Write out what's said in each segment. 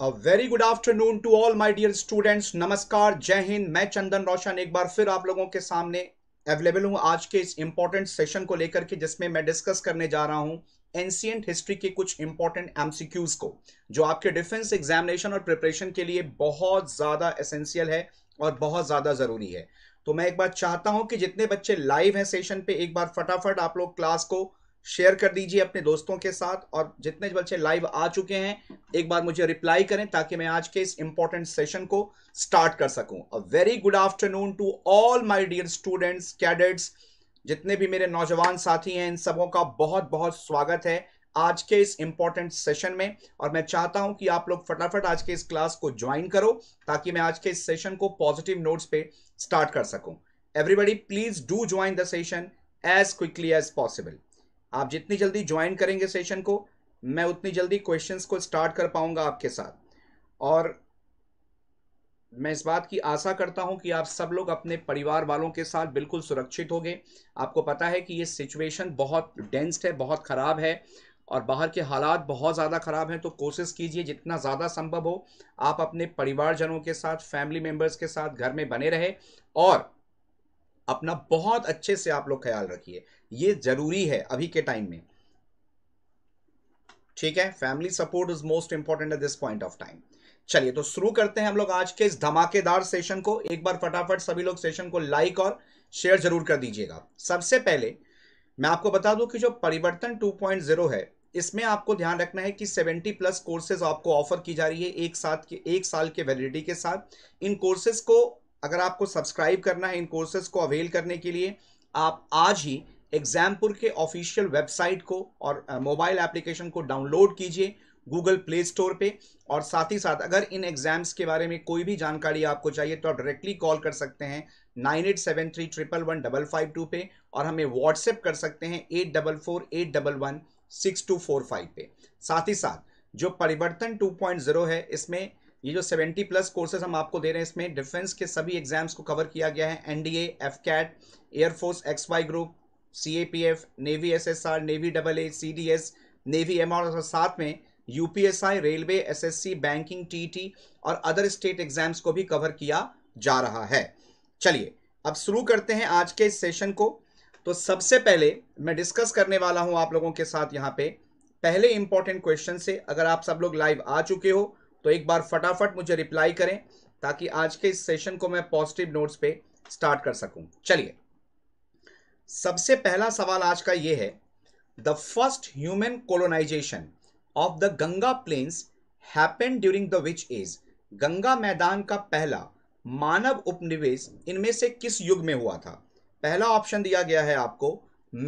A very good afternoon to all my dear students नमस्कार जय हिंद मैं चंदन रोशन एक बार फिर आप लोगों के सामने अवेलेबल हूं आज के इस इंपॉर्टेंट सेशन को लेकर के जिसमें मैं डिस्कस करने जा रहा हूं एंसियंट हिस्ट्री के कुछ इंपॉर्टेंट एमसीक्यूज को जो आपके डिफेंस एग्जामिनेशन और प्रिपरेशन के लिए बहुत ज़्यादा एसेंशियल है और बहुत ज़्यादा ज़रूरी है तो मैं एक बार चाहता हूं कि जितने बच्चे लाइव हैं सेशन पे एक बार फटाफट आप लोग क्लास को शेयर कर दीजिए अपने दोस्तों के साथ और जितने बच्चे लाइव आ चुके हैं एक बार मुझे रिप्लाई करें ताकि मैं आज के इस इंपॉर्टेंट सेशन को स्टार्ट कर सकूं a very good afternoon to all my dear students cadets जितने भी मेरे नौजवान साथी हैं इन सबों का बहुत बहुत स्वागत है आज के इस इंपॉर्टेंट सेशन में और मैं चाहता हूं कि आप लोग फटाफट आज के इस क्लास को ज्वाइन करो ताकि मैं आज के इस सेशन को पॉजिटिव नोट्स पे स्टार्ट कर सकूं everybody please do join the session as quickly as possible आप जितनी जल्दी ज्वाइन करेंगे सेशन को मैं उतनी जल्दी क्वेश्चंस को स्टार्ट कर पाऊंगा आपके साथ और मैं इस बात की आशा करता हूं कि आप सब लोग अपने परिवार वालों के साथ बिल्कुल सुरक्षित होंगे आपको पता है कि ये सिचुएशन बहुत डेंस्ड है बहुत ख़राब है और बाहर के हालात बहुत ज़्यादा ख़राब हैं तो कोशिश कीजिए जितना ज़्यादा संभव हो आप अपने परिवारजनों के साथ फैमिली मेम्बर्स के साथ घर में बने रहे और अपना बहुत अच्छे से आप लोग ख्याल रखिए ये जरूरी है अभी के टाइम में ठीक है family support is most important at this point of time चलिए तो शुरू करते हैं हम लोग आज के इस धमाकेदार सेशन को एक बार फटाफट सभी लोग सेशन को लाइक और शेयर जरूर कर दीजिएगा सबसे पहले मैं आपको बता दूं कि जो परिवर्तन 2.0 है इसमें आपको ध्यान रखना है कि 70 प्लस कोर्सेज आपको ऑफर की जा रही है एक साथ के एक साल के वैलिडिटी के साथ इन कोर्सेज को अगर आपको सब्सक्राइब करना है इन कोर्सेज को अवेल करने के लिए आप आज ही एग्जामपुर के ऑफिशियल वेबसाइट को और मोबाइल एप्लीकेशन को डाउनलोड कीजिए गूगल प्ले स्टोर पे और साथ ही साथ अगर इन एग्जाम्स के बारे में कोई भी जानकारी आपको चाहिए तो आप डायरेक्टली कॉल कर सकते हैं nine eight seven three triple one double five two पे और हमें व्हाट्सएप कर सकते हैं eight double four eight double one six two four five पे साथ ही साथ जो परिवर्तन टू पॉइंट ज़ीरो है इसमें ये जो 70 प्लस कोर्सेज हम आपको दे रहे हैं इसमें डिफेंस के सभी एग्जाम्स को कवर किया गया है NDA F cat air force X Y group F navy R navy double A S navy M और साथ में UPSI railway SSC banking TT और अदर स्टेट एग्जाम्स को भी कवर किया जा रहा है चलिए अब शुरू करते हैं आज के इस सेशन को तो सबसे पहले मैं डिस्कस करने वाला हूं आप लोगों के साथ यहाँ पे पहले इंपॉर्टेंट क्वेश्चन से अगर आप सब लोग लाइव आ चुके हो तो एक बार फटाफट मुझे रिप्लाई करें ताकि आज के इस सेशन को मैं पॉजिटिव नोट्स पे स्टार्ट कर सकूं चलिए सबसे पहला सवाल आज का ये है the first human colonisation of the Ganga plains happen during the which is Ganga मैदान का पहला मानव उपनिवेश इनमें से किस युग में हुआ था पहला ऑप्शन दिया गया है आपको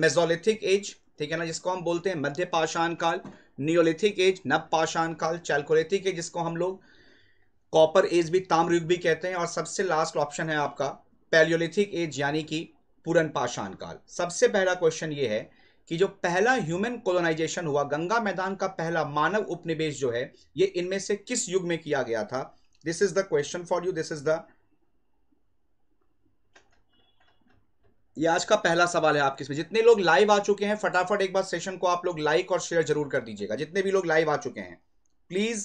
मेजोलिथिक एज ठीक है ना जिसको हम बोलते हैं मध्य पाषाण काल नियोलिथिक एज नव पाषाण काल चैलकोलिथिक एज जिसको हम लोग कॉपर एज भी ताम्रयुग भी कहते हैं और सबसे लास्ट ऑप्शन है आपका पैलियोलिथिक एज यानी कि पूरन पाषाण काल सबसे पहला क्वेश्चन ये है कि जो पहला ह्यूमन कॉलोनाइजेशन हुआ गंगा मैदान का पहला मानव उपनिवेश जो है ये इनमें से किस युग में किया गया था this is the question for you this is the ये आज का पहला सवाल है आपके इसमें जितने लोग लाइव आ चुके हैं फटाफट एक बार सेशन को आप लोग लाइक और शेयर जरूर कर दीजिएगा जितने भी लोग लाइव आ चुके हैं प्लीज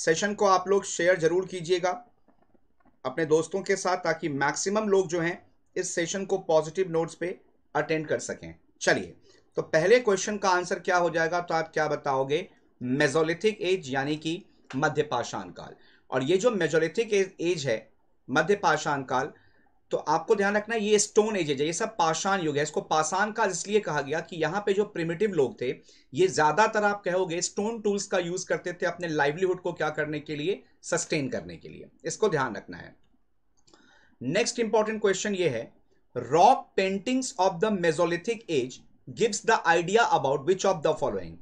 सेशन को आप लोग शेयर जरूर कीजिएगा अपने दोस्तों के साथ ताकि मैक्सिमम लोग जो हैं इस सेशन को पॉजिटिव नोट्स पे अटेंड कर सकें चलिए तो पहले क्वेश्चन का आंसर क्या हो जाएगा तो आप क्या बताओगे मेजोलिथिक एज यानी कि मध्य पाषाण काल और ये जो मेजोलिथिक एज है मध्य पाषाण काल तो आपको ध्यान रखना ये स्टोन एज है ये सब पाषाण युग है इसको पाषाण का इसलिए कहा गया कि यहाँ पे जो प्रिमिटिव लोग थे ये ज्यादातर आप कहोगे स्टोन टूल्स का यूज करते थे अपने लाइवलीहुड को क्या करने के लिए सस्टेन करने के लिए इसको ध्यान रखना है नेक्स्ट इंपॉर्टेंट क्वेश्चन ये है rock paintings of the Mesolithic age gives the idea about which of the following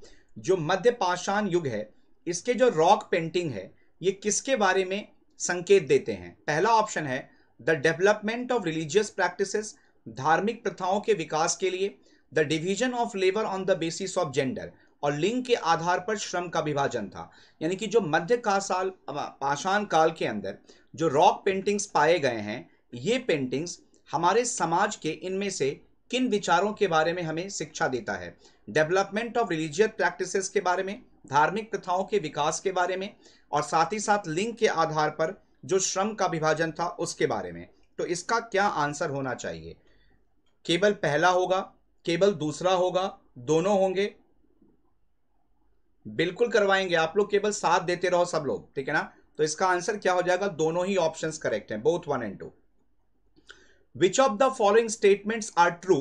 जो मध्य पाषाण युग है इसके जो रॉक पेंटिंग है ये किसके बारे में संकेत देते हैं पहला ऑप्शन है the development of religious practices धार्मिक प्रथाओं के विकास के लिए the division of labour on the basis of gender और लिंग के आधार पर श्रम का विभाजन था यानी कि जो मध्य का साल पाषाण काल के अंदर जो रॉक पेंटिंग्स पाए गए हैं ये पेंटिंग्स हमारे समाज के इनमें से किन विचारों के बारे में हमें शिक्षा देता है डेवलपमेंट ऑफ रिलीजियस प्रैक्टिसेस के बारे में धार्मिक प्रथाओं के विकास के बारे में और साथ ही साथ लिंग के आधार पर जो श्रम का विभाजन था उसके बारे में तो इसका क्या आंसर होना चाहिए केवल पहला होगा केवल दूसरा होगा दोनों होंगे बिल्कुल करवाएंगे आप लोग केवल साथ देते रहो सब लोग ठीक है ना तो इसका आंसर क्या हो जाएगा दोनों ही ऑप्शन करेक्ट हैं both one and two which of the following statements are true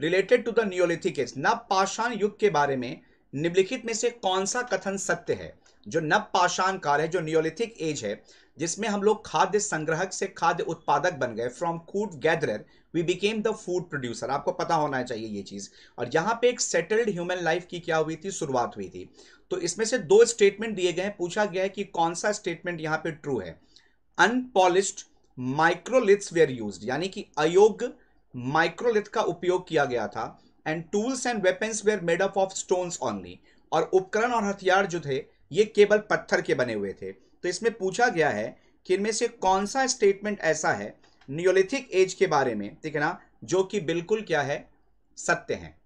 related to the Neolithic age नव पाषाण युग के बारे में निम्नलिखित में से कौन सा कथन सत्य है जो नव पाषाण काल है जो नियोलिथिक एज है जिसमें हम लोग खाद्य संग्रहक से खाद्य उत्पादक बन गए from food gatherer we became the food producer आपको पता होना चाहिए ये चीज़ और यहाँ पे एक सेटल्ड ह्यूमन लाइफ की क्या हुई थी शुरुआत हुई थी तो इसमें से दो स्टेटमेंट दिए गए पूछा गया है कि कौन सा स्टेटमेंट यहाँ पे ट्रू है अनपॉलिश्ड माइक्रोलिथ्स वेयर यूज यानी कि अयोग्य माइक्रोलिथ का उपयोग किया गया था and tools and weapons were made up of stones only और उपकरण और हथियार जो थे ये केवल पत्थर के बने हुए थे तो इसमें पूछा गया है कि इनमें से कौन सा स्टेटमेंट ऐसा है नियोलिथिक एज के बारे में ठीक है ना जो कि बिल्कुल क्या है सत्य है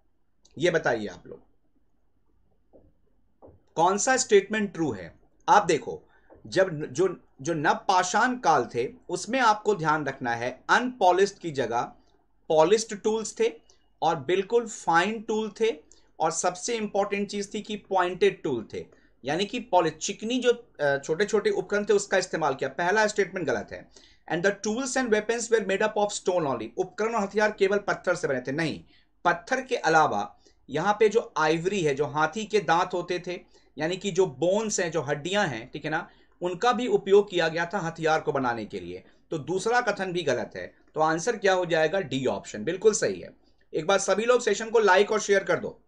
ये बताइए आप लोग कौन सा स्टेटमेंट ट्रू है आप देखो जब जो जो नवपाषाण काल थे उसमें आपको ध्यान रखना है अनपॉलिस्ड की जगह पॉलिस्ड टूल्स थे और बिल्कुल फाइन टूल थे और सबसे इंपॉर्टेंट चीज थी कि पॉइंटेड टूल थे यानी कि पॉलिचिकनी जो छोटे छोटे उपकरण थे उसका इस्तेमाल किया पहला स्टेटमेंट गलत है and the tools and weapons were made up of stone only उपकरण और हथियार केवल पत्थर से बने थे नहीं पत्थर के अलावा यहाँ पे जो आइवरी है जो हाथी के दांत होते थे यानी कि जो बोन्स हैं जो हड्डियां हैं ठीक है ना उनका भी उपयोग किया गया था हथियार को बनाने के लिए तो दूसरा कथन भी गलत है तो आंसर क्या हो जाएगा डी ऑप्शन बिल्कुल सही है एक बार सभी लोग सेशन को लाइक और शेयर कर दो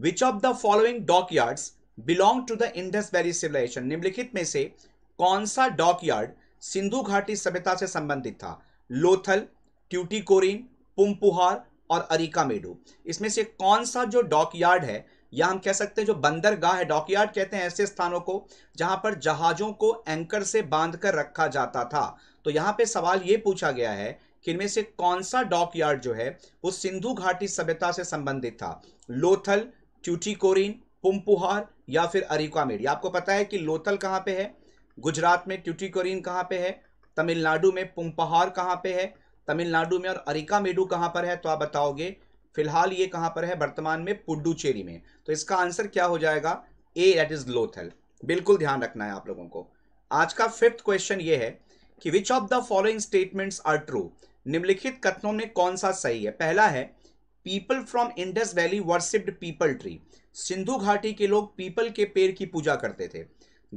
which of the following dockyards belong to the Indus valley civilisation निम्नलिखित में से कौन सा डॉकयार्ड सिंधु घाटी सभ्यता से संबंधित था लोथल ट्यूटिकोरिन पुमपुहार और अरिका मेडू इसमें से कौन सा जो डॉक है या हम कह सकते हैं जो बंदरगाह है डॉकयार्ड कहते हैं ऐसे स्थानों को जहां पर जहाजों को एंकर से बांध कर रखा जाता था तो यहां पे सवाल ये पूछा गया है कि इनमें से कौन सा डॉकयार्ड जो है वो सिंधु घाटी सभ्यता से संबंधित था लोथल ट्यूटिकोरिन पुम्पुहार या फिर अरिकामेड आपको पता है कि लोथल कहाँ पे है गुजरात में ट्यूटिकोरिन कहाँ पे है तमिलनाडु में पुमपहार कहाँ पे है तमिलनाडु में और अरिकामेडू कहाँ पर है तो आप बताओगे फिलहाल ये कहाँ पर है वर्तमान में पुडुचेरी में तो इसका आंसर क्या हो जाएगा ए दैट इज लोथल बिल्कुल ध्यान रखना है आप लोगों को आज का फिफ्थ क्वेश्चन ये है कि which of the following statements are true निम्नलिखित कथनों में कौन सा सही है पहला है people from Indus valley worshipped peepal tree सिंधु घाटी के लोग पीपल के पेड़ की पूजा करते थे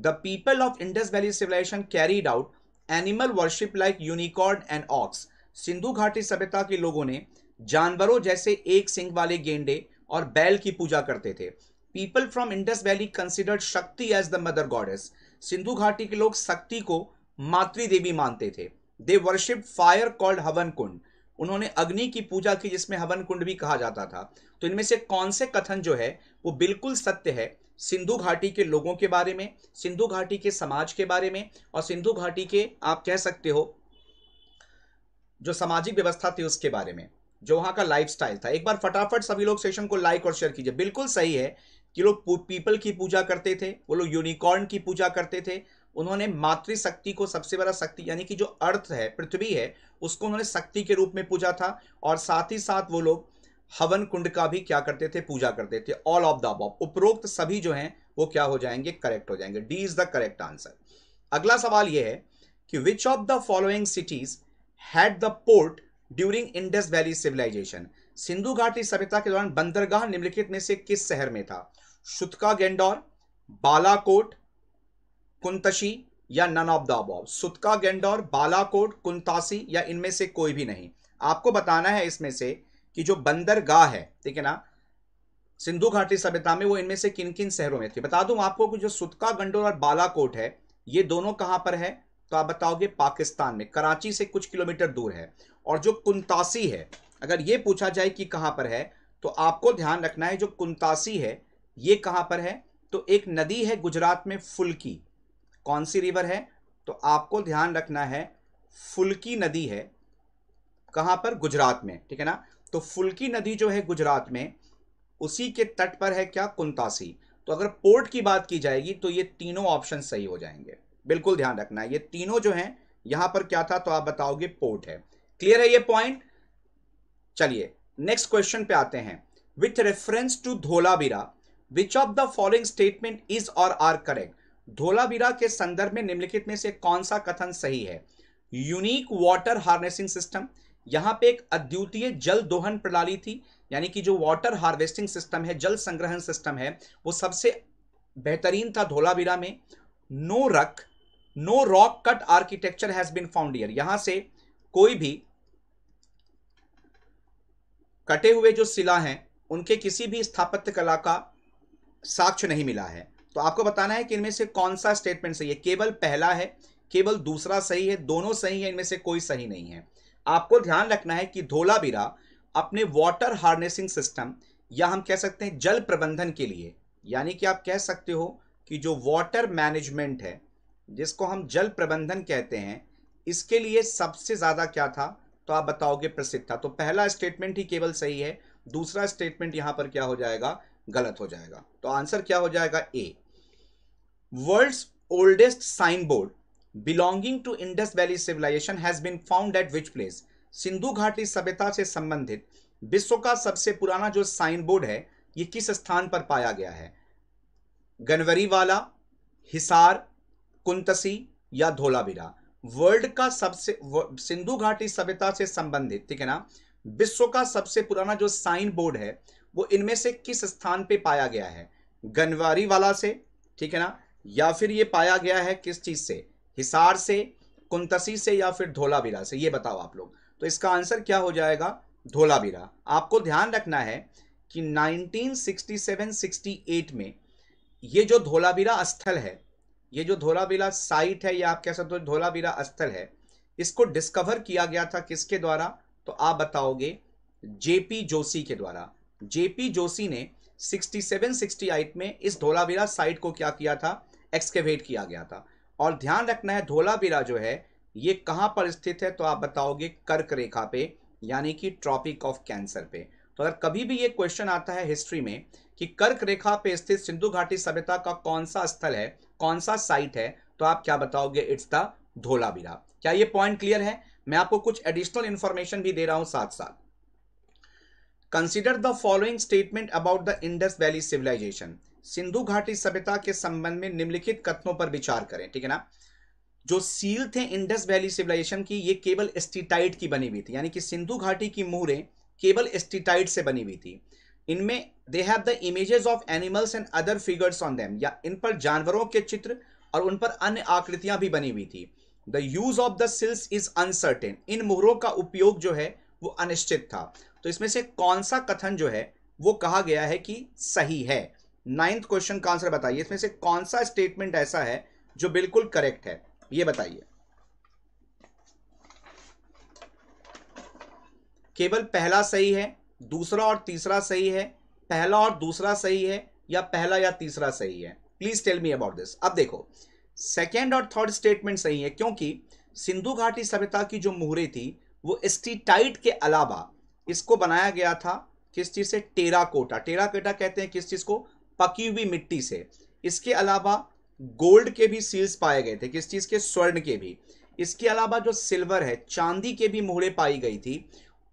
the people of Indus valley civilisation carried out animal worship like unicorn and ox सिंधु घाटी सभ्यता के लोगों ने जानवरों जैसे एक सिंह वाले गेंडे और बैल की पूजा करते थे people from Indus valley considered Shakti as the mother goddess सिंधु घाटी के लोग शक्ति को मातृ देवी मानते थे दे वर्शिप फायर कॉल्ड हवन कुंड उन्होंने अग्नि की पूजा की जिसमें हवन कुंड भी कहा जाता था तो इनमें से कौन से कथन जो है वो बिल्कुल सत्य है सिंधु घाटी के लोगों के बारे में सिंधु घाटी के समाज के बारे में और सिंधु घाटी के आप कह सकते हो जो सामाजिक व्यवस्था थी उसके बारे में जो वहाँ का लाइफ था एक बार फटाफट सभी लोग सेशन को लाइक और शेयर कीजिए बिल्कुल सही है कि लोग पीपल की पूजा करते थे वो लोग यूनिकॉर्न की पूजा करते थे उन्होंने मातृशक्ति को सबसे बड़ा शक्ति यानी कि जो अर्थ है पृथ्वी है उसको उन्होंने शक्ति के रूप में पूजा था और साथ ही साथ वो लोग हवन कुंड का भी क्या करते थे पूजा करते थे ऑल ऑफ द अबॉब उपरोक्त सभी जो हैं वो क्या हो जाएंगे करेक्ट हो जाएंगे D is the correct answer अगला सवाल ये है कि which of the following cities had the port during Indus valley civilisation Sindhu घाटी सभ्यता के दौरान बंदरगाह निम्नलिखित में से किस शहर में था शुतका गेंडोर बालाकोट कुंतशी या none of the above Sutkagen Dor Balakot Kuntasi या इनमें से कोई भी नहीं आपको बताना है इसमें से कि जो बंदरगाह है ठीक है ना सिंधु घाटी सभ्यता में वो इनमें से किन किन शहरों में थी बता दूं आपको कि जो सुतका गंडोर और बालाकोट है ये दोनों कहां पर है तो आप बताओगे पाकिस्तान में कराची से कुछ किलोमीटर दूर है और जो कुंतासी है अगर ये पूछा जाए कि कहां पर है तो आपको ध्यान रखना है जो कुंतासी है ये कहां पर है तो एक नदी है गुजरात में फुल्की कौन सी रिवर है तो आपको ध्यान रखना है फुल्की नदी है कहाँ पर गुजरात में ठीक है ना तो फुल्की नदी जो है गुजरात में उसी के तट पर है क्या कुंतासी तो अगर पोर्ट की बात की जाएगी तो ये तीनों ऑप्शन सही हो जाएंगे बिल्कुल ध्यान रखना है ये तीनों जो हैं यहां पर क्या था तो आप बताओगे पोर्ट है क्लियर है ये पॉइंट चलिए नेक्स्ट क्वेश्चन पे आते हैं with reference to Dholavira which of the following statement is और आर करेक्ट धोलावीरा के संदर्भ में निम्नलिखित में से कौन सा कथन सही है यूनिक वाटर हार्नेसिंग सिस्टम यहाँ पे एक अद्वितीय जल दोहन प्रणाली थी यानी कि जो वाटर हार्वेस्टिंग सिस्टम है जल संग्रहण सिस्टम है वो सबसे बेहतरीन था धोलावीरा में no rock no rock cut architecture has been found here यहां से कोई भी कटे हुए जो शिला हैं उनके किसी भी स्थापत्य कला का साक्ष्य नहीं मिला है तो आपको बताना है कि इनमें से कौन सा स्टेटमेंट सही है केवल पहला है केवल दूसरा सही है दोनों सही है इनमें से कोई सही नहीं है आपको ध्यान रखना है कि बिरा अपने वाटर हार्नेसिंग सिस्टम या हम कह सकते हैं जल प्रबंधन के लिए यानी कि आप कह सकते हो कि जो वाटर मैनेजमेंट है जिसको हम जल प्रबंधन कहते हैं इसके लिए सबसे ज़्यादा क्या था तो आप बताओगे प्रसिद्ध था तो पहला स्टेटमेंट ही केवल सही है दूसरा स्टेटमेंट यहाँ पर क्या हो जाएगा गलत हो जाएगा तो आंसर क्या हो जाएगा a oldest sign board belonging to Indus valley civilisation has been found at which place सिंधु घाटी सभ्यता से संबंधित विश्व का सबसे पुराना जो साइन बोर्ड है ये किस स्थान पर पाया गया है गनवरी वाला हिसार कुंतसी या धोलावीरा वर्ल्ड का सबसे सिंधु घाटी सभ्यता से संबंधित ठीक है ना विश्व का सबसे पुराना जो साइन बोर्ड है वो इनमें से किस स्थान पे पाया गया है गनवारी वाला से ठीक है ना या फिर ये पाया गया है किस चीज से हिसार से कुंतसी से या फिर धोलावीरा से ये बताओ आप लोग तो इसका आंसर क्या हो जाएगा धोलावीरा आपको ध्यान रखना है कि 1967-68 में ये जो धोलावीरा स्थल है ये जो धोलावीरा साइट है या आप कह सकते हो धोलावीरा स्थल है इसको डिस्कवर किया गया था किसके द्वारा तो आप बताओगे जेपी जोशी के द्वारा जेपी जोशी ने 67-68 में इस धोलावीरा साइट को क्या किया था एक्सकेवेट किया गया था और ध्यान रखना है धोलावीरा जो है ये कहाँ पर स्थित है तो आप बताओगे कर्क रेखा पे यानी कि ट्रॉपिक ऑफ कैंसर पे तो अगर कभी भी ये क्वेश्चन आता है हिस्ट्री में कि कर्क रेखा पे स्थित सिंधु घाटी सभ्यता का कौन सा स्थल है कौन सा साइट है तो आप क्या बताओगे इट्स द धोलावीरा क्या ये पॉइंट क्लियर है मैं आपको कुछ एडिशनल इंफॉर्मेशन भी दे रहा हूँ साथ साथ consider the following statement about the Indus valley civilisation Sindhu घाटी सभ्यता के संबंध में निम्नलिखित कथनों पर विचार करें ठीक है ना जो सील थे इंडस वैली सिविलाइजेशन की ये केवल एस्टिटाइट की बनी हुई थी यानी कि सिंधु घाटी की मुहरें केवल एस्टिटाइट से बनी हुई थी इनमें they have the images of animals and other figures on them या इन पर जानवरों के चित्र और उन पर अन्य आकृतियां भी बनी हुई थी the use of the seals is uncertain इन मुहरों का उपयोग जो है वो अनिश्चित था तो इसमें से कौन सा कथन जो है वो कहा गया है कि सही है नाइन्थ क्वेश्चन का आंसर बताइए इसमें से कौन सा स्टेटमेंट ऐसा है जो बिल्कुल करेक्ट है ये बताइए केवल पहला सही है दूसरा और तीसरा सही है पहला और दूसरा सही है या पहला या तीसरा सही है please tell me about this अब देखो सेकेंड और थर्ड स्टेटमेंट सही है क्योंकि सिंधु घाटी सभ्यता की जो मुहरे थी वो स्टीटाइट के अलावा इसको बनाया गया था किस चीज से टेरा कोटा टेरा कोटा कहते हैं किस चीज को पकी हुई मिट्टी से इसके अलावा गोल्ड के भी सील्स पाए गए थे किस चीज़ के स्वर्ण के भी इसके अलावा जो सिल्वर है चांदी के भी मोहरे पाई गई थी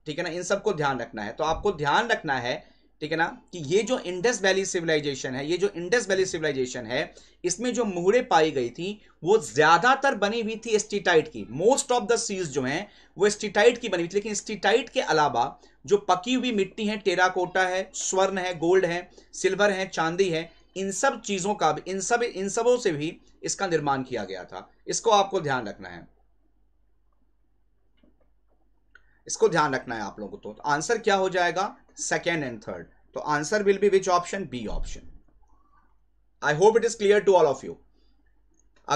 ठीक है ना इन सबको ध्यान रखना है तो आपको ध्यान रखना है ठीक है ना कि ये जो इंडस वैली सिविलाइजेशन है ये जो इंडस वैली सिविलाइजेशन है इसमें जो मुहरे पाई गई थी वो ज्यादातर बनी हुई थी एस्टिटाइट की मोस्ट ऑफ द सीज जो है वो एस्टिटाइट की बनी हुई थी लेकिन एस्टिटाइट के अलावा जो पकी हुई मिट्टी है टेराकोटा है स्वर्ण है गोल्ड है सिल्वर है चांदी है इन सब चीज़ों का भी इन सब इन सबों से भी इसका निर्माण किया गया था इसको आपको ध्यान रखना है इसको ध्यान रखना है आप लोगों को तो आंसर क्या हो जाएगा सेकेंड एंड थर्ड तो answer will be which option B option I hope it is clear to all of you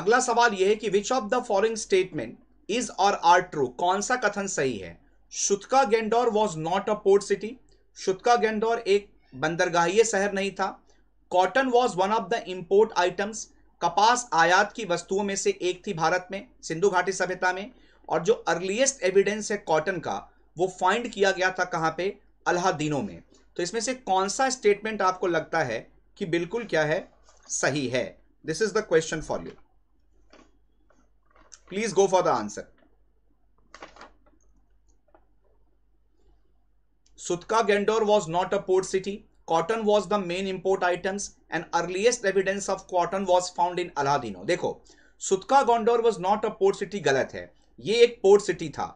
अगला सवाल यह है कि which of the following statement is और आर ट्रू कौन सा कथन सही है Sutkagen Dor was not a port city Sutkagen Dor एक बंदरगाही शहर नहीं था cotton was one of the import items कपास आयात की वस्तुओं में से एक थी भारत में सिंधु घाटी सभ्यता में और जो अर्लीएस्ट एविडेंस है कॉटन का वो फाइंड किया गया था कहाँ पे अलादीनों में तो इसमें से कौन सा स्टेटमेंट आपको लगता है कि बिल्कुल क्या है सही है this is the question for you please go for the answer Sutkagendor was not a port city cotton was the main import items and earliest evidence of cotton was found in Allahdino देखो Sutkagendor was not a port city गलत है ये एक port city था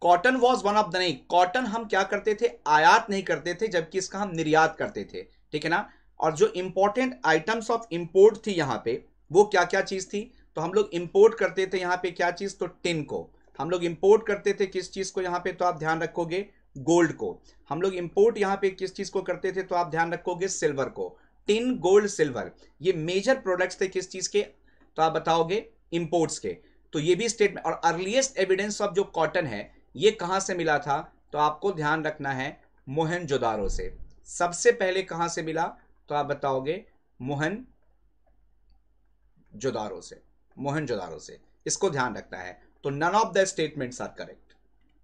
cotton was one of the नहीं cotton हम क्या करते थे आयात नहीं करते थे जबकि इसका हम निर्यात करते थे ठीक है ना और जो इम्पोर्टेंट आइटम्स ऑफ इंपोर्ट थी यहाँ पे वो क्या क्या चीज़ थी तो हम लोग इंपोर्ट करते थे यहाँ पे क्या चीज़ तो टिन को हम लोग इंपोर्ट करते थे किस चीज़ को यहाँ पे तो आप ध्यान रखोगे गोल्ड को हम लोग इंपोर्ट यहाँ पे किस चीज़ को करते थे तो आप ध्यान रखोगे सिल्वर को टिन गोल्ड सिल्वर ये मेजर प्रोडक्ट्स थे किस चीज़ के तो आप बताओगे इंपोर्ट्स के तो ये भी स्टेटमेंट और अर्लीस्ट एविडेंस ऑफ जो कॉटन है ये कहाँ से मिला था तो आपको ध्यान रखना है मोहन जोदारो से सबसे पहले कहाँ से मिला तो आप बताओगे मोहन जोदारो से मोहन जोदारो से इसको ध्यान रखना है तो none of the statements are correct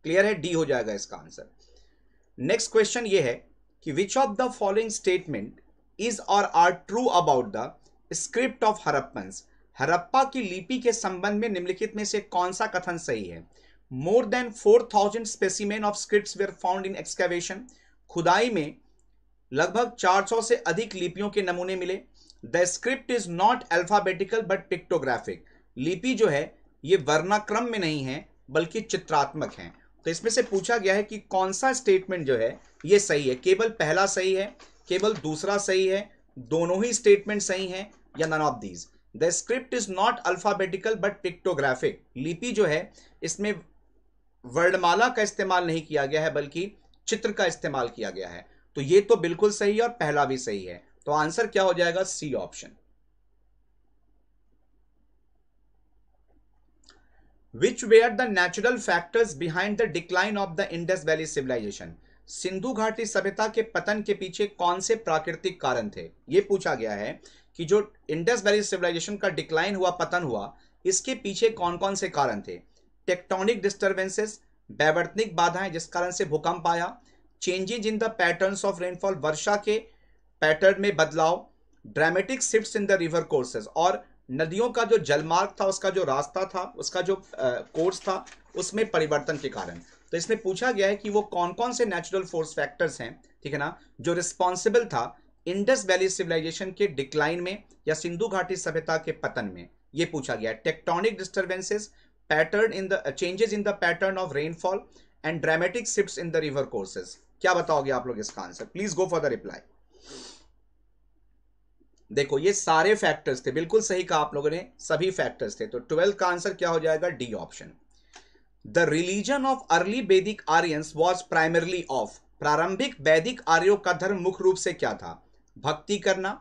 clear है डी हो जाएगा इसका आंसर नेक्स्ट क्वेश्चन ये है कि which of the following statement is और are true about the script of Harappan Harappa की लिपि के संबंध में निम्नलिखित में से कौन सा कथन सही है more than 4000 specimen of script were found in excavation खुदाई में लगभग 400 से अधिक लिपियों के नमूने मिले the script is not alphabetical but pictographic लिपि जो है ये वर्णाक्रम में नहीं है बल्कि चित्रात्मक है तो इसमें से पूछा गया है कि कौन सा स्टेटमेंट जो है ये सही है केवल पहला सही है केवल दूसरा सही है दोनों ही स्टेटमेंट सही हैं या none of these the script is not alphabetical but pictographic लिपि जो है इसमें वर्णमाला का इस्तेमाल नहीं किया गया है बल्कि चित्र का इस्तेमाल किया गया है तो ये तो बिल्कुल सही है और पहला भी सही है तो आंसर क्या हो जाएगा C option which are the natural factors behind the decline of the Indus valley civilisation Sindhu घाटी सभ्यता के पतन के पीछे कौन से प्राकृतिक कारण थे ये पूछा गया है कि जो इंडस वैली सिविलाइजेशन का डिक्लाइन हुआ पतन हुआ इसके पीछे कौन कौन से कारण थे टेक्टोनिक डिस्टर्बेंसेस वैवर्तनिक बाधाएं जिस कारण से भूकंप आया changes in the patterns of rainfall वर्षा के पैटर्न में बदलाव dramatic shifts in the river courses और नदियों का जो जलमार्ग था उसका जो रास्ता था उसका जो कोर्स था उसमें परिवर्तन के कारण तो इसमें पूछा गया है कि वो कौन कौन से नेचुरल फोर्स फैक्टर्स हैं ठीक है ना जो रिस्पॉन्सिबल था इंडस वैली सिविलाइजेशन के डिक्लाइन में या सिंधु घाटी सभ्यता के पतन में ये पूछा गया tectonic disturbances pattern in the changes in the pattern of rainfall and dramatic shifts in the river courses क्या बताओगे आप लोग इसका answer please go for the reply देखो ये सारे फैक्टर्स थे बिल्कुल सही कहा आप लोगों ने सभी फैक्टर्स थे तो ट्वेल्थ का आंसर क्या हो जाएगा D option the religion of early Vedic Aryans was primarily of प्रारंभिक वैदिक आर्यों का धर्म मुख्य रूप से क्या था भक्ति करना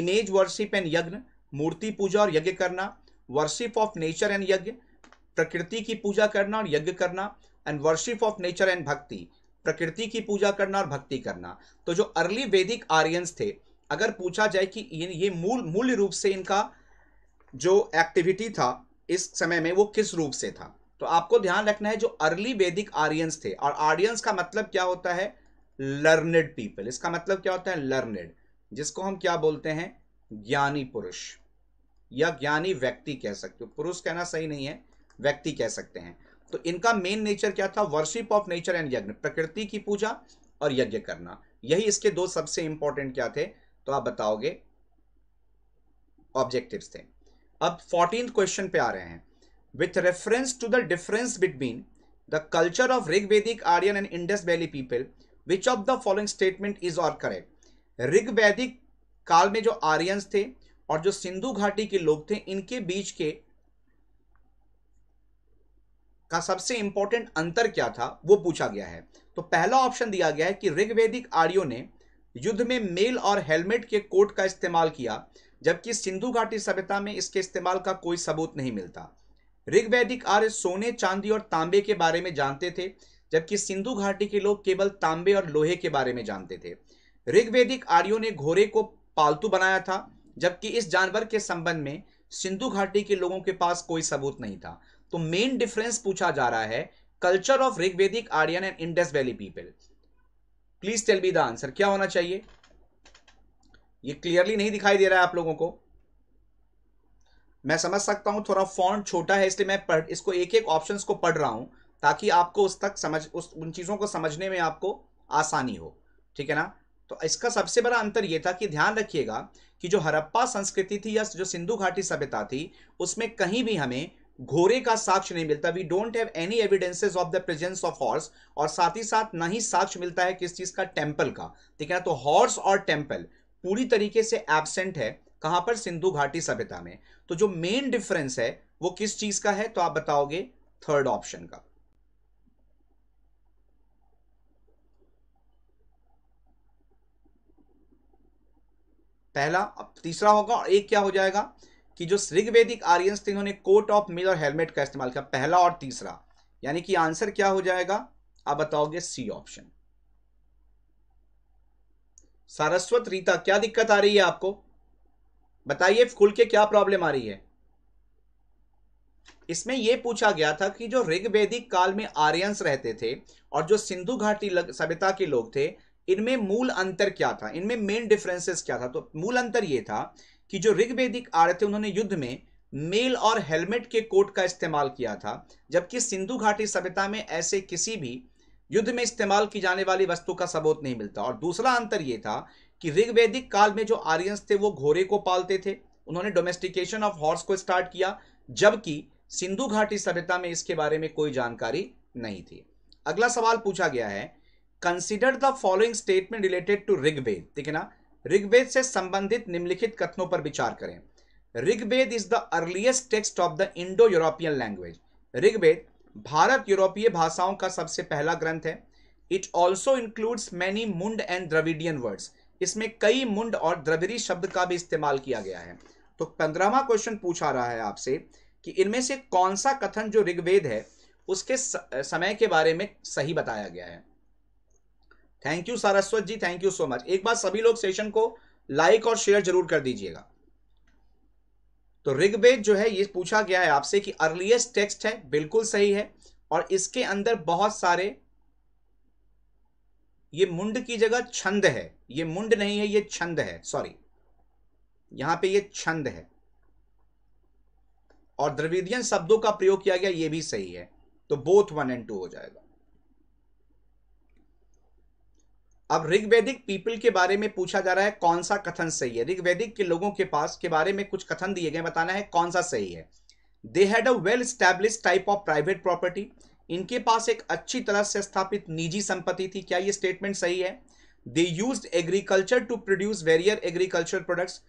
इमेज वर्शिप एंड यज्ञ मूर्ति पूजा और यज्ञ करना वर्शिप ऑफ नेचर एंड यज्ञ प्रकृति की पूजा करना और यज्ञ करना and worship of nature and bhakti प्रकृति की पूजा करना और भक्ति करना तो जो अर्ली वैदिक आर्यंस थे अगर पूछा जाए कि ये मूल मूल रूप से इनका जो एक्टिविटी था इस समय में वो किस रूप से था तो आपको ध्यान रखना है जो अर्ली वैदिक आर्यंस थे और आर्यंस का मतलब क्या होता है लर्नेड पीपल इसका मतलब क्या होता है लर्नेड जिसको हम क्या बोलते हैं ज्ञानी पुरुष या ज्ञानी व्यक्ति कह सकते हो पुरुष कहना सही नहीं है व्यक्ति कह सकते हैं तो इनका मेन नेचर क्या था वर्शिप ऑफ नेचर एंड यज्ञ प्रकृति की पूजा और यज्ञ करना यही इसके दो सबसे इंपॉर्टेंट क्या थे तो आप बताओगे ऑब्जेक्टिव्स थे अब फोर्टीन क्वेश्चन पे आ रहे हैं with reference to the difference between the culture of Rigvedic Aryan and Indus valley people which of the following statement is or correct ऋग्वैदिक काल में जो आर्यन थे और जो सिंधु घाटी के लोग थे इनके बीच के का सबसे इंपॉर्टेंट अंतर क्या था वो पूछा गया है तो पहला ऑप्शन दिया गया है कि ऋग्वेदिक आर्यो ने युद्ध में मेल और हेलमेट के कोट का इस्तेमाल किया जबकि सिंधु घाटी सभ्यता में इसके इस्तेमाल का कोई सबूत नहीं मिलता ऋग्वैदिक आर्य सोने चांदी और तांबे के बारे में जानते थे जबकि सिंधु घाटी के लोग केवल तांबे और लोहे के बारे में जानते थे ऋग्वैदिक आर्यों ने घोड़े को पालतू बनाया था जबकि इस जानवर के संबंध में सिंधु घाटी के लोगों के पास कोई सबूत नहीं था तो मेन डिफरेंस पूछा जा रहा है culture of Rigvedic Aryan and Indus valley people please tell me the answer क्या होना चाहिए ये क्लियरली नहीं दिखाई दे रहा है आप लोगों को मैं समझ सकता हूं थोड़ा फॉन्ट छोटा है इसलिए मैं पढ़ इसको एक एक ऑप्शंस को पढ़ रहा हूं ताकि आपको उस तक समझ उस उन चीज़ों को समझने में आपको आसानी हो ठीक है ना तो इसका सबसे बड़ा अंतर यह था कि ध्यान रखिएगा कि जो हरप्पा संस्कृति थी या जो सिंधु घाटी सभ्यता थी उसमें कहीं भी हमें घोड़े का साक्ष्य नहीं मिलता we don't have any evidences of the presence of horse और साथ ही साथ ना ही साक्ष्य मिलता है किस चीज का टेम्पल का ठीक है तो हॉर्स और टेम्पल पूरी तरीके से एबसेंट है कहां पर सिंधु घाटी सभ्यता में तो जो मेन डिफरेंस है वो किस चीज का है तो आप बताओगे थर्ड ऑप्शन का पहला तीसरा होगा और एक क्या हो जाएगा कि जो ऋग्वेदिक आर्यंस थे उन्होंने कोट ऑफ मिल और हेलमेट का इस्तेमाल किया पहला और तीसरा यानी कि आंसर क्या हो जाएगा आप बताओगे सी ऑप्शन सारस्वत रीता क्या दिक्कत आ रही है आपको बताइए खुल के क्या प्रॉब्लम आ रही है इसमें यह पूछा गया था कि जो ऋग्वेदिक काल में आर्यंस रहते थे और जो सिंधु घाटी सभ्यता के लोग थे इनमें मूल अंतर क्या था इनमें मेन डिफरेंसेस क्या था तो मूल अंतर यह था कि जो ऋग्वेदिक आर्य थे उन्होंने युद्ध में मेल और हेलमेट के कोट का इस्तेमाल किया था जबकि सिंधु घाटी सभ्यता में ऐसे किसी भी युद्ध में इस्तेमाल की जाने वाली वस्तु का सबूत नहीं मिलता और दूसरा अंतर यह था कि ऋग्वेदिक काल में जो आर्यंस थे वो घोड़े को पालते थे उन्होंने डोमेस्टिकेशन ऑफ हॉर्स को स्टार्ट किया जबकि सिंधु घाटी सभ्यता में इसके बारे में कोई जानकारी नहीं थी अगला सवाल पूछा गया है consider the following statement related to Rigveda ठीक है ना ऋग्वेद से संबंधित निम्नलिखित कथनों पर विचार करें Rigveda is the earliest text of the Indo European language Rigveda Bharat यूरोपीय भाषाओं का सबसे पहला ग्रंथ है it also includes many Munda and Dravidian words इसमें कई मुंड और द्रविड़ी शब्द का भी इस्तेमाल किया गया है तो पंद्रहवा क्वेश्चन पूछा रहा है आपसे कि इनमें से कौन सा कथन जो ऋग्वेद है उसके समय के बारे में सही बताया गया है thank you Saraswat ji thank you so much एक बार सभी लोग सेशन को लाइक और शेयर जरूर कर दीजिएगा तो ऋग्वेद जो है ये पूछा गया है आपसे कि अर्लीस्ट टेक्स्ट है बिल्कुल सही है और इसके अंदर बहुत सारे ये मुंड की जगह छंद है ये मुंड नहीं है ये छंद है सॉरी यहां पे ये छंद है और द्रविडियन शब्दों का प्रयोग किया गया ये भी सही है तो बोथ वन एंड टू हो जाएगा अब ऋग्वैदिक पीपल के बारे में पूछा जा रहा है कौन सा कथन सही है ऋग्वैदिक के लोगों के पास के बारे में कुछ कथन दिए गए बताना है कौन सा सही है they had a well established type of private property इनके पास एक अच्छी तरह से स्थापित निजी संपत्ति थी क्या ये स्टेटमेंट सही है they use agriculture to produce various agriculture products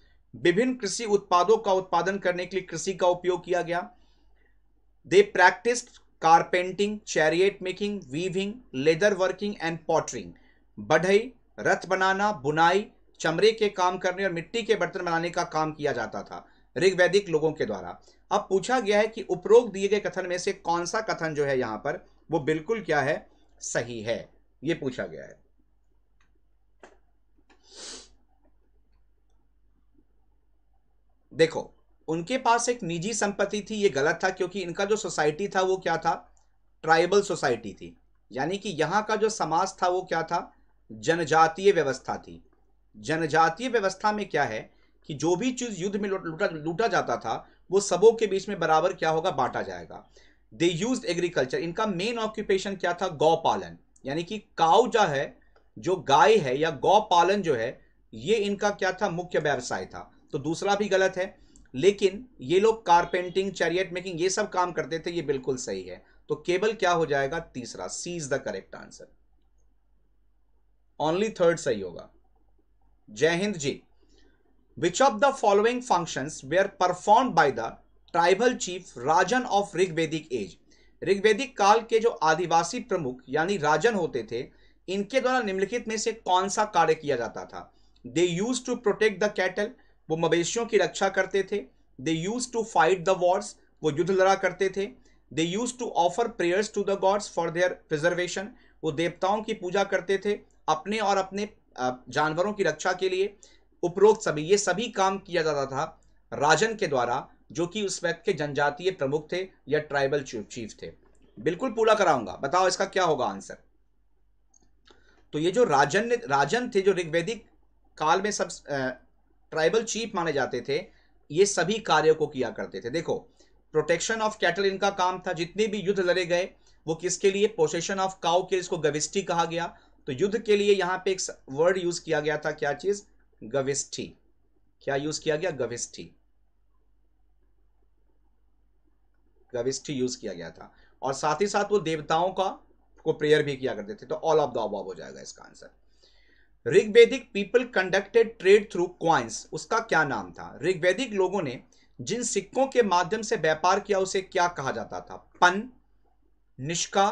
विभिन्न कृषि उत्पादों का उत्पादन करने के लिए कृषि का उपयोग किया गया they practice carpenting chariot making weaving leather working and pottering बढ़ई रथ बनाना बुनाई चमड़े के काम करने और मिट्टी के बर्तन बनाने का काम किया जाता था ऋग्वैदिक लोगों के द्वारा अब पूछा गया है कि उपरोक्त दिए गए कथन में से कौन सा कथन जो है यहां पर वो बिल्कुल क्या है सही है ये पूछा गया है देखो उनके पास एक निजी संपत्ति थी ये गलत था क्योंकि इनका जो सोसाइटी था वो क्या था ट्राइबल सोसाइटी थी यानी कि यहां का जो समाज था वो क्या था जनजातीय व्यवस्था थी जनजातीय व्यवस्था में क्या है कि जो भी चीज़ युद्ध में लूटा लूटा जाता था वो सबों के बीच में बराबर क्या होगा बांटा जाएगा दे यूज एग्रीकल्चर इनका मेन ऑक्यूपेशन क्या था गौ पालन यानी कि काउ जो है जो गाय है या गौ पालन जो है ये इनका क्या था मुख्य व्यवसाय था तो दूसरा भी गलत है लेकिन ये लोग कारपेंटिंग चैरियट मेकिंग ये सब काम करते थे ये बिल्कुल सही है तो केवल क्या हो जाएगा तीसरा C is the correct answer only third सही होगा जय हिंद जी which of the following function were performed by the tribal chief Rajan of Rigvedic age ऋग्वेदिक काल के जो आदिवासी प्रमुख यानी राजन होते थे इनके द्वारा निम्नलिखित में से कौन सा कार्य किया जाता था they used to protect the cattle वो मवेशियों की रक्षा करते थे they used to fight the wars वो युद्ध लड़ा करते थे they used to offer prayers to the gods for their preservation वो देवताओं की पूजा करते थे अपने और अपने जानवरों की रक्षा के लिए उपरोक्त सभी ये सभी काम किया जाता था राजन के द्वारा जो कि उस वक्त के जनजातीय प्रमुख थे या ट्राइबल चीफ थे बिल्कुल पूरा कराऊंगा बताओ इसका क्या होगा आंसर तो ये जो राजन राजन थे जो ऋग्वेदिक काल में सब ट्राइबल चीफ माने जाते थे ये सभी कार्यों को किया करते थे देखो प्रोटेक्शन ऑफ कैटल इनका काम था जितने भी युद्ध लड़े गए वो किसके लिए पोसेशन ऑफ काउ के इसको गविस्टी कहा गया तो युद्ध के लिए यहां पे एक वर्ड यूज किया गया था क्या चीज गविष्ठी क्या यूज किया गया गविष्ठी गविष्ठी यूज किया गया था और साथ ही साथ वो देवताओं का को प्रेयर भी किया करते थे तो ऑल ऑफ द अबॉब हो जाएगा इसका answer Rigvedic people conducted trade through coins उसका क्या नाम था ऋग्वेदिक लोगों ने जिन सिक्कों के माध्यम से व्यापार किया उसे क्या कहा जाता था पन निष्का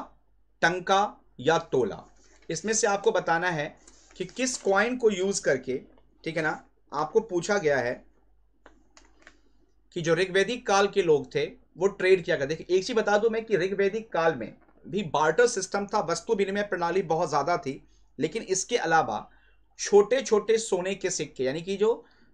टंका या तोला इसमें से आपको बताना है कि किस कॉइन को यूज करके ठीक है ना आपको पूछा गया है कि जो ऋग्वेदिक काल के लोग थे वो ट्रेड किया करते एक चीज बता दूं मैं कि ऋग्वेदिक काल में भी बार्टर सिस्टम था वस्तु विनिमय प्रणाली बहुत ज़्यादा थी लेकिन इसके अलावा छोटे छोटे सोने के सिक्के यानी कि जो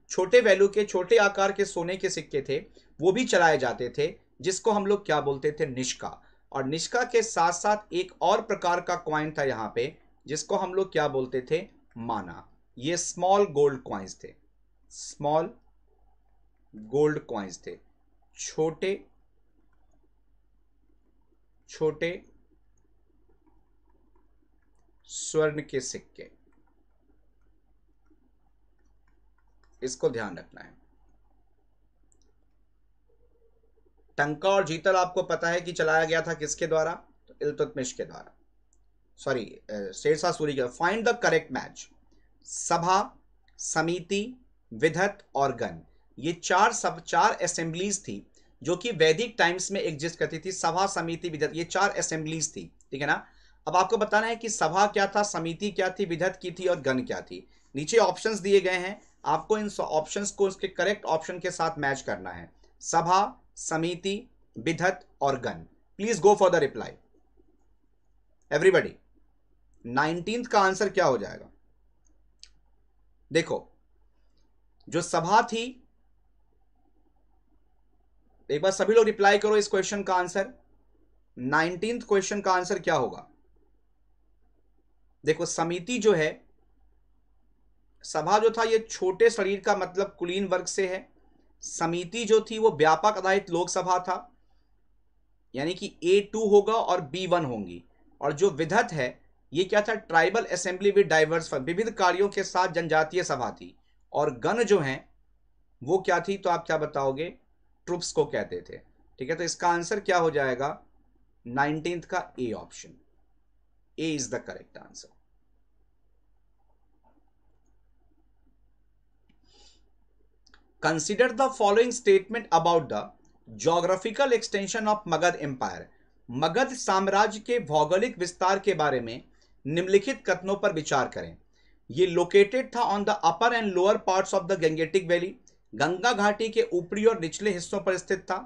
छोटे वैल्यू के छोटे आकार के सोने के सिक्के थे वो भी चलाए जाते थे जिसको हम लोग क्या बोलते थे निष्का और निष्का के साथ साथ एक और प्रकार का क्वाइन था यहाँ पे जिसको हम लोग क्या बोलते थे माना ये स्मॉल गोल्ड क्वाइंस थे स्मॉल गोल्ड क्वाइंस थे छोटे छोटे स्वर्ण के सिक्के इसको ध्यान रखना है टंका और जीतल आपको पता है कि चलाया गया था किसके द्वारा तो इलतुतमिश के द्वारा सॉरी शेरशाह सूरी के फाइंड द करेक्ट मैच सभा समिति विधत और गण ये चार सब चार असेंबलीज थी जो कि वैदिक टाइम्स में एग्जिस्ट करती थी सभा समिति विधत ये चार असेंबलीज थी ठीक है ना अब आपको बताना है कि सभा क्या था समिति क्या थी विधत की थी और गण क्या थी नीचे ऑप्शंस दिए गए हैं आपको इन ऑप्शंस को उसके करेक्ट ऑप्शन के साथ मैच करना है सभा समिति विधत और गन please go for the reply everybody nineteenth का आंसर क्या हो जाएगा देखो जो सभा थी एक बार सभी लोग रिप्लाई करो इस क्वेश्चन का आंसर नाइनटीन क्वेश्चन का आंसर क्या होगा देखो समिति जो है सभा जो था ये छोटे शरीर का मतलब कुलीन वर्ग से है समिति जो थी वो व्यापक आधारित लोकसभा था यानी कि ए टू होगा और बी वन होंगी और जो विधत है ये क्या था ट्राइबल असेंबली विद डाइवर्स विविध कार्यों के साथ जनजातीय सभा थी और गण जो हैं वो क्या थी तो आप क्या बताओगे ट्रुप्स को कहते थे ठीक है तो इसका आंसर क्या हो जाएगा नाइनटीन का A option A is the correct answer consider the following statement about the geographical extension of Magadha empire Magadha साम्राज्य के भौगोलिक विस्तार के बारे में निम्नलिखित कथनों पर विचार करें ये लोकेटेड था on the upper and lower parts of the Gangetic valley Ganga घाटी के ऊपरी और निचले हिस्सों पर स्थित था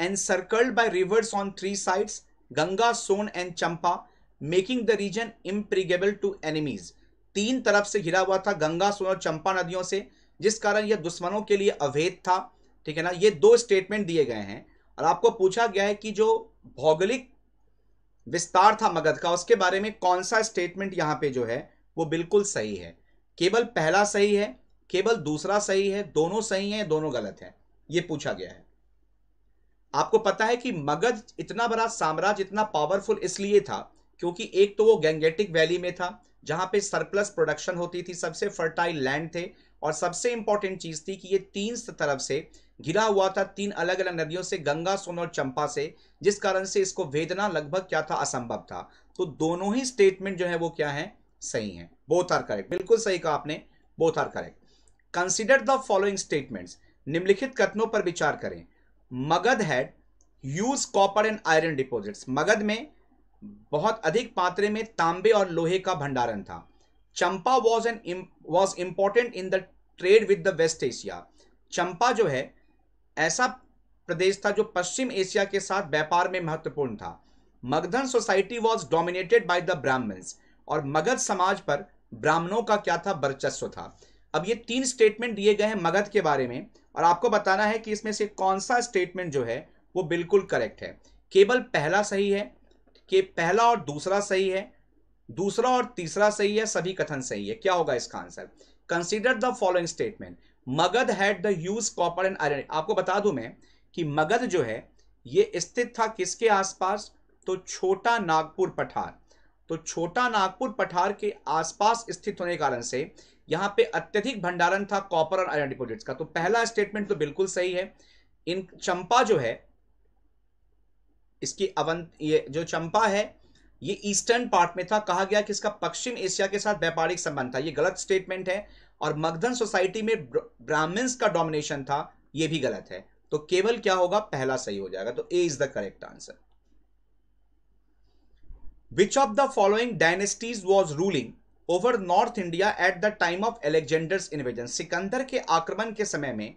and circled by rivers on three sides Ganga Son and Champa making the region impregnable to enemies तीन तरफ से घिरा हुआ था गंगा सोन और चंपा नदियों से जिस कारण यह दुश्मनों के लिए अवैध था ठीक है ना ये दो स्टेटमेंट दिए गए हैं और आपको पूछा गया है कि जो भौगोलिक विस्तार था मगध का उसके बारे में कौन सा स्टेटमेंट यहाँ पे जो है वो बिल्कुल सही है केवल पहला सही है केवल दूसरा सही है दोनों सही है दोनों गलत है ये पूछा गया है आपको पता है कि मगध इतना बड़ा साम्राज्य इतना पावरफुल इसलिए था क्योंकि एक तो वो गैंगेटिक वैली में था जहां पे सरप्लस प्रोडक्शन होती थी सबसे फर्टाइल लैंड थे और सबसे इंपॉर्टेंट चीज़ थी कि ये तीन तरफ से घिरा हुआ था तीन अलग अलग नदियों से गंगा सोन और चंपा से जिस कारण से इसको वेदना लगभग क्या था असंभव था तो दोनों ही स्टेटमेंट जो है वो क्या है सही है बोथ आर करेक्ट बिल्कुल सही कहा आपने both are correct consider the following statement निम्नलिखित कथनों पर विचार करें Magadha had use copper and iron deposit Magadha में बहुत अधिक मात्रे में तांबे और लोहे का भंडारण था Champa was an was important in the trade with the West Asia Champa जो है ऐसा प्रदेश था जो पश्चिम एशिया के साथ व्यापार में महत्वपूर्ण था Magadhan society was dominated by the Brahmins और मगध समाज पर ब्राह्मणों का क्या था वर्चस्व था अब ये तीन स्टेटमेंट दिए गए हैं मगध के बारे में और आपको बताना है कि इसमें से कौन सा स्टेटमेंट जो है वो बिल्कुल करेक्ट है केवल पहला सही है कि पहला और दूसरा सही है दूसरा और तीसरा सही है सभी कथन सही है क्या होगा इसका answer consider the following statement Magadha had the use copper and iron आपको बता दू मैं कि मगध जो है ये स्थित था किसके आसपास तो छोटा नागपुर पठार तो छोटा नागपुर पठार के आसपास स्थित होने के कारण से यहां पे अत्यधिक भंडारण था कॉपर और आयरन डिपोजिट्स का तो पहला स्टेटमेंट तो बिल्कुल सही है इन चंपा जो है इसकी अवंत ये जो चंपा है ये ईस्टर्न पार्ट में था कहा गया कि इसका पश्चिम एशिया के साथ व्यापारिक संबंध था ये गलत स्टेटमेंट है और मगधन सोसाइटी में ब्राह्मण का डोमिनेशन था ये भी गलत है तो केवल क्या होगा पहला सही हो जाएगा तो A is the correct answer which of the following dynasties was ruling over north India at the time of Alexander invasion Sikandar के आक्रमण के समय में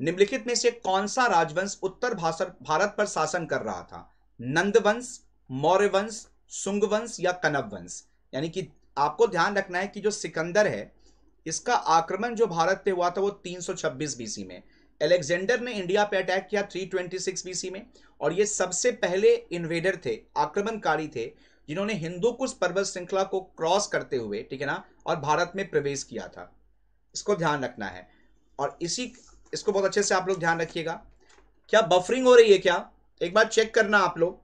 निम्नलिखित में से कौन सा राजवंश उत्तर भारत पर शासन कर रहा था नंदवंश मौर्यंश सुंग वंश या कनब वंश यानी कि आपको ध्यान रखना है कि जो सिकंदर है इसका आक्रमण जो भारत पे हुआ था वो 326 बीसी में एलेक्जेंडर ने इंडिया पे अटैक किया 326 बीसी में और ये सबसे पहले इन्वेडर थे आक्रमणकारी थे जिन्होंने हिंदू कुश पर्वत श्रृंखला को क्रॉस करते हुए ठीक है ना और भारत में प्रवेश किया था इसको ध्यान रखना है और इसी इसको बहुत अच्छे से आप लोग ध्यान रखिएगा क्या बफरिंग हो रही है क्या एक बार चेक करना आप लोग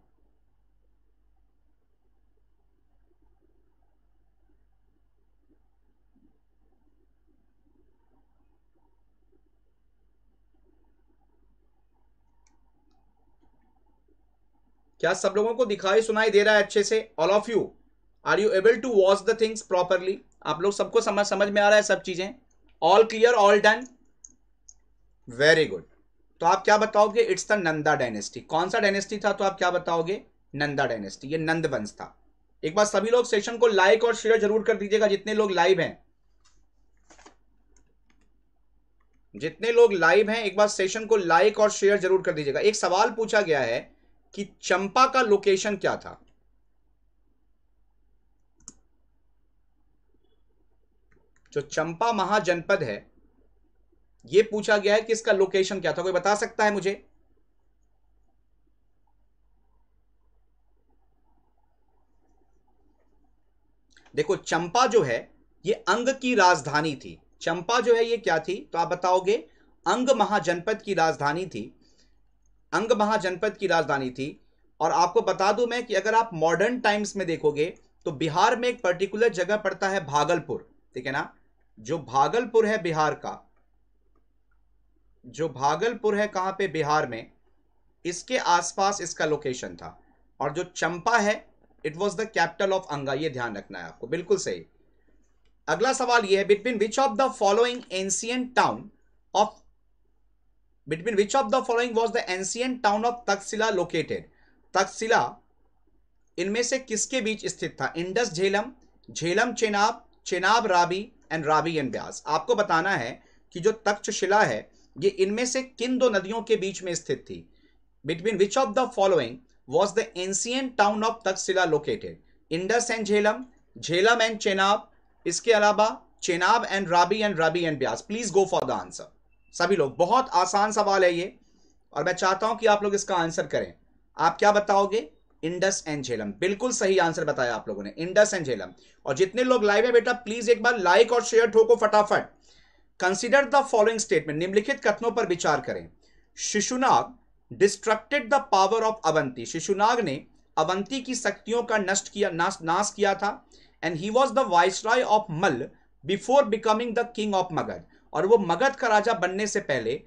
क्या सब लोगों को दिखाई सुनाई दे रहा है अच्छे से all of you are you able to watch the things properly आप लोग सबको समझ समझ में आ रहा है सब चीजें all clear all done very good तो आप क्या बताओगे इट्स द नंदा डायनेस्टी कौन सा डायनेस्टी था तो आप क्या बताओगे नंदा डायनेस्टी ये नंद वंश था एक बार सभी लोग सेशन को लाइक और शेयर जरूर कर दीजिएगा जितने लोग लाइव हैं जितने लोग लाइव हैं एक बार सेशन को लाइक और शेयर जरूर कर दीजिएगा एक सवाल पूछा गया है कि चंपा का लोकेशन क्या था जो चंपा महाजनपद है यह पूछा गया है कि इसका लोकेशन क्या था कोई बता सकता है मुझे देखो चंपा जो है यह अंग की राजधानी थी चंपा जो है यह क्या थी तो आप बताओगे अंग महाजनपद की राजधानी थी अंग महाजनपद की राजधानी थी और आपको बता दूं मैं कि अगर आप मॉडर्न टाइम्स में देखोगे तो बिहार में एक पर्टिकुलर जगह पड़ता है भागलपुर ठीक है ना जो भागलपुर है बिहार का जो भागलपुर है कहां पे बिहार में इसके आसपास इसका लोकेशन था और जो चंपा है it was the capital of Anga ये ध्यान रखना है आपको बिल्कुल सही अगला सवाल यह है between which of the following ancient town of between which of the following was the ancient town of Takshashila located Takshashila इनमें से किसके बीच स्थित था Indus Jhelum Jhelum Chenab Chenab Ravi and Ravi and Beas आपको बताना है कि जो तक्षशिला है ये इनमें से किन दो नदियों के बीच में स्थित थी between which of the following was the ancient town of Takshashila located Indus and Jhelum Jhelum and Chenab इसके अलावा Chenab and Ravi and Ravi and Beas please go for the answer सभी लोग बहुत आसान सवाल है ये और मैं चाहता हूं कि आप लोग इसका आंसर करें आप क्या बताओगे इंडस एंड झेलम बिल्कुल सही आंसर बताया आप लोगों ने इंडस एंड झेलम और जितने लोग लाइव है बेटा प्लीज एक बार लाइक और शेयर ठोको फटाफट कंसिडर द फॉलोइंग स्टेटमेंट निम्नलिखित कथनों पर विचार करें Shishunaga destructed the power of Avanti Shishunaga ने अवंती की शक्तियों का नष्ट किया नाश नाश किया था and he was the viceroy of Malla before becoming the king of Magadha और वो मगध का राजा बनने से पहले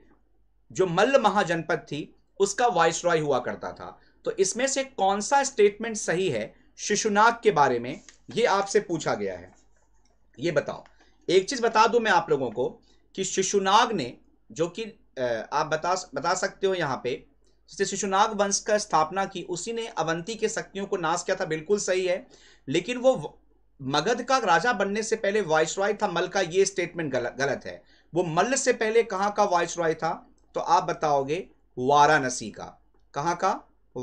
जो मल्ल महाजनपद थी उसका वाइस रॉय हुआ करता था तो इसमें से कौन सा स्टेटमेंट सही है शिशुनाग के बारे में ये आपसे पूछा गया है ये बताओ एक चीज़ बता दूं मैं आप लोगों को कि शिशुनाग ने जो कि आप बता बता सकते हो यहाँ पे जिसने शिशुनाग वंश का स्थापना की उसी ने अवंती के शक्तियों को नाश किया था बिल्कुल सही है लेकिन वो मगध का राजा बनने से पहले वाइसरॉय था मल का ये स्टेटमेंट गलत गलत है वो मल्ल से पहले कहाँ का वाइसरॉय था तो आप बताओगे वाराणसी का कहाँ का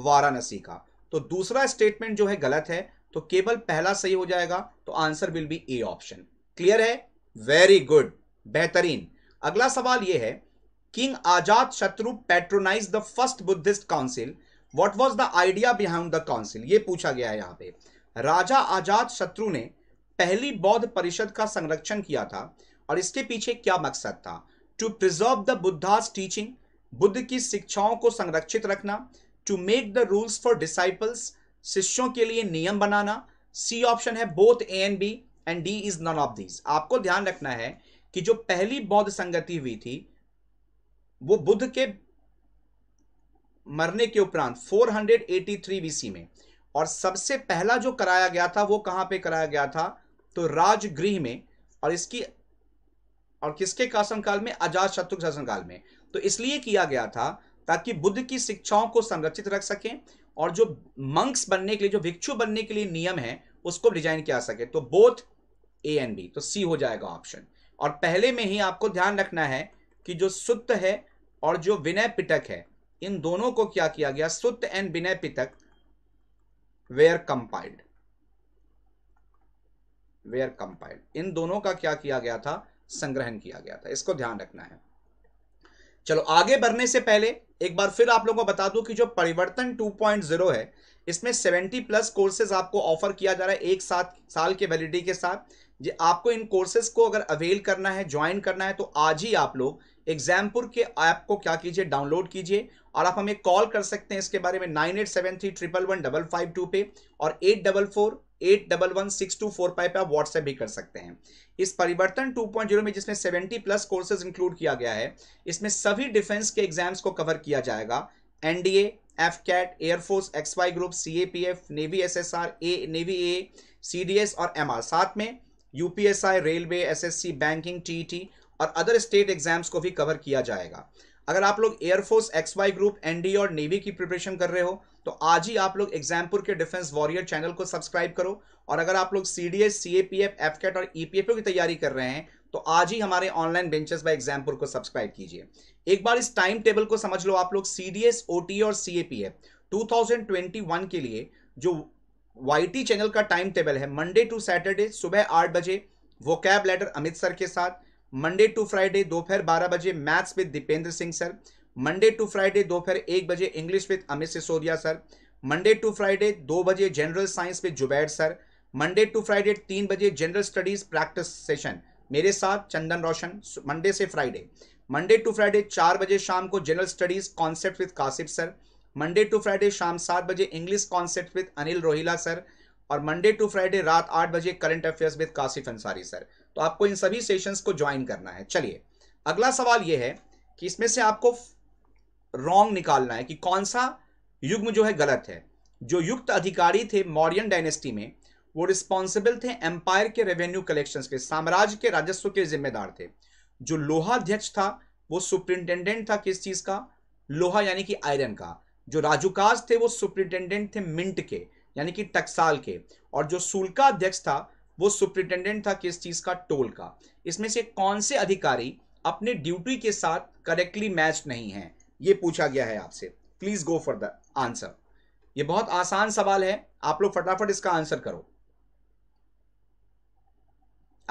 वाराणसी का तो दूसरा स्टेटमेंट जो है गलत है तो केवल पहला सही हो जाएगा तो answer will be A option clear है वेरी गुड बेहतरीन अगला सवाल यह है king Ajatashatru patronize the first Buddhist council what was the idea behind the council ये पूछा गया है यहां पे राजा आजाद शत्रु ने पहली बौद्ध परिषद का संरक्षण किया था और इसके पीछे क्या मकसद था to preserve the Buddha's teaching Buddha की शिक्षाओं को संरक्षित रखना to make the rules for disciples शिष्यों के लिए नियम बनाना सी ऑप्शन है both A and B and D is none of these आपको ध्यान रखना है कि जो पहली बौद्ध संगति हुई थी वो बुद्ध के मरने के उपरांत 483 बीसी में और सबसे पहला जो कराया गया था वो कहां पे कराया गया था तो राजगृह में और इसकी और किसके शासनकाल में अजात शत्रु के शासनकाल में तो इसलिए किया गया था ताकि बुद्ध की शिक्षाओं को संरक्षित रख सकें और जो मंक्स बनने के लिए जो भिक्षु बनने के लिए नियम है उसको डिजाइन किया सके तो बोथ ए एंड बी तो सी हो जाएगा ऑप्शन और पहले में ही आपको ध्यान रखना है कि जो सुत्त है और जो विनय पिटक है इन दोनों को क्या किया गया Sutta and Vinaya Pitaka were compiled were compiled in दोनों का क्या किया गया था संग्रहण किया गया था इसको ध्यान रखना है चलो आगे बढ़ने से पहले एक बार फिर आप लोगों को बता दूं कि जो परिवर्तन 2.0 है इसमें 70 प्लस कोर्सेज आपको ऑफर किया जा रहा है एक साथ साल के वैलिडिटी के साथ जी आपको इन कोर्सेज को अगर अवेल करना है ज्वाइन करना है तो आज ही आप लोग एग्जामपुर के ऐप को क्या कीजिए डाउनलोड कीजिए और आप हमें कॉल कर सकते हैं इसके बारे में nine eight seven three triple one double five two पे और eight double four eight double one six two four five पे आप व्हाट्सएप भी कर सकते हैं इस परिवर्तन 2.0 में जिसमें 70 प्लस कोर्सेज इंक्लूड किया गया है इसमें सभी डिफेंस के एग्जाम्स को कवर किया जाएगा NDA F cat air force X Y group C A P F navy S S R A navy A C D S और एम आर साथ में UPSI railway S S C banking T T और other state exams को भी cover किया जाएगा अगर आप लोग air force X Y group ND और नेवी की प्रिपरेशन कर रहे हो तो आज ही आप लोग एग्जामपुर के डिफेंस वॉरियर चैनल को सब्सक्राइब करो और अगर आप लोग सीडीएस सीएपीएफ एफकेट और ईपीएफओ e की तैयारी कर रहे हैं तो आज ही हमारे ऑनलाइन बेंचेस बाय एग्जामपुर को सब्सक्राइब कीजिए एक बार इस टाइम टेबल को समझ लो आप लोग सीडीएस ओटी और C A two thousand twenty one के लिए जो वाई टी चैनल का टाइम टेबल है मंडे टू सैटरडे सुबह आठ बजे वो कैब लेटर अमित सर के साथ मंडे टू फ्राइडे दोपहर बारह बजे maths with Dipendra Singh sir Monday to Friday दोपहर एक बजे English with Amit Sisodia sir Monday to Friday दो बजे general science with Zubair sir Monday to Friday तीन बजे जनरल स्टडीज प्रैक्टिस सेशन मेरे साथ चंदन रोशन मंडे से फ्राइडे मंडे टू फ्राइडे चार बजे शाम को general studies concept with Kashif sir Monday to Friday शाम सात बजे English concept with Anil Rohila sir और मंडे टू फ्राइडे रात आठ बजे current affairs with Kashif Ansari sir तो आपको इन सभी सेशंस को ज्वाइन करना है चलिए अगला सवाल यह है कि इसमें से आपको रॉन्ग निकालना है कि कौन सा युग्म जो है गलत है जो युक्त अधिकारी थे मौर्यन डायनेस्टी में वो रिस्पॉन्सिबल थे एम्पायर के रेवेन्यू कलेक्शंस के साम्राज्य के राजस्व के जिम्मेदार थे जो लोहाध्यक्ष था वो सुप्रिंटेंडेंट था किस चीज़ का लोहा यानी कि आयरन का जो राजूकाज थे वो सुप्रिंटेंडेंट थे मिंट के यानी कि टक्साल के और जो सूल्का अध्यक्ष था वो सुप्रिंटेंडेंट था किस चीज का टोल का इसमें से कौन से अधिकारी अपने ड्यूटी के साथ करेक्टली मैच नहीं है ये पूछा गया है आपसे please go for the answer ये बहुत आसान सवाल है आप लोग फटाफट इसका आंसर करो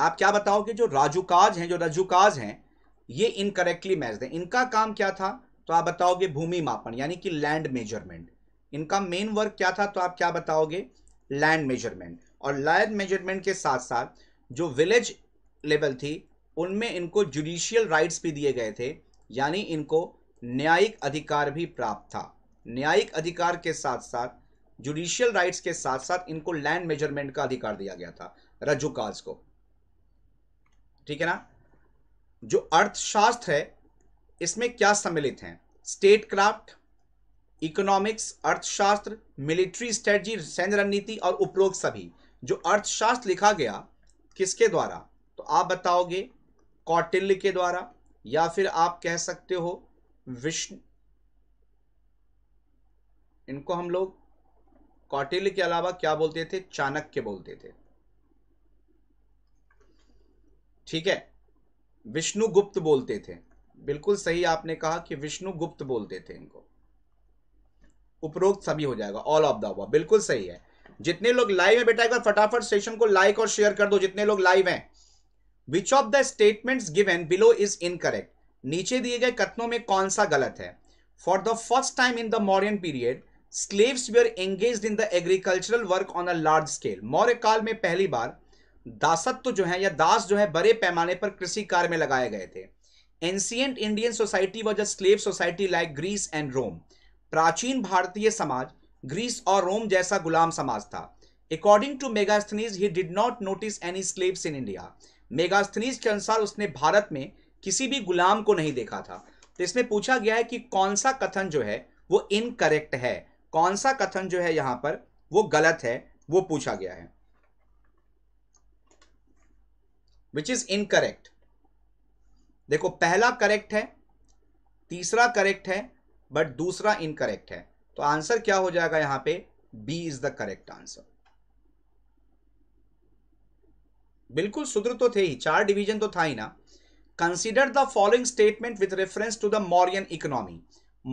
आप क्या बताओ कि जो राजूकाज हैं जो रजूकाज हैं ये इनकरेक्टली मैच दें इनका काम क्या था तो आप बताओगे भूमि मापन यानी कि लैंड मेजरमेंट इनका मेन वर्क क्या था तो आप क्या बताओगे लैंड मेजरमेंट और लायर मेजरमेंट के साथ साथ जो विलेज लेवल थी उनमें इनको जुडिशियल राइट्स भी दिए गए थे यानी इनको न्यायिक अधिकार भी प्राप्त था न्यायिक अधिकार के साथ साथ जुडिशियल राइट्स के साथ साथ इनको लैंड मेजरमेंट का अधिकार दिया गया था रजुकाज को ठीक है ना जो अर्थशास्त्र है इसमें क्या सम्मिलित हैं स्टेट क्राफ्ट इकोनॉमिक्स अर्थशास्त्र मिलिट्री स्ट्रेटजी सैन्य रणनीति और उपरोक्त सभी जो अर्थशास्त्र लिखा गया किसके द्वारा तो आप बताओगे कौटिल्य के द्वारा या फिर आप कह सकते हो विष्णु इनको हम लोग कौटिल्य के अलावा क्या बोलते थे चाणक्य बोलते थे ठीक है विष्णुगुप्त बोलते थे बिल्कुल सही आपने कहा कि विष्णुगुप्त बोलते थे इनको उपरोक्त सभी हो जाएगा ऑल ऑफ द बिल्कुल सही है जितने लोग लाइव है बेटा एक बार फटाफट सेशन को लाइक और शेयर कर दो जितने लोग लाइव हैं which of the statement given below is incorrect नीचे दिए गए कथनों में कौन सा गलत है for the first time in the Mauryan period slaves were engage in the agricultural work on a large scale Maurya काल में पहली बार दासत्व तो जो है या दास जो है बड़े पैमाने पर कृषि कार्य में लगाए गए थे ancient Indian society was a slave society like Greece and Rome प्राचीन भारतीय समाज ग्रीस और रोम जैसा गुलाम समाज था according to Megasthenes he did not notice any slaves in India Megasthenes के अनुसार उसने भारत में किसी भी गुलाम को नहीं देखा था तो इसमें पूछा गया है कि कौन सा कथन जो है वो इनकरेक्ट है कौन सा कथन जो है यहां पर वो गलत है वो पूछा गया है विच इज इनकरेक्ट देखो पहला करेक्ट है तीसरा करेक्ट है बट दूसरा इनकरेक्ट है तो आंसर क्या हो जाएगा यहां पे B is the correct answer बिल्कुल शुद्र तो थे ही चार डिवीजन तो था ही ना consider the following statement with reference to the Mauryan economy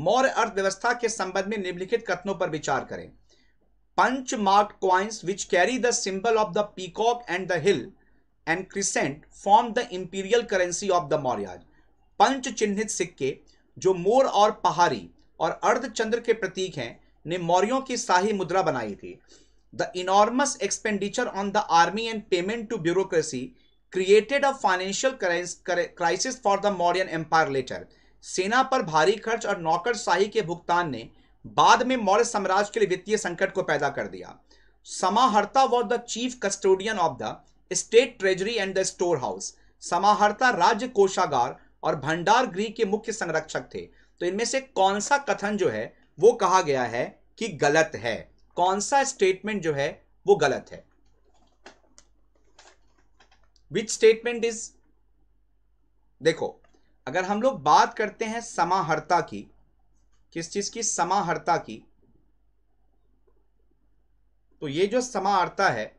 Maurya अर्थव्यवस्था के संबंध में निम्नलिखित कथनों पर विचार करें punch mark coins which carry the symbol of the peacock and the hill and crescent form the imperial currency of the Mauryas punch चिन्हित सिक्के जो मोर और पहाड़ी और अर्धचंद्र के प्रतीक हैं ने मौर्यों की शाही मुद्रा बनाई थी the enormous expenditure on the army and payment to bureaucracy created a financial crisis for the Mauryan empire later सेना पर भारी खर्च और नौकर शाही के भुगतान ने बाद में मौर्य साम्राज्य के लिए वित्तीय संकट को पैदा कर दिया समाहर्ता was the chief custodian of the state treasury and the store house समाहर्ता राज्य कोषागार और भंडार गृह के मुख्य संरक्षक थे तो इनमें से कौन सा कथन जो है वो कहा गया है कि गलत है कौन सा स्टेटमेंट जो है वो गलत है विच स्टेटमेंट इज देखो अगर हम लोग बात करते हैं समाहर्ता की किस चीज की समाहर्ता की तो ये जो समाहर्ता है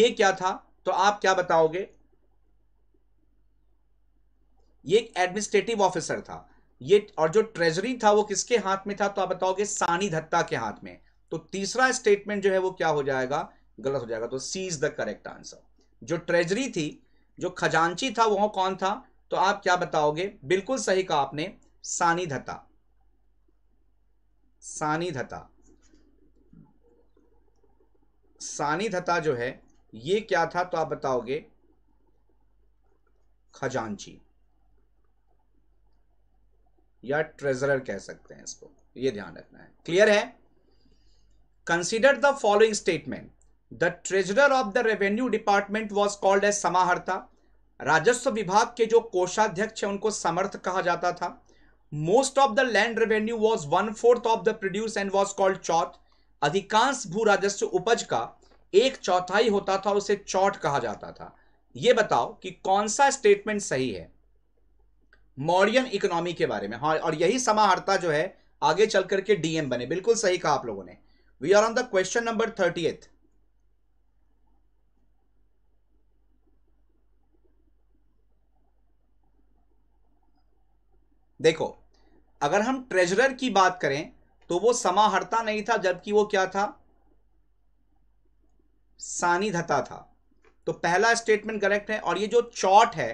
ये क्या था तो आप क्या बताओगे ये एक एडमिनिस्ट्रेटिव ऑफिसर था ये और जो ट्रेजरी था वो किसके हाथ में था तो आप बताओगे सानी धत्ता के हाथ में तो तीसरा स्टेटमेंट जो है वो क्या हो जाएगा गलत हो जाएगा तो C is the correct answer जो ट्रेजरी थी जो खजांची था वह कौन था तो आप क्या बताओगे बिल्कुल सही कहा आपने सानी धत्ता सानी धत्ता सानी धत्ता जो है ये क्या था तो आप बताओगे खजांची या ट्रेजरर कह सकते हैं इसको ये ध्यान रखना है क्लियर है consider the following statement the treasurer of the revenue department was called as समाहर्ता राजस्व विभाग के जो कोषाध्यक्ष है उनको समर्थ कहा जाता था most of the land revenue was one fourth of the produce and was called चौथ अधिकांश भू राजस्व उपज का एक चौथाई होता था उसे चौट कहा जाता था यह बताओ कि कौन सा स्टेटमेंट सही है मॉडियन इकोनॉमी के बारे में हाँ और यही समाहर्ता जो है आगे चल करके डीएम बने बिल्कुल सही कहा आप लोगों ने we are on the question number thirty देखो अगर हम ट्रेजरर की बात करें तो वो समाहर्ता नहीं था जबकि वो क्या था सानिधता था तो पहला स्टेटमेंट करेक्ट है और ये जो चौट है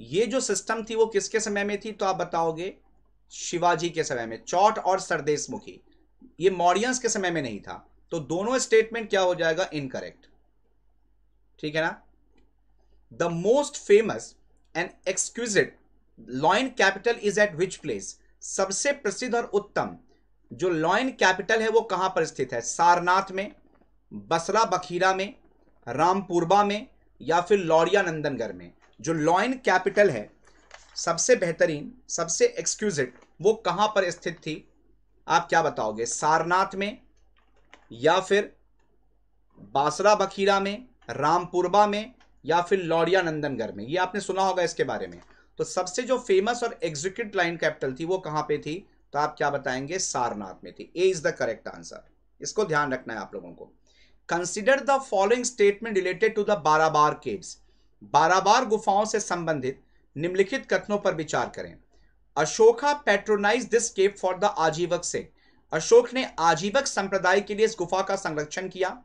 ये जो सिस्टम थी वो किसके समय में थी तो आप बताओगे शिवाजी के समय में चौट और सरदेशमुखी ये मौर्यंस के समय में नहीं था तो दोनों स्टेटमेंट क्या हो जाएगा इनकरेक्ट ठीक है ना the most famous and exquisite lion capital is at which place सबसे प्रसिद्ध और उत्तम जो लॉयन कैपिटल है वो कहां पर स्थित है सारनाथ में बसरा बखीरा में रामपुरबा में या फिर लौरिया नंदनगढ़ में जो लॉइन कैपिटल है सबसे बेहतरीन सबसे एक्सक्यूजिट वो कहां पर स्थित थी आप क्या बताओगे सारनाथ में या फिर बासरा बखीरा में रामपुरबा में या फिर लौरिया नंदनगढ़ में ये आपने सुना होगा इसके बारे में तो सबसे जो फेमस और एग्जीक्यूट लाइन कैपिटल थी वो कहां पे थी तो आप क्या बताएंगे सारनाथ में थी A is the correct answer इसको ध्यान रखना है आप लोगों को consider the following statement related to the Barabar caves Barabar गुफाओं से संबंधित निम्नलिखित कथनों पर विचार करें Ashoka patronise this cave for the Ajivika से अशोक ने आजीवक संप्रदाय के लिए इस गुफा का संरक्षण किया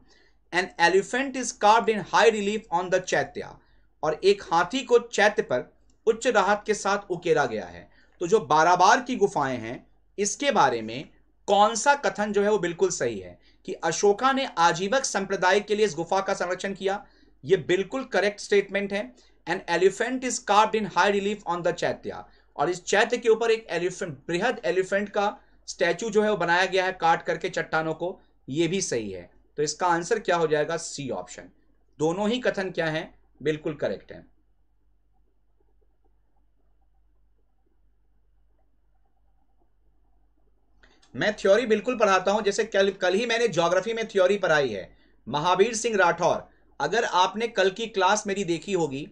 an elephant is carved in high relief on the chaitya और एक हाथी को चैत्य पर उच्च राहत के साथ उकेरा गया है तो जो बाराबार की गुफाएं हैं इसके बारे में कौन सा कथन जो है वो बिल्कुल सही है कि अशोका ने आजीवक संप्रदाय के लिए इस गुफा का संरक्षण किया ये बिल्कुल करेक्ट स्टेटमेंट है an elephant is carved in high relief on the chaitya और इस चैत्य के ऊपर एक एलिफेंट बृहद एलिफेंट का स्टैचू जो है वो बनाया गया है काट करके चट्टानों को ये भी सही है तो इसका आंसर क्या हो जाएगा सी ऑप्शन दोनों ही कथन क्या है बिल्कुल करेक्ट है मैं थ्योरी बिल्कुल पढ़ाता हूं जैसे कल कल ही मैंने ज्योग्राफी में थ्योरी पढ़ाई है महावीर सिंह राठौर अगर आपने कल की क्लास मेरी देखी होगी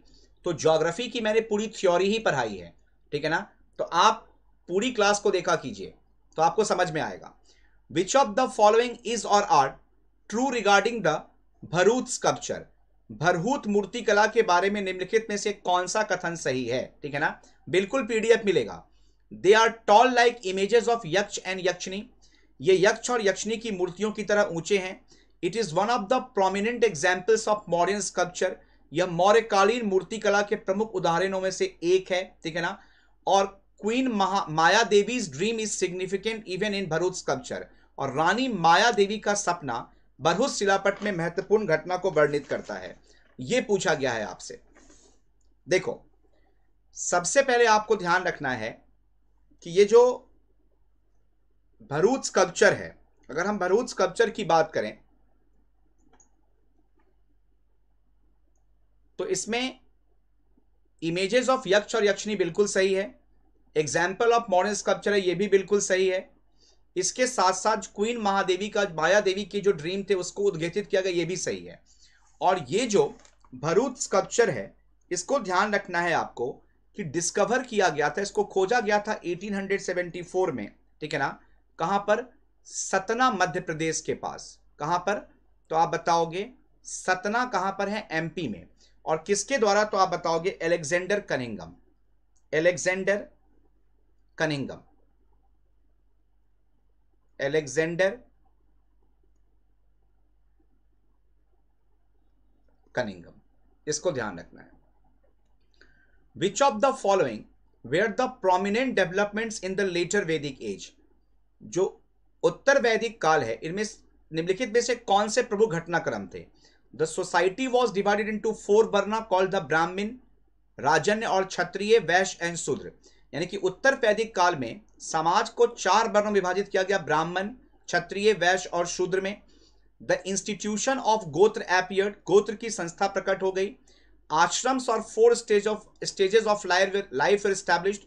तो ज्योग्राफी की मैंने पूरी थ्योरी ही पढ़ाई है ठीक है ना तो आप पूरी क्लास को देखा कीजिए तो आपको समझ में आएगा which of the following is और are true regarding the Bharhut sculpture Bharhut मूर्तिकला के बारे में निम्नलिखित में से कौन सा कथन सही है ठीक है ना बिल्कुल पीडीएफ मिलेगा they are tall like images of yaksha and yakshini ये यक्ष और यक्षिणी की मूर्तियों की तरह ऊंचे हैं it is one of the prominent examples of modern sculpture यह मौर्यकालीन मूर्तिकला के प्रमुख उदाहरणों में से एक है ठीक है ना और queen Maya Devi dream is significant even in Bharuch sculpture और रानी माया देवी का सपना भरूच शिलापट में महत्वपूर्ण घटना को वर्णित करता है यह पूछा गया है आपसे देखो सबसे पहले आपको ध्यान रखना है कि ये जो भरूच स्कल्पचर है अगर हम भरूच स्कल्पचर की बात करें तो इसमें इमेजेस ऑफ यक्ष और यक्षिणी बिल्कुल सही है एग्जाम्पल ऑफ मॉडर्न स्कल्पचर है ये भी बिल्कुल सही है इसके साथ साथ क्वीन महादेवी का माया देवी के जो ड्रीम थे उसको उद्घेतित किया गया ये भी सही है और ये जो भरूच स्कल्पचर है इसको ध्यान रखना है आपको कि डिस्कवर किया गया था इसको खोजा गया था 1874 में ठीक है ना कहाँ पर सतना मध्य प्रदेश के पास कहाँ पर तो आप बताओगे सतना कहाँ पर है एमपी में और किसके द्वारा तो आप बताओगे Alexander Cunningham Alexander Cunningham Alexander Cunningham इसको ध्यान रखना है which of the following were the prominent developments in the later Vedic age जो उत्तर वैदिक काल है इनमें निम्नलिखित में से कौन से प्रमुख घटनाक्रम थे society was divided into four varna called the Brahmin, Rajanya और क्षत्रिय वैश्य एंड शूद्र यानी कि उत्तर वैदिक काल में समाज को चार वर्ण विभाजित किया गया ब्राह्मण क्षत्रिय वैश्य और शूद्र में the institution of gotra appeared गोत्र की संस्था प्रकट हो गई आश्रम और four stage of stages of life established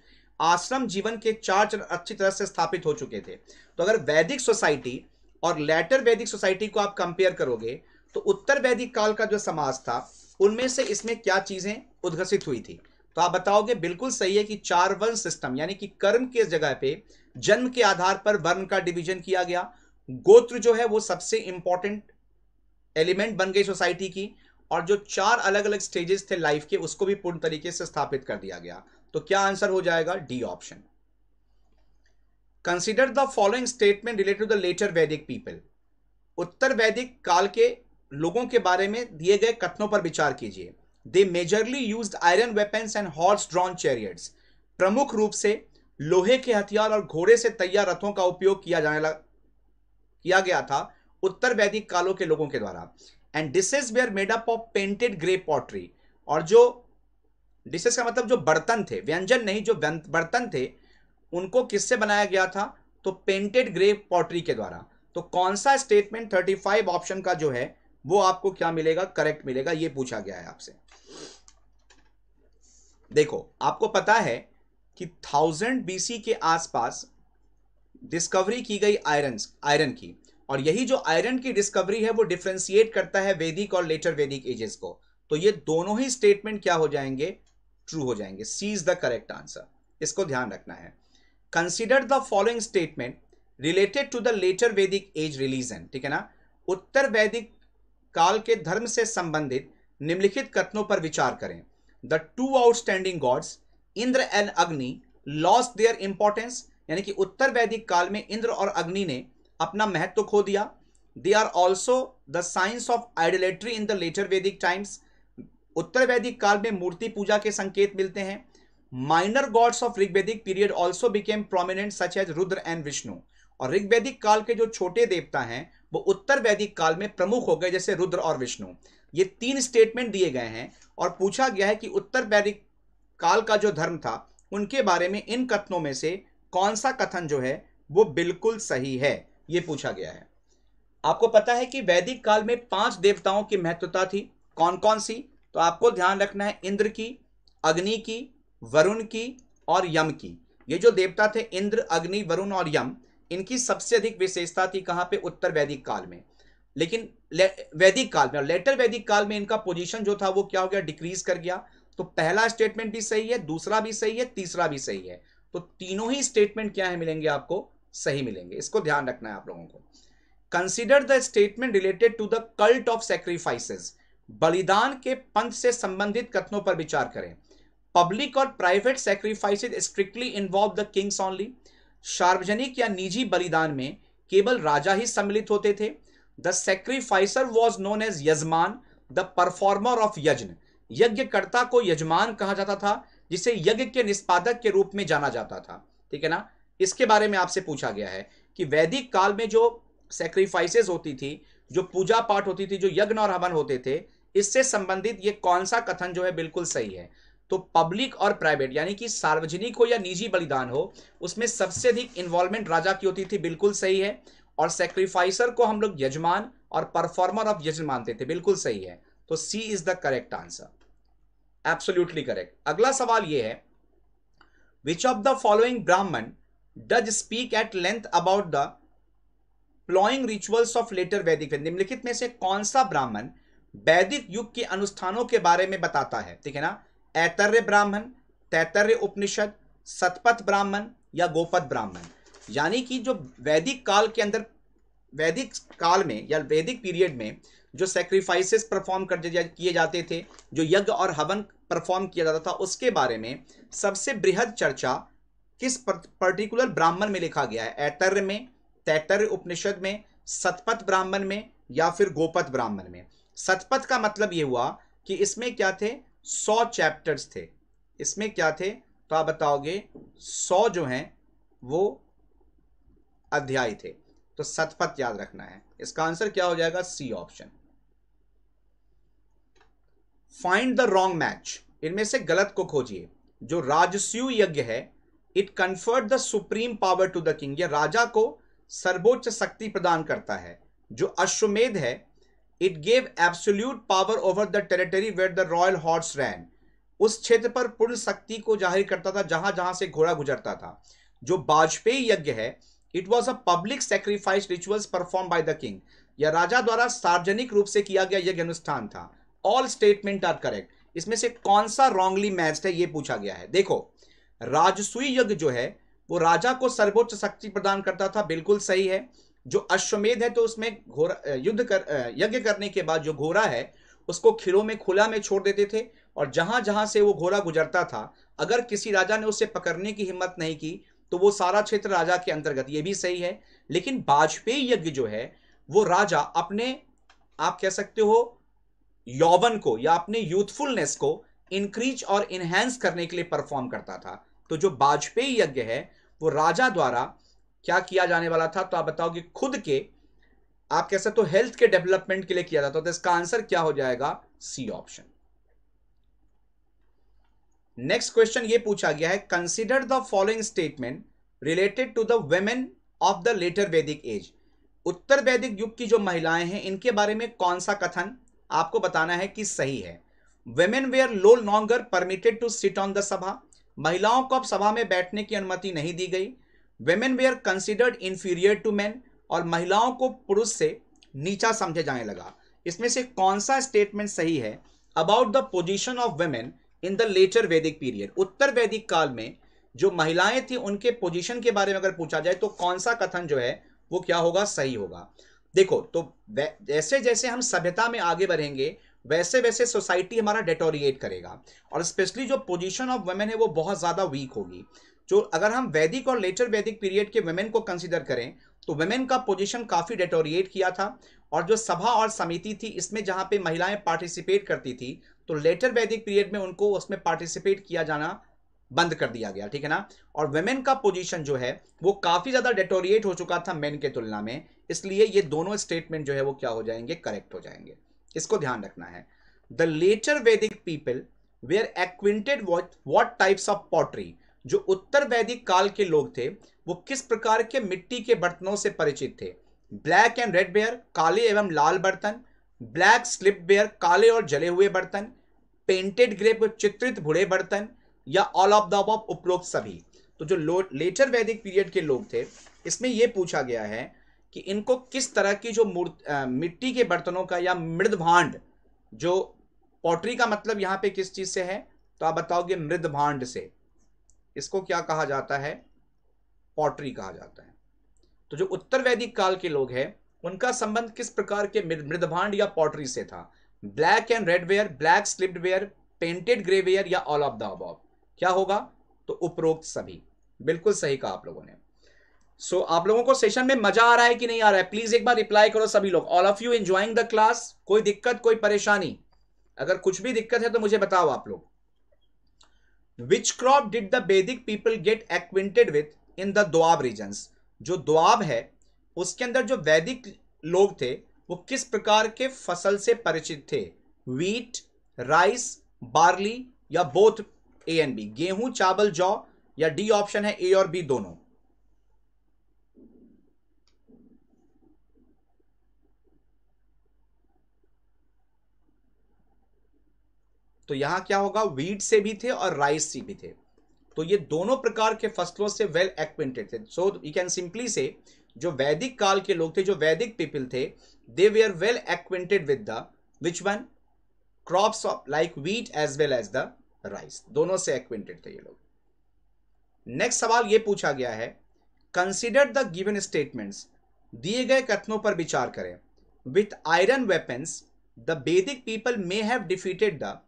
आश्रम जीवन के चार चरण अच्छी तरह से स्थापित हो चुके थे तो अगर वैदिक सोसाइटी और लेटर वैदिक सोसाइटी को आप कंपेयर करोगे तो उत्तर वैदिक काल का जो समाज था उनमें से इसमें क्या चीज़ें उद्घसित हुई थी तो आप बताओगे बिल्कुल सही है कि चार वर्ण सिस्टम यानी कि कर्म के जगह पे जन्म के आधार पर वर्ण का डिवीजन किया गया गोत्र जो है वो सबसे इंपॉर्टेंट एलिमेंट बन गई सोसाइटी की और जो चार अलग अलग स्टेजेस थे लाइफ के उसको भी पूर्ण तरीके से स्थापित कर दिया गया तो क्या आंसर हो जाएगा D option consider the following statement related to the later Vedic people उत्तर वैदिक काल के लोगों के बारे में दिए गए कथनों पर विचार कीजिए they majorly use iron weapons and horse drawn chariots प्रमुख रूप से लोहे के हथियार और घोड़े से तैयार रथों का उपयोग किया जाने लगा किया गया था उत्तर वैदिक कालों के लोगों के द्वारा and dishes were made up of painted grey pottery और जो डिशेज का मतलब जो बर्तन थे व्यंजन नहीं जो बर्तन थे उनको किससे बनाया गया था तो पेंटेड ग्रे पॉटरी के द्वारा तो कौन सा स्टेटमेंट 35 ऑप्शन का जो है वो आपको क्या मिलेगा करेक्ट मिलेगा ये पूछा गया है आपसे देखो आपको पता है कि थाउजेंड बीसी के आसपास डिस्कवरी की गई आयरन आयरन की और यही जो आयरन की डिस्कवरी है वो डिफ्रेंसिएट करता है वैदिक और लेटर वैदिक एजेस को तो ये दोनों ही स्टेटमेंट क्या हो जाएंगे ट्रू हो जाएंगे C is the correct answer इसको ध्यान रखना है consider the following statement related to the later Vedic age religion ठीक है ना उत्तर वैदिक काल के धर्म से संबंधित निम्नलिखित कथनों पर विचार करें the two outstanding gods Indra and Agni loss their importance यानी कि उत्तर वैदिक काल में इंद्र और अग्नि ने अपना महत्व खो दिया they are also the signs of idolatry in the later Vedic times उत्तर वैदिक काल में मूर्ति पूजा के संकेत मिलते हैं minor gods of Rigvedic period also became prominent such as Rudra and Vishnu और ऋग्वेदिक काल के जो छोटे देवता हैं वो उत्तर वैदिक काल में प्रमुख हो गए जैसे रुद्र और विष्णु ये तीन स्टेटमेंट दिए गए हैं और पूछा गया है कि उत्तर वैदिक काल का जो धर्म था उनके बारे में इन कथनों में से कौन सा कथन जो है वो बिल्कुल सही है ये पूछा गया है आपको पता है कि वैदिक काल में पांच देवताओं की महत्वता थी कौन कौन सी तो आपको ध्यान रखना है इंद्र की अग्नि की वरुण की और यम की ये जो देवता थे इंद्र अग्नि वरुण और यम इनकी सबसे अधिक विशेषता थी कहां पे उत्तर वैदिक काल में लेकिन ले, वैदिक काल में और लेटर वैदिक काल में इनका पोजीशन जो था वो क्या हो गया डिक्रीज कर गया तो पहला स्टेटमेंट भी सही है दूसरा भी सही है तीसरा भी सही है तो तीनों ही स्टेटमेंट क्या है मिलेंगे आपको सही मिलेंगे इसको ध्यान रखना है आप लोगों को consider the statement related to the cult of sacrifices बलिदान के पंथ से संबंधित कथनों पर विचार करें पब्लिक और private sacrifices strictly involve the kings only सार्वजनिक या निजी बलिदान में केवल राजा ही सम्मिलित होते थे the sacrificer was known as yajaman the performer of yajna यज्ञकर्ता को यजमान कहा जाता था जिसे यज्ञ के निष्पादक के रूप में जाना जाता था ठीक है ना इसके बारे में आपसे पूछा गया है कि वैदिक काल में जो सेक्रीफाइसेस होती थी जो पूजा पाठ होती थी जो यज्ञ और हवन होते थे इससे संबंधित ये कौन सा कथन जो है बिल्कुल सही है तो पब्लिक और प्राइवेट यानी कि सार्वजनिक हो या निजी बलिदान हो उसमें सबसे अधिक इन्वॉल्वमेंट राजा की होती थी बिल्कुल सही है और सेक्रीफाइसर को हम लोग यजमान और परफॉर्मर ऑफ यजमान मानते थे बिल्कुल सही है तो C is the correct answer absolutely correct अगला सवाल यह है which of the following Brahmana does speak at length about the ploughing rituals of later Vedic निम्नलिखित में से कौन सा ब्राह्मण वैदिक युग के अनुष्ठानों के बारे में बताता है ठीक है ना ऐतर्य ब्राह्मण तैतर्य उपनिषद सतपथ ब्राह्मण या गोपथ ब्राह्मण यानी कि जो वैदिक काल के अंदर वैदिक काल में या वैदिक पीरियड में जो सेक्रीफाइसेस परफॉर्म कर किए जाते थे जो यज्ञ और हवन परफॉर्म किया जाता था उसके बारे में सबसे बृहद चर्चा किस पर्टिकुलर ब्राह्मण में लिखा गया है ऐतर्य में तैतर्य उपनिषद में सतपथ ब्राह्मण में या फिर गोपथ ब्राह्मण में सतपथ का मतलब ये हुआ कि इसमें क्या थे सौ चैप्टर्स थे इसमें क्या थे तो आप बताओगे सौ जो हैं वो अध्याय थे तो सतपथ याद रखना है इसका आंसर क्या हो जाएगा C option find the wrong match इनमें से गलत को खोजिए जो राजस्यू यज्ञ है it conferred the supreme power to the king यह राजा को सर्वोच्च शक्ति प्रदान करता है जो अश्वमेध है it gave absolute power over the territory where the royal horse ran उस क्षेत्र पर पूर्ण शक्ति को जाहिर करता था जहां जहां से घोड़ा गुजरता था जो वाजपेयी यज्ञ है it was a public sacrifice rituals perform by the king यह राजा द्वारा सार्वजनिक रूप से किया गया यज्ञ अनुष्ठान था ऑल स्टेटमेंट आर करेक्ट इसमें से कौन सा रॉन्गली मैच है ये पूछा गया है देखो राजसुई यज्ञ जो है वो राजा को सर्वोच्च शक्ति प्रदान करता था बिल्कुल सही है जो अश्वमेध है तो उसमें घोरा युद्ध कर यज्ञ करने के बाद जो घोरा है उसको खिलों में खुला में छोड़ देते थे और जहां जहां से वो घोरा गुजरता था अगर किसी राजा ने उसे पकड़ने की हिम्मत नहीं की तो वो सारा क्षेत्र राजा के अंतर्गत ये भी सही है लेकिन वाजपेयी यज्ञ जो है वो राजा अपने आप कह सकते हो यौवन को या अपने यूथफुलनेस को इंक्रीज और इनहेंस करने के लिए परफॉर्म करता था तो जो वाजपेयी यज्ञ है वो राजा द्वारा क्या किया जाने वाला था तो आप बताओगे खुद के आप कह सकते हो तो हेल्थ के डेवलपमेंट के लिए किया जाता तो इसका आंसर क्या हो जाएगा सी ऑप्शन नेक्स्ट क्वेश्चन ये पूछा गया है consider the following statement related to the women of the later Vedic age उत्तर वैदिक युग की जो महिलाएं हैं इनके बारे में कौन सा कथन आपको बताना है कि सही है women were no longer permitted to sit on the sabha महिलाओं को अब सभा में बैठने की अनुमति नहीं दी गई women are considered inferior to man और महिलाओं को पुरुष से नीचा समझे जाने लगा इसमें से कौन सा स्टेटमेंट सही है about the position of women in the later Vedic period उत्तर वैदिक काल में जो महिलाएं थी उनके पोजिशन के बारे में अगर पूछा जाए तो कौन सा कथन जो है वो क्या होगा सही होगा देखो तो जैसे जैसे हम सभ्यता में आगे बढ़ेंगे वैसे वैसे सोसाइटी हमारा डेटोरिएट करेगा और स्पेशली जो पोजीशन ऑफ वेमेन है वो बहुत ज़्यादा वीक होगी जो अगर हम वैदिक और लेटर वैदिक पीरियड के वेमेन को कंसिडर करें तो वेमेन का पोजिशन काफ़ी डेटोरिएट किया था और जो सभा और समिति थी इसमें जहाँ पे महिलाएं पार्टिसिपेट करती थी तो लेटर वैदिक पीरियड में उनको उसमें पार्टिसिपेट किया जाना बंद कर दिया गया ठीक है ना और वेमेन का पोजीशन जो है वो काफ़ी ज़्यादा डेटोरिएट हो चुका था मेन के तुलना में इसलिए ये दोनों स्टेटमेंट जो है वो क्या हो जाएंगे करेक्ट हो जाएंगे इसको ध्यान रखना है the later Vedic people were are acquainted what types of pottery जो उत्तर वैदिक काल के लोग थे वो किस प्रकार के मिट्टी के बर्तनों से परिचित थे ब्लैक एंड रेड बेयर काले एवं लाल बर्तन ब्लैक स्लिप बेयर काले और जले हुए बर्तन पेंटेड ग्रेप चित्रित भूरे बर्तन या ऑल ऑफ द अबव उपरोक्त सभी तो जो लेटर वैदिक पीरियड के लोग थे इसमें यह पूछा गया है कि इनको किस तरह की जो मूर्त मिट्टी के बर्तनों का या मृद भांड जो पॉटरी का मतलब यहाँ पे किस चीज़ से है तो आप बताओगे मृद भांड से इसको क्या कहा जाता है पॉटरी कहा जाता है तो जो उत्तर वैदिक काल के लोग हैं उनका संबंध किस प्रकार के मृदभांड या पॉटरी से था black and red ware black slipped ware painted grey ware या ऑल ऑफ द अबॉब क्या होगा तो उपरोक्त सभी बिल्कुल सही कहा आप लोगों ने सो so, आप लोगों को सेशन में मजा आ रहा है कि नहीं आ रहा है प्लीज एक बार रिप्लाई करो सभी लोग all of you enjoying the class कोई दिक्कत कोई परेशानी अगर कुछ भी दिक्कत है तो मुझे बताओ आप लोग which crop did the Vedic people get acquainted with in the Doab region जो दुआब है उसके अंदर जो वैदिक लोग थे वो किस प्रकार के फसल से परिचित थे वीट राइस बार्ली या बोथ ए एंड बी गेहूं चावल जौ या डी ऑप्शन है ए और बी दोनों तो यहां क्या होगा वीट से भी थे और राइस से भी थे तो ये दोनों प्रकार के फसलों से वेल एक्वेंटेड थे सो यू कैन सिंपली से जो वैदिक काल के लोग थे जो वैदिक पीपल थे they were are well acquainted with the which one crops of like wheat as well as the rice दोनों से एक्वेंटेड थे ये लोग नेक्स्ट सवाल ये पूछा गया है कंसिडर द गिवन स्टेटमेंट्स दिए गए कथनों पर विचार करें with iron weapons the Vedic people may have defeated the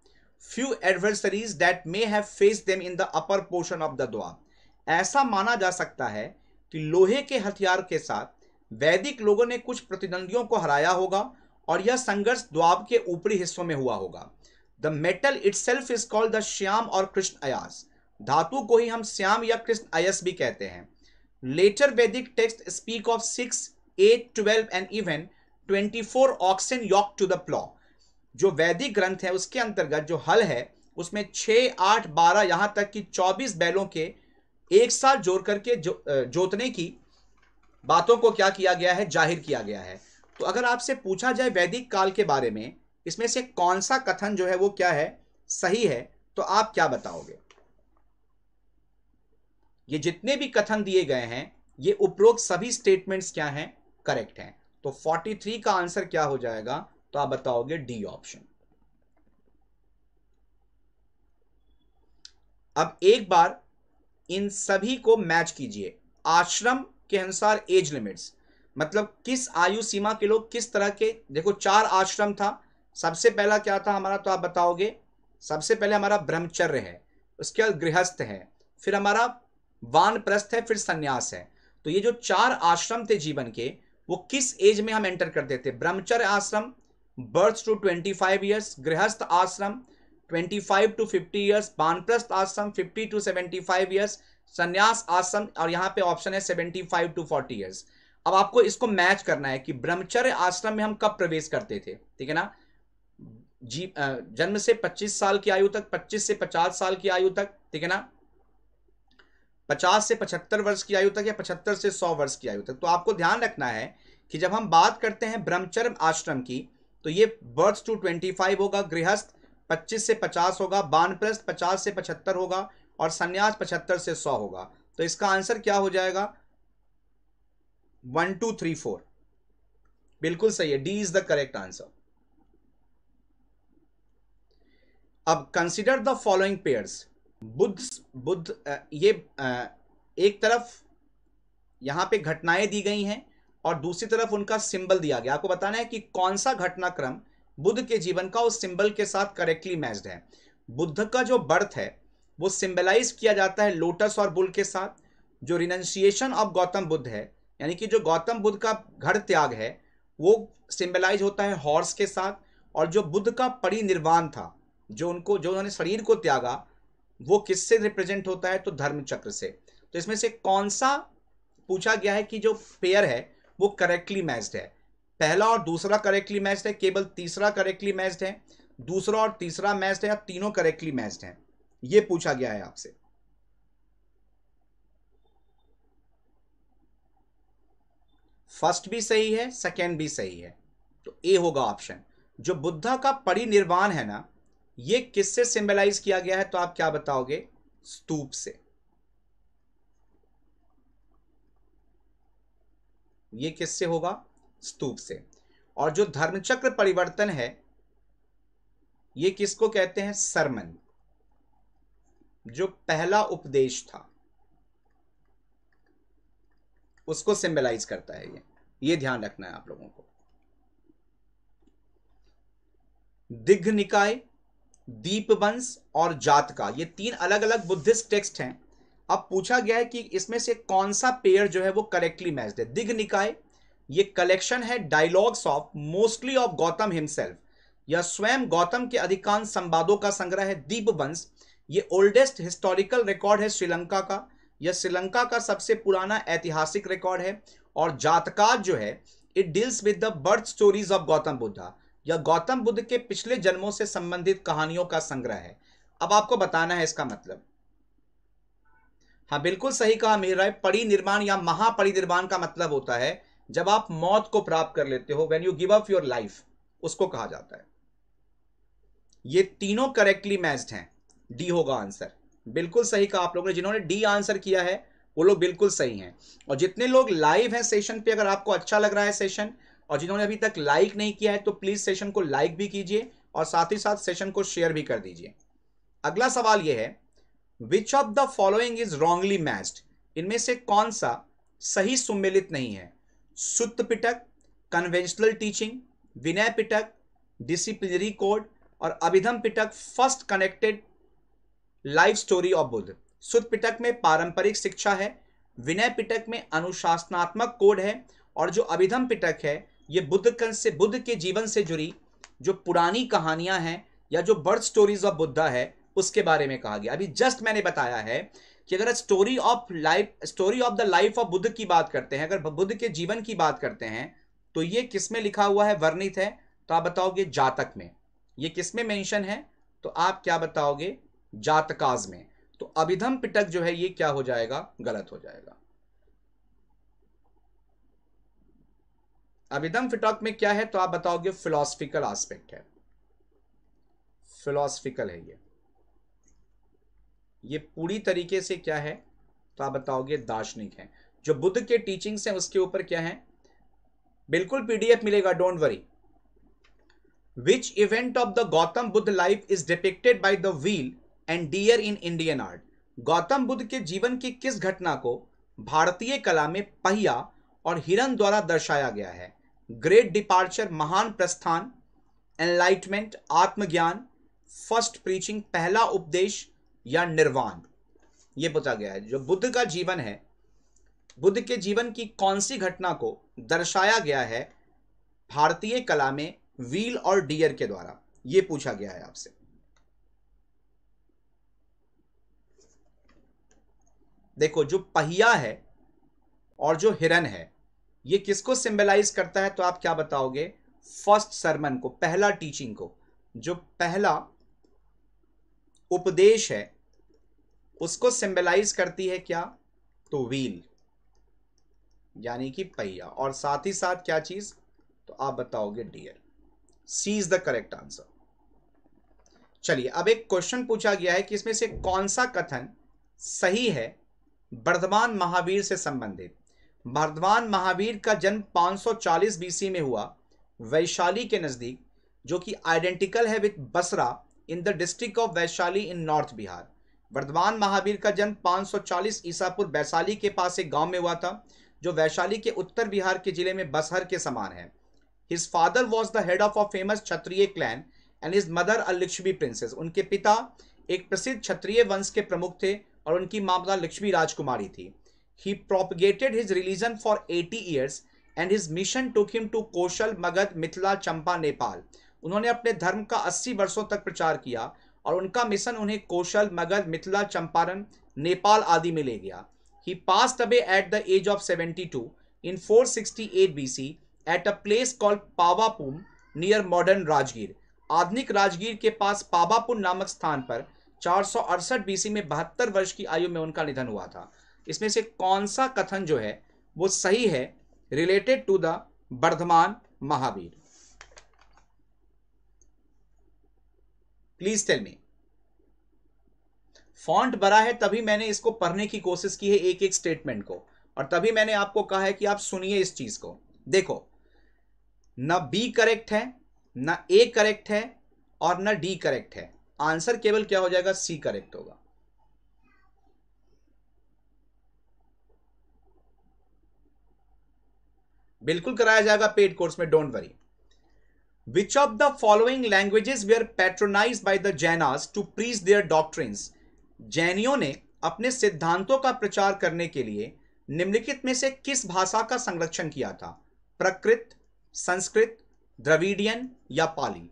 few adversaries that may have face them in the upper portion of the द्वार ऐसा माना जा सकता है कि लोहे के हथियार के साथ वैदिक लोगों ने कुछ प्रतिद्वंदियों को हराया होगा और यह संघर्ष द्वाब के ऊपरी हिस्सों में हुआ होगा the metal itself is called the shyam और कृष्ण अयास धातु को ही हम श्याम या कृष्ण अयस भी कहते हैं later Vedic text speak of six eight twelve and even twenty four oxen yoke to the plough जो वैदिक ग्रंथ है उसके अंतर्गत जो हल है उसमें छः आठ बारह यहाँ तक कि चौबीस बैलों के एक साथ जोड़ करके जो, जोतने की बातों को क्या किया गया है जाहिर किया गया है तो अगर आपसे पूछा जाए वैदिक काल के बारे में इसमें से कौन सा कथन जो है वो क्या है सही है तो आप क्या बताओगे ये जितने भी कथन दिए गए हैं ये उपरोक्त सभी स्टेटमेंट्स क्या हैं करेक्ट हैं तो 43 का आंसर क्या हो जाएगा तो आप बताओगे डी ऑप्शन अब एक बार इन सभी को मैच कीजिए आश्रम के अनुसार एज लिमिट्स मतलब किस आयु सीमा के लोग किस तरह के देखो चार आश्रम था सबसे पहला क्या था हमारा तो आप बताओगे सबसे पहले हमारा ब्रह्मचर्य है उसके बाद गृहस्थ है फिर हमारा वानप्रस्थ है फिर संन्यास है तो ये जो चार आश्रम थे जीवन के वो किस एज में हम एंटर करते थे ब्रह्मचर्य आश्रम बर्थ टू 25 ईयर्स गृहस्थ आश्रम 25 टू फिफ्टी ईयर्स बानप्रस्थ आश्रम 50 टू 75 ईयर्स संन्यास आश्रम और यहाँ पे ऑप्शन है 75 टू फोर्टी ईयर्स अब आपको इसको मैच करना है कि ब्रह्मचर्य आश्रम में हम कब प्रवेश करते थे ठीक है ना जी जन्म से 25 साल की आयु तक 25 से 50 साल की आयु तक ठीक है ना 50 से 75 वर्ष की आयु तक या 75 से 100 वर्ष की आयु तक तो आपको ध्यान रखना है कि जब हम बात करते हैं ब्रह्मचर्य आश्रम की तो ये बर्थ टू ट्वेंटी फाइव होगा गृहस्थ पच्चीस से पचास होगा बानप्रस्थ पचास से पचहत्तर होगा और सन्यास पचहत्तर से सौ होगा तो इसका आंसर क्या हो जाएगा वन टू थ्री फोर बिल्कुल सही है D is the correct answer अब consider the following pairs Buddha Buddha ये एक तरफ यहां पे घटनाएं दी गई हैं और दूसरी तरफ उनका सिंबल दिया गया आपको बताना है कि कौन सा घटनाक्रम बुद्ध के जीवन का उस सिंबल के साथ करेक्टली मैच्ड है बुद्ध का जो बर्थ है वो सिंबलाइज किया जाता है लोटस और बुल के साथ जो रिनंसिएशन ऑफ गौतम बुद्ध है यानी कि जो गौतम बुद्ध का घर त्याग है वो सिंबलाइज होता है हॉर्स के साथ और जो बुद्ध का परिनिर्वाण था जो उनको जो उन्होंने शरीर को त्यागा वो किससे रिप्रेजेंट होता है तो धर्म चक्र से तो इसमें से कौन सा पूछा गया है कि जो पेयर है वो करेक्टली मैच्ड है पहला और दूसरा करेक्टली मैच्ड है केवल तीसरा करेक्टली मैच्ड है दूसरा और तीसरा मैच्ड है या तीनों करेक्टली मैच्ड हैं ये पूछा गया है आपसे फर्स्ट भी सही है सेकेंड भी सही है तो ए होगा ऑप्शन जो बुद्धा का परिनिर्वाण है ना ये किससे सिंबलाइज किया गया है तो आप क्या बताओगे स्तूप से ये किससे होगा स्तूप से और जो धर्मचक्र परिवर्तन है ये किसको कहते हैं सरमन जो पहला उपदेश था उसको सिंबलाइज करता है ये ये ध्यान रखना है आप लोगों को दिग्ध निकाय दीपवंश और जात का ये तीन अलग अलग बुद्धिस्ट टेक्स्ट हैं अब पूछा गया है कि इसमें से कौन सा पेयर जो है वो करेक्टली मैच है दिग्ग निकाय ये कलेक्शन है dialogues of mostly of Gautam himself या स्वयं गौतम के अधिकांश संवादों का संग्रह है दीप वंश ये ओल्डेस्ट हिस्टोरिकल रिकॉर्ड है श्रीलंका का यह श्रीलंका का सबसे पुराना ऐतिहासिक रिकॉर्ड है और जातकात जो है it deals with the birth stories of Gautam Buddha यह गौतम बुद्ध के पिछले जन्मों से संबंधित कहानियों का संग्रह है अब आपको बताना है इसका मतलब हाँ बिल्कुल सही कहा मीर राय परिनिर्माण या महापरिनिर्माण का मतलब होता है जब आप मौत को प्राप्त कर लेते हो when you give up your life उसको कहा जाता है ये तीनों करेक्टली मैच्ड हैं डी होगा आंसर बिल्कुल सही कहा आप लोगों ने जिन्होंने डी आंसर किया है वो लोग बिल्कुल सही हैं और जितने लोग लाइव हैं सेशन पे अगर आपको अच्छा लग रहा है सेशन और जिन्होंने अभी तक लाइक नहीं किया है तो प्लीज़ सेशन को लाइक भी कीजिए और साथ ही साथ सेशन को शेयर भी कर दीजिए अगला सवाल ये है which of the following is wrongly matched इनमें से कौन सा सही सुमेलित नहीं है Sutta Pitaka conventional teaching Vinaya Pitaka disciplinary code और Abhidhamma Pitaka first connected life story of Buddha Sutta Pitaka में पारंपरिक शिक्षा है विनय पिटक में अनुशासनात्मक कोड है और जो अभिधम पिटक है ये बुद्ध से बुद्ध के जीवन से जुड़ी जो पुरानी कहानियां हैं या जो बर्थ स्टोरीज ऑफ बुद्धा है उसके बारे में कहा गया अभी जस्ट मैंने बताया है कि अगर story of life story of the life of Buddha की बात करते हैं अगर बुद्ध के जीवन की बात करते हैं तो ये किस में लिखा हुआ है वर्णित है तो आप बताओगे जातक में ये किस में मेंशन है तो आप क्या बताओगे जातकाज में तो अभिधम पिटक जो है ये क्या हो जाएगा गलत हो जाएगा अभिधम पिटक में क्या है तो आप बताओगे फिलोसफिकल आस्पेक्ट है फिलोसफिकल है यह ये पूरी तरीके से क्या है तो आप बताओगे दार्शनिक है जो बुद्ध के टीचिंग्स हैं उसके ऊपर क्या है बिल्कुल पीडीएफ मिलेगा don't worry which event of the Gautam Buddha life is depicted by the wheel and deer in Indian art Gautam Buddha के जीवन की किस घटना को भारतीय कला में पहिया और हिरन द्वारा दर्शाया गया है ग्रेट डिपार्चर महान प्रस्थान एनलाइटमेंट आत्मज्ञान फर्स्ट प्रीचिंग पहला उपदेश या निर्वाण ये पूछा गया है जो बुद्ध का जीवन है बुद्ध के जीवन की कौन सी घटना को दर्शाया गया है भारतीय कला में व्हील और डियर के द्वारा यह पूछा गया है आपसे देखो जो पहिया है और जो हिरन है ये किसको सिंबलाइज करता है तो आप क्या बताओगे फर्स्ट सरमन को पहला टीचिंग को जो पहला उपदेश है उसको सिंबलाइज करती है क्या तो व्हील यानी कि पहिया और साथ ही साथ क्या चीज तो आप बताओगे dear C is the correct answer चलिए अब एक क्वेश्चन पूछा गया है कि इसमें से कौन सा कथन सही है वर्धमान महावीर से संबंधित वर्धमान महावीर का जन्म 540 बीसी में हुआ वैशाली के नज़दीक जो कि आइडेंटिकल है with Basarh in the district of Vaishali in north Bihar Vardhaman Mahavir का जन्म 540 ईसापुर वैशाली के पास एक गांव में हुआ था जो वैशाली के उत्तर बिहार के जिले में बसहर के समान है his father was the head of a famous Kshatriya clan and his mother a Lakshmi princess उनके पिता एक प्रसिद्ध क्षत्रिय वंश के प्रमुख थे और उनकी मामला लक्ष्मी राजकुमारी थी he propagated his religion for eighty years and his mission to him to Kaushal Magadha Mithila Champa Nepal उन्होंने अपने धर्म का अस्सी वर्षों तक प्रचार किया और उनका मिशन उन्हें कौशल मगध मिथिला चंपारण नेपाल आदि में ले गया he passed away at the age of two in four sixty eight a place called Pavapuri near modern Rajgir आधुनिक राजगीर के पास पावापुम नामक स्थान पर चार सौ अड़सठ बी सी में बहत्तर वर्ष की आयु में उनका निधन हुआ था इसमें से कौन सा कथन जो है वो सही है related to the Vardhaman Mahavir please tell me font बड़ा है तभी मैंने इसको पढ़ने की कोशिश की है एक एक स्टेटमेंट को और तभी मैंने आपको कहा है कि आप सुनिए इस चीज को देखो ना बी करेक्ट है ना ए करेक्ट है और ना डी करेक्ट है आंसर केवल क्या हो जाएगा सी करेक्ट होगा बिल्कुल कराया जाएगा पेड कोर्स में don't worry of the following languages we are patronized by the Jainas to preach their doctrines? जैनियों ने अपने सिद्धांतों का प्रचार करने के लिए निम्नलिखित में से किस भाषा का संरक्षण किया था प्रकृत संस्कृत द्रविडियन या पाली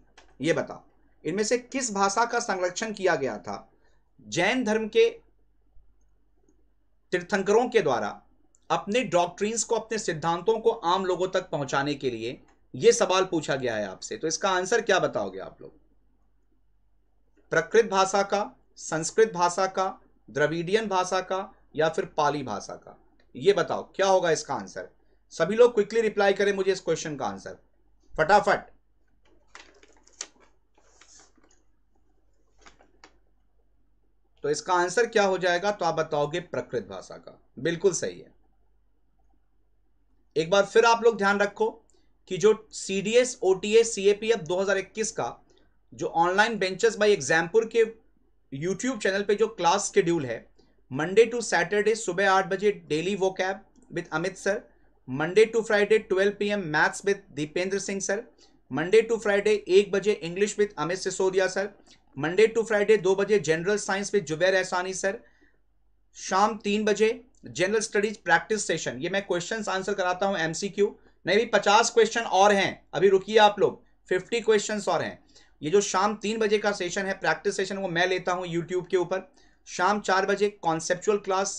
ये बता इनमें से किस भाषा का संरक्षण किया गया था जैन धर्म के तीर्थंकरों के द्वारा अपने डॉक्ट्रीन्स को अपने सिद्धांतों को आम लोगों तक पहुंचाने के लिए ये सवाल पूछा गया है आपसे तो इसका आंसर क्या बताओगे आप लोग प्रकृत भाषा का संस्कृत भाषा का द्रविडियन भाषा का या फिर पाली भाषा का ये बताओ क्या होगा इसका आंसर सभी लोग क्विकली रिप्लाई करें मुझे इस क्वेश्चन का आंसर फटाफट तो इसका आंसर क्या हो जाएगा तो आप बताओगे प्रकृत भाषा का बिल्कुल सही है एक बार फिर आप लोग ध्यान रखो कि जो C D S O T S C A P F दो हज़ार इक्कीस का जो ऑनलाइन बेंचेस बाई एग्जामपुर के यूट्यूब चैनल पे जो क्लास शेड्यूल है मंडे टू सैटरडे सुबह आठ बजे डेली वो कैब with Amit sir Monday to Friday twelve P M maths with Dipendra Singh sir Monday to Friday एक बजे English with Amit Sisodia sir Monday to Friday दो बजे general science with Zubair Ehsani sir शाम तीन बजे जनरल स्टडीज प्रैक्टिस सेशन ये मैं क्वेश्चन आंसर कराता हूँ एमसीक्यू नहीं भी पचास क्वेश्चन और हैं अभी रुकिए आप लोग फिफ्टी क्वेश्चन और हैं ये जो शाम तीन बजे का सेशन है प्रैक्टिस सेशन वो मैं लेता हूँ यूट्यूब के ऊपर शाम चार बजे conceptual class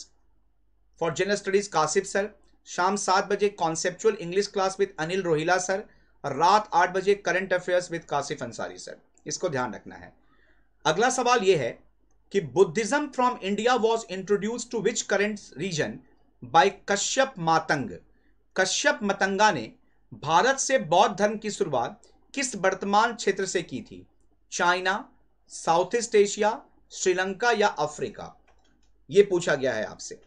for general studies Kashif sir शाम सात बजे conceptual English class with Anil Rohila sir और रात आठ बजे current affairs with Kashif Ansari sir इसको ध्यान रखना है अगला सवाल ये है कि Buddhism from India was introduce to which current region by Kashyap Matang Kashyap Matanga ने भारत से बौद्ध धर्म की शुरुआत किस वर्तमान क्षेत्र से की थी China South East Asia Sri Lanka या अफ्रीका ये पूछा गया है आपसे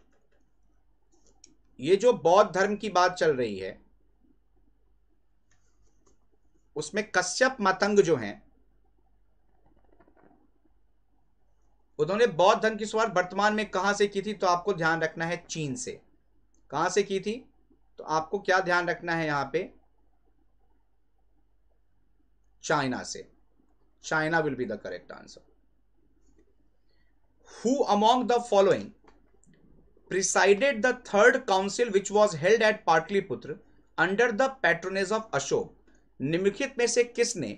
ये जो बौद्ध धर्म की बात चल रही है उसमें कश्यप मतंग जो हैं उन्होंने बौद्ध धर्म की शुरुआत वर्तमान में कहां से की थी तो आपको ध्यान रखना है चीन से कहां से की थी तो आपको क्या ध्यान रखना है यहां पे चाइना से China will be the correct answer who among the following presided the third council which was held at Pataliputra under the patronage of Ashoka निम्नलिखित में से किसने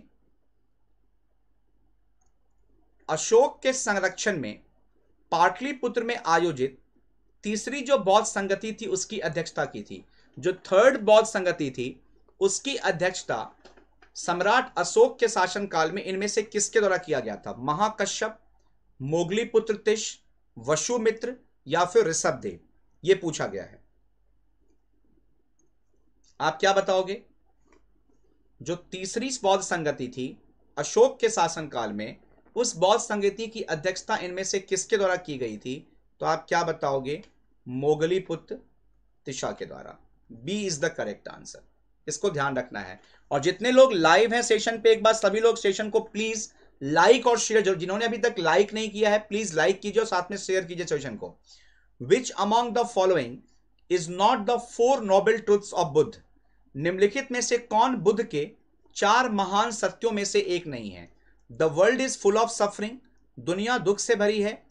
अशोक के संरक्षण में पाटलिपुत्र में आयोजित तीसरी जो बौद्ध संगति थी उसकी अध्यक्षता की थी जो थर्ड बौद्ध संगति थी उसकी अध्यक्षता सम्राट अशोक के शासनकाल में इनमें से किसके द्वारा किया गया था महाकश्यप मोगली पुत्र तिश वशुमित्र या फिर देव यह पूछा गया है आप क्या बताओगे जो तीसरी बौद्ध संगति थी अशोक के शासनकाल में उस बौद्ध संगति की अध्यक्षता इनमें से किसके द्वारा की गई थी तो आप क्या बताओगे मोगली पुत्र तिशा के द्वारा B is the correct answer इसको ध्यान रखना है और जितने लोग लाइव हैं सेशन पे एक बार सभी लोग सेशन को प्लीज लाइक और शेयर जिन्होंने अभी तक लाइक नहीं किया है प्लीज लाइक कीजिए और साथ में शेयर कीजिए सेशन को which among the following is not the four noble truth of Buddha निम्नलिखित में से कौन बुद्ध के चार महान सत्यों में से एक नहीं है the world is full of suffering दुनिया दुख से भरी है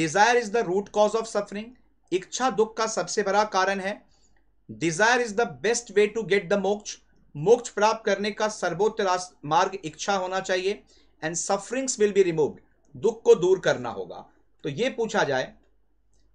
desire is the root cause of suffering इच्छा दुख का सबसे बड़ा कारण है desire is the best way to get the moksha मोक्ष प्राप्त करने का सर्वोच्च मार्ग इच्छा होना चाहिए and sufferings will be remove दुख को दूर करना होगा तो ये पूछा जाए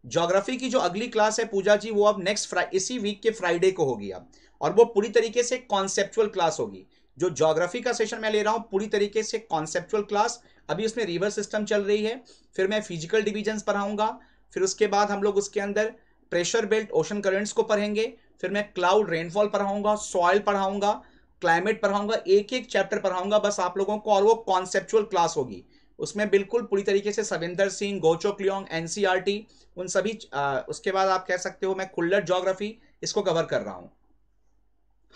ज्योग्राफी की जो अगली क्लास है पूजा जी वो अब नेक्स्ट इसी वीक के फ्राइडे को होगी अब और वो पूरी तरीके से कॉन्सेप्चुअल क्लास होगी जो ज्योग्राफी का सेशन मैं ले रहा हूँ पूरी तरीके से कॉन्सेप्चुअल क्लास अभी उसमें रिवर सिस्टम चल रही है फिर मैं फिजिकल डिविजन्स पढ़ाऊंगा फिर उसके बाद हम लोग उसके अंदर प्रेशर बेल्ट ओशन करेंट्स को पढ़ेंगे फिर मैं क्लाउड रेनफॉल पढ़ाऊंगा सॉयल पढ़ाऊंगा क्लाइमेट पढ़ाऊंगा एक एक चैप्टर पढ़ाऊंगा बस आप लोगों को और वो कॉन्सेप्चुअल क्लास होगी उसमें बिल्कुल पूरी तरीके से सविंदर सिंह गोचो क्लियोंग एन उन सभी आ, उसके बाद आप कह सकते हो मैं खुल्लर जोग्राफी इसको कवर कर रहा हूँ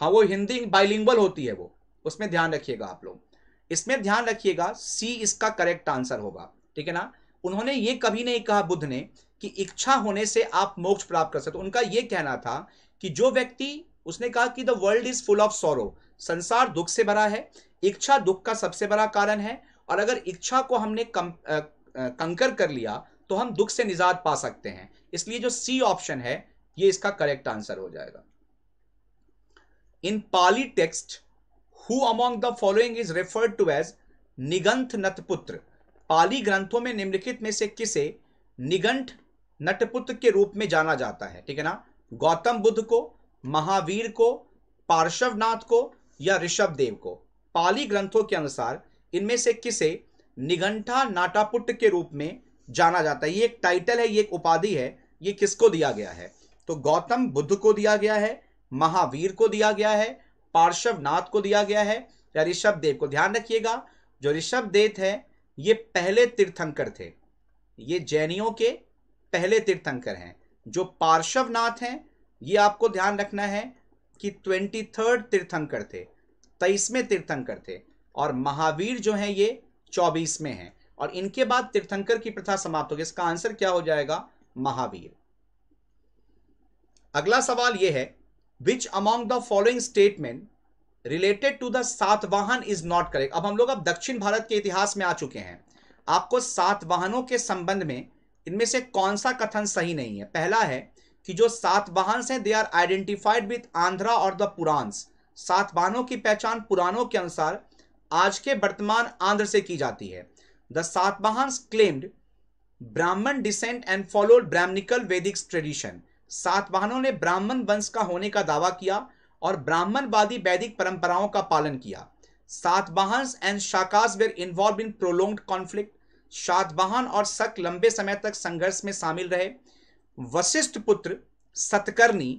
हाँ वो हिंदी बाइलिंगल होती है वो उसमें ध्यान रखिएगा आप लोग इसमें ध्यान रखिएगा सी इसका करेक्ट आंसर होगा ठीक है ना उन्होंने ये कभी नहीं कहा बुद्ध ने कि इच्छा होने से आप मोक्ष प्राप्त कर सकते उनका यह कहना था कि जो व्यक्ति उसने कहा कि the world is full of sorrow संसार दुख से भरा है इच्छा दुख का सबसे बड़ा कारण है और अगर इच्छा को हमने कम, आ, आ, कंकर कर लिया तो हम दुख से निजात पा सकते हैं इसलिए जो सी ऑप्शन है ये इसका करेक्ट आंसर हो जाएगा in Pali text who among the following is referred to as Nigantha Nataputta Pali ग्रंथों में निम्नलिखित में से किसे निगंठ नटपुत्र के रूप में जाना जाता है ठीक है ना गौतम बुद्ध को महावीर को पार्श्वनाथ को या ऋषभ देव को पाली ग्रंथों के अनुसार इनमें से किसे निगंठा नाटापुट के रूप में जाना जाता है ये एक टाइटल है ये एक उपाधि है ये किसको दिया गया है तो गौतम बुद्ध को दिया गया है महावीर को दिया गया है पार्श्वनाथ को दिया गया है या ऋषभ देव को ध्यान रखिएगा जो ऋषभ देव है ये पहले तीर्थंकर थे ये जैनियों के पहले तीर्थंकर हैं जो पार्श्वनाथ हैं ये आपको ध्यान रखना है कि ट्वेंटी थर्ड तीर्थंकर थे तेईसवें तीर्थंकर थे और महावीर जो हैं ये चौबीसवें हैं और इनके बाद तीर्थंकर की प्रथा समाप्त होगी इसका आंसर क्या हो जाएगा महावीर अगला सवाल यह है which among the following statement related to the Satavahana is not correct अब हम लोग अब दक्षिण भारत के इतिहास में आ चुके हैं आपको सातवाहनों के संबंध में इनमें से कौन सा कथन सही नहीं है पहला है कि जो सात वाहन है they are identified with Andhra और द पुरान्स वाहनों की पहचान पुराणों के अनुसार आज के वर्तमान आंध्र से की जाती है the Sat Satavahana claimed Brahmin descent and followed Brahmanical Vedic tradition सात वाहनों ने ब्राह्मण वंश का होने का दावा किया और ब्राह्मणवादी वैदिक परंपराओं का पालन किया Satavahana and Shakas were involve in prolonged conflict Shatavahana और शक लंबे समय तक संघर्ष में शामिल रहे वशिष्ठ पुत्र सतकर्णी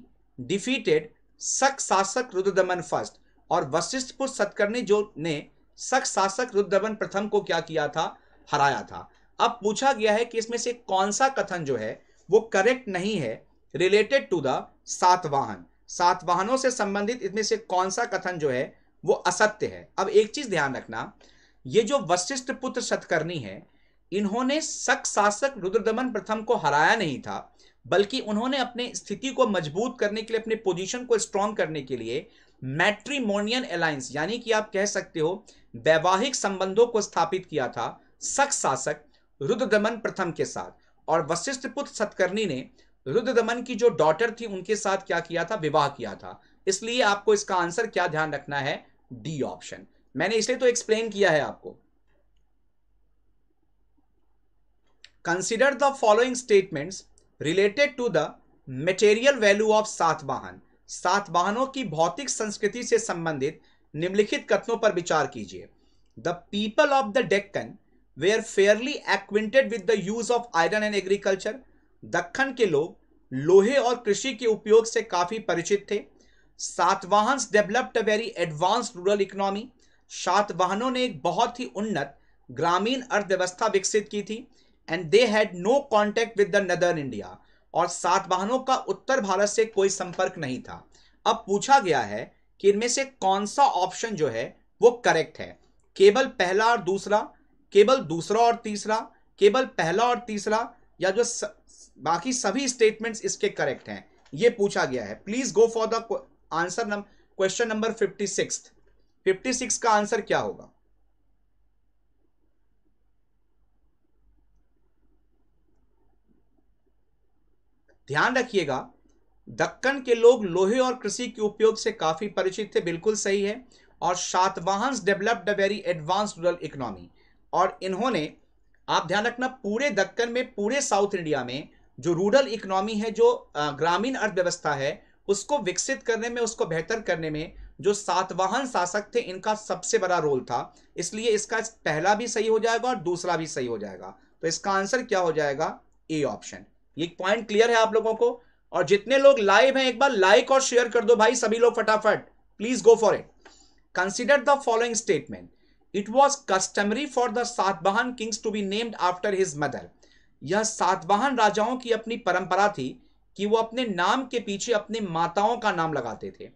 डिफीटेड शक शासक रुद्रदमन फर्स्ट और वशिष्ठ पुत्र सतकर्णी जो ने शक शासक रुद्रदमन प्रथम को क्या किया था हराया था अब पूछा गया है कि इसमें से कौन सा कथन जो है वो करेक्ट नहीं है रिलेटेड टू द सातवाहन सातवाहनों से संबंधित इसमें से कौन सा कथन जो है वो असत्य है अब एक चीज ध्यान रखना ये जो वशिष्ठ पुत्र सतकर्णी है इन्होंने शक शासक रुद्रदमन प्रथम को हराया नहीं था बल्कि उन्होंने अपने स्थिति को मजबूत करने के लिए अपने पोजीशन को स्ट्रांग करने के लिए मैट्रीमोनियन अलायंस यानी कि आप कह सकते हो वैवाहिक संबंधों को स्थापित किया था शक शासक रुद्रदमन प्रथम के साथ और वशिष्ठ पुत्र सतकर्णी ने रुद्रदमन की जो डॉटर थी उनके साथ क्या किया था विवाह किया था इसलिए आपको इसका आंसर क्या ध्यान रखना है डी ऑप्शन मैंने इसलिए तो एक्सप्लेन किया है आपको following the related to the material value of Satavahana Satavahana सातवाहनों की भौतिक संस्कृति से संबंधित निम्नलिखित कथनों पर विचार कीजिए the people of the Deccan were fairly acquainted with the use of iron and agriculture Deccan के लोग लोहे और कृषि के उपयोग से काफी परिचित थे Satavahana developed a very advance rural economy सात वाहनों ने एक बहुत ही उन्नत ग्रामीण अर्थव्यवस्था विकसित की थी and they had no contact with the northern India और सातवाहनों का उत्तर भारत से कोई संपर्क नहीं था अब पूछा गया है कि इनमें से कौन सा ऑप्शन जो है वो करेक्ट है केवल पहला और दूसरा केवल दूसरा और तीसरा केवल पहला और तीसरा या जो स, बाकी सभी स्टेटमेंट्स इसके करेक्ट हैं ये पूछा गया है please go for the answer question number fifty six fifty six का आंसर क्या होगा ध्यान रखिएगा दक्कन के लोग लोहे और कृषि के उपयोग से काफ़ी परिचित थे बिल्कुल सही है और Satavahana developed a very advance rural economy और इन्होंने आप ध्यान रखना पूरे दक्कन में पूरे साउथ इंडिया में जो रूरल इकोनॉमी है जो ग्रामीण अर्थव्यवस्था है उसको विकसित करने में उसको बेहतर करने में जो सातवाहन शासक थे इनका सबसे बड़ा रोल था इसलिए इसका पहला भी सही हो जाएगा और दूसरा भी सही हो जाएगा तो इसका आंसर क्या हो जाएगा ए ऑप्शन ये पॉइंट क्लियर है आप लोगों को और जितने लोग लाइव हैं एक बार लाइक और शेयर कर दो भाई सभी लोग फटाफट please go for it consider the following statement it was customary for the Satavahana kings to be named after his mother यह सातवाहन राजाओं की अपनी परंपरा थी कि वो अपने नाम के पीछे अपने माताओं का नाम लगाते थे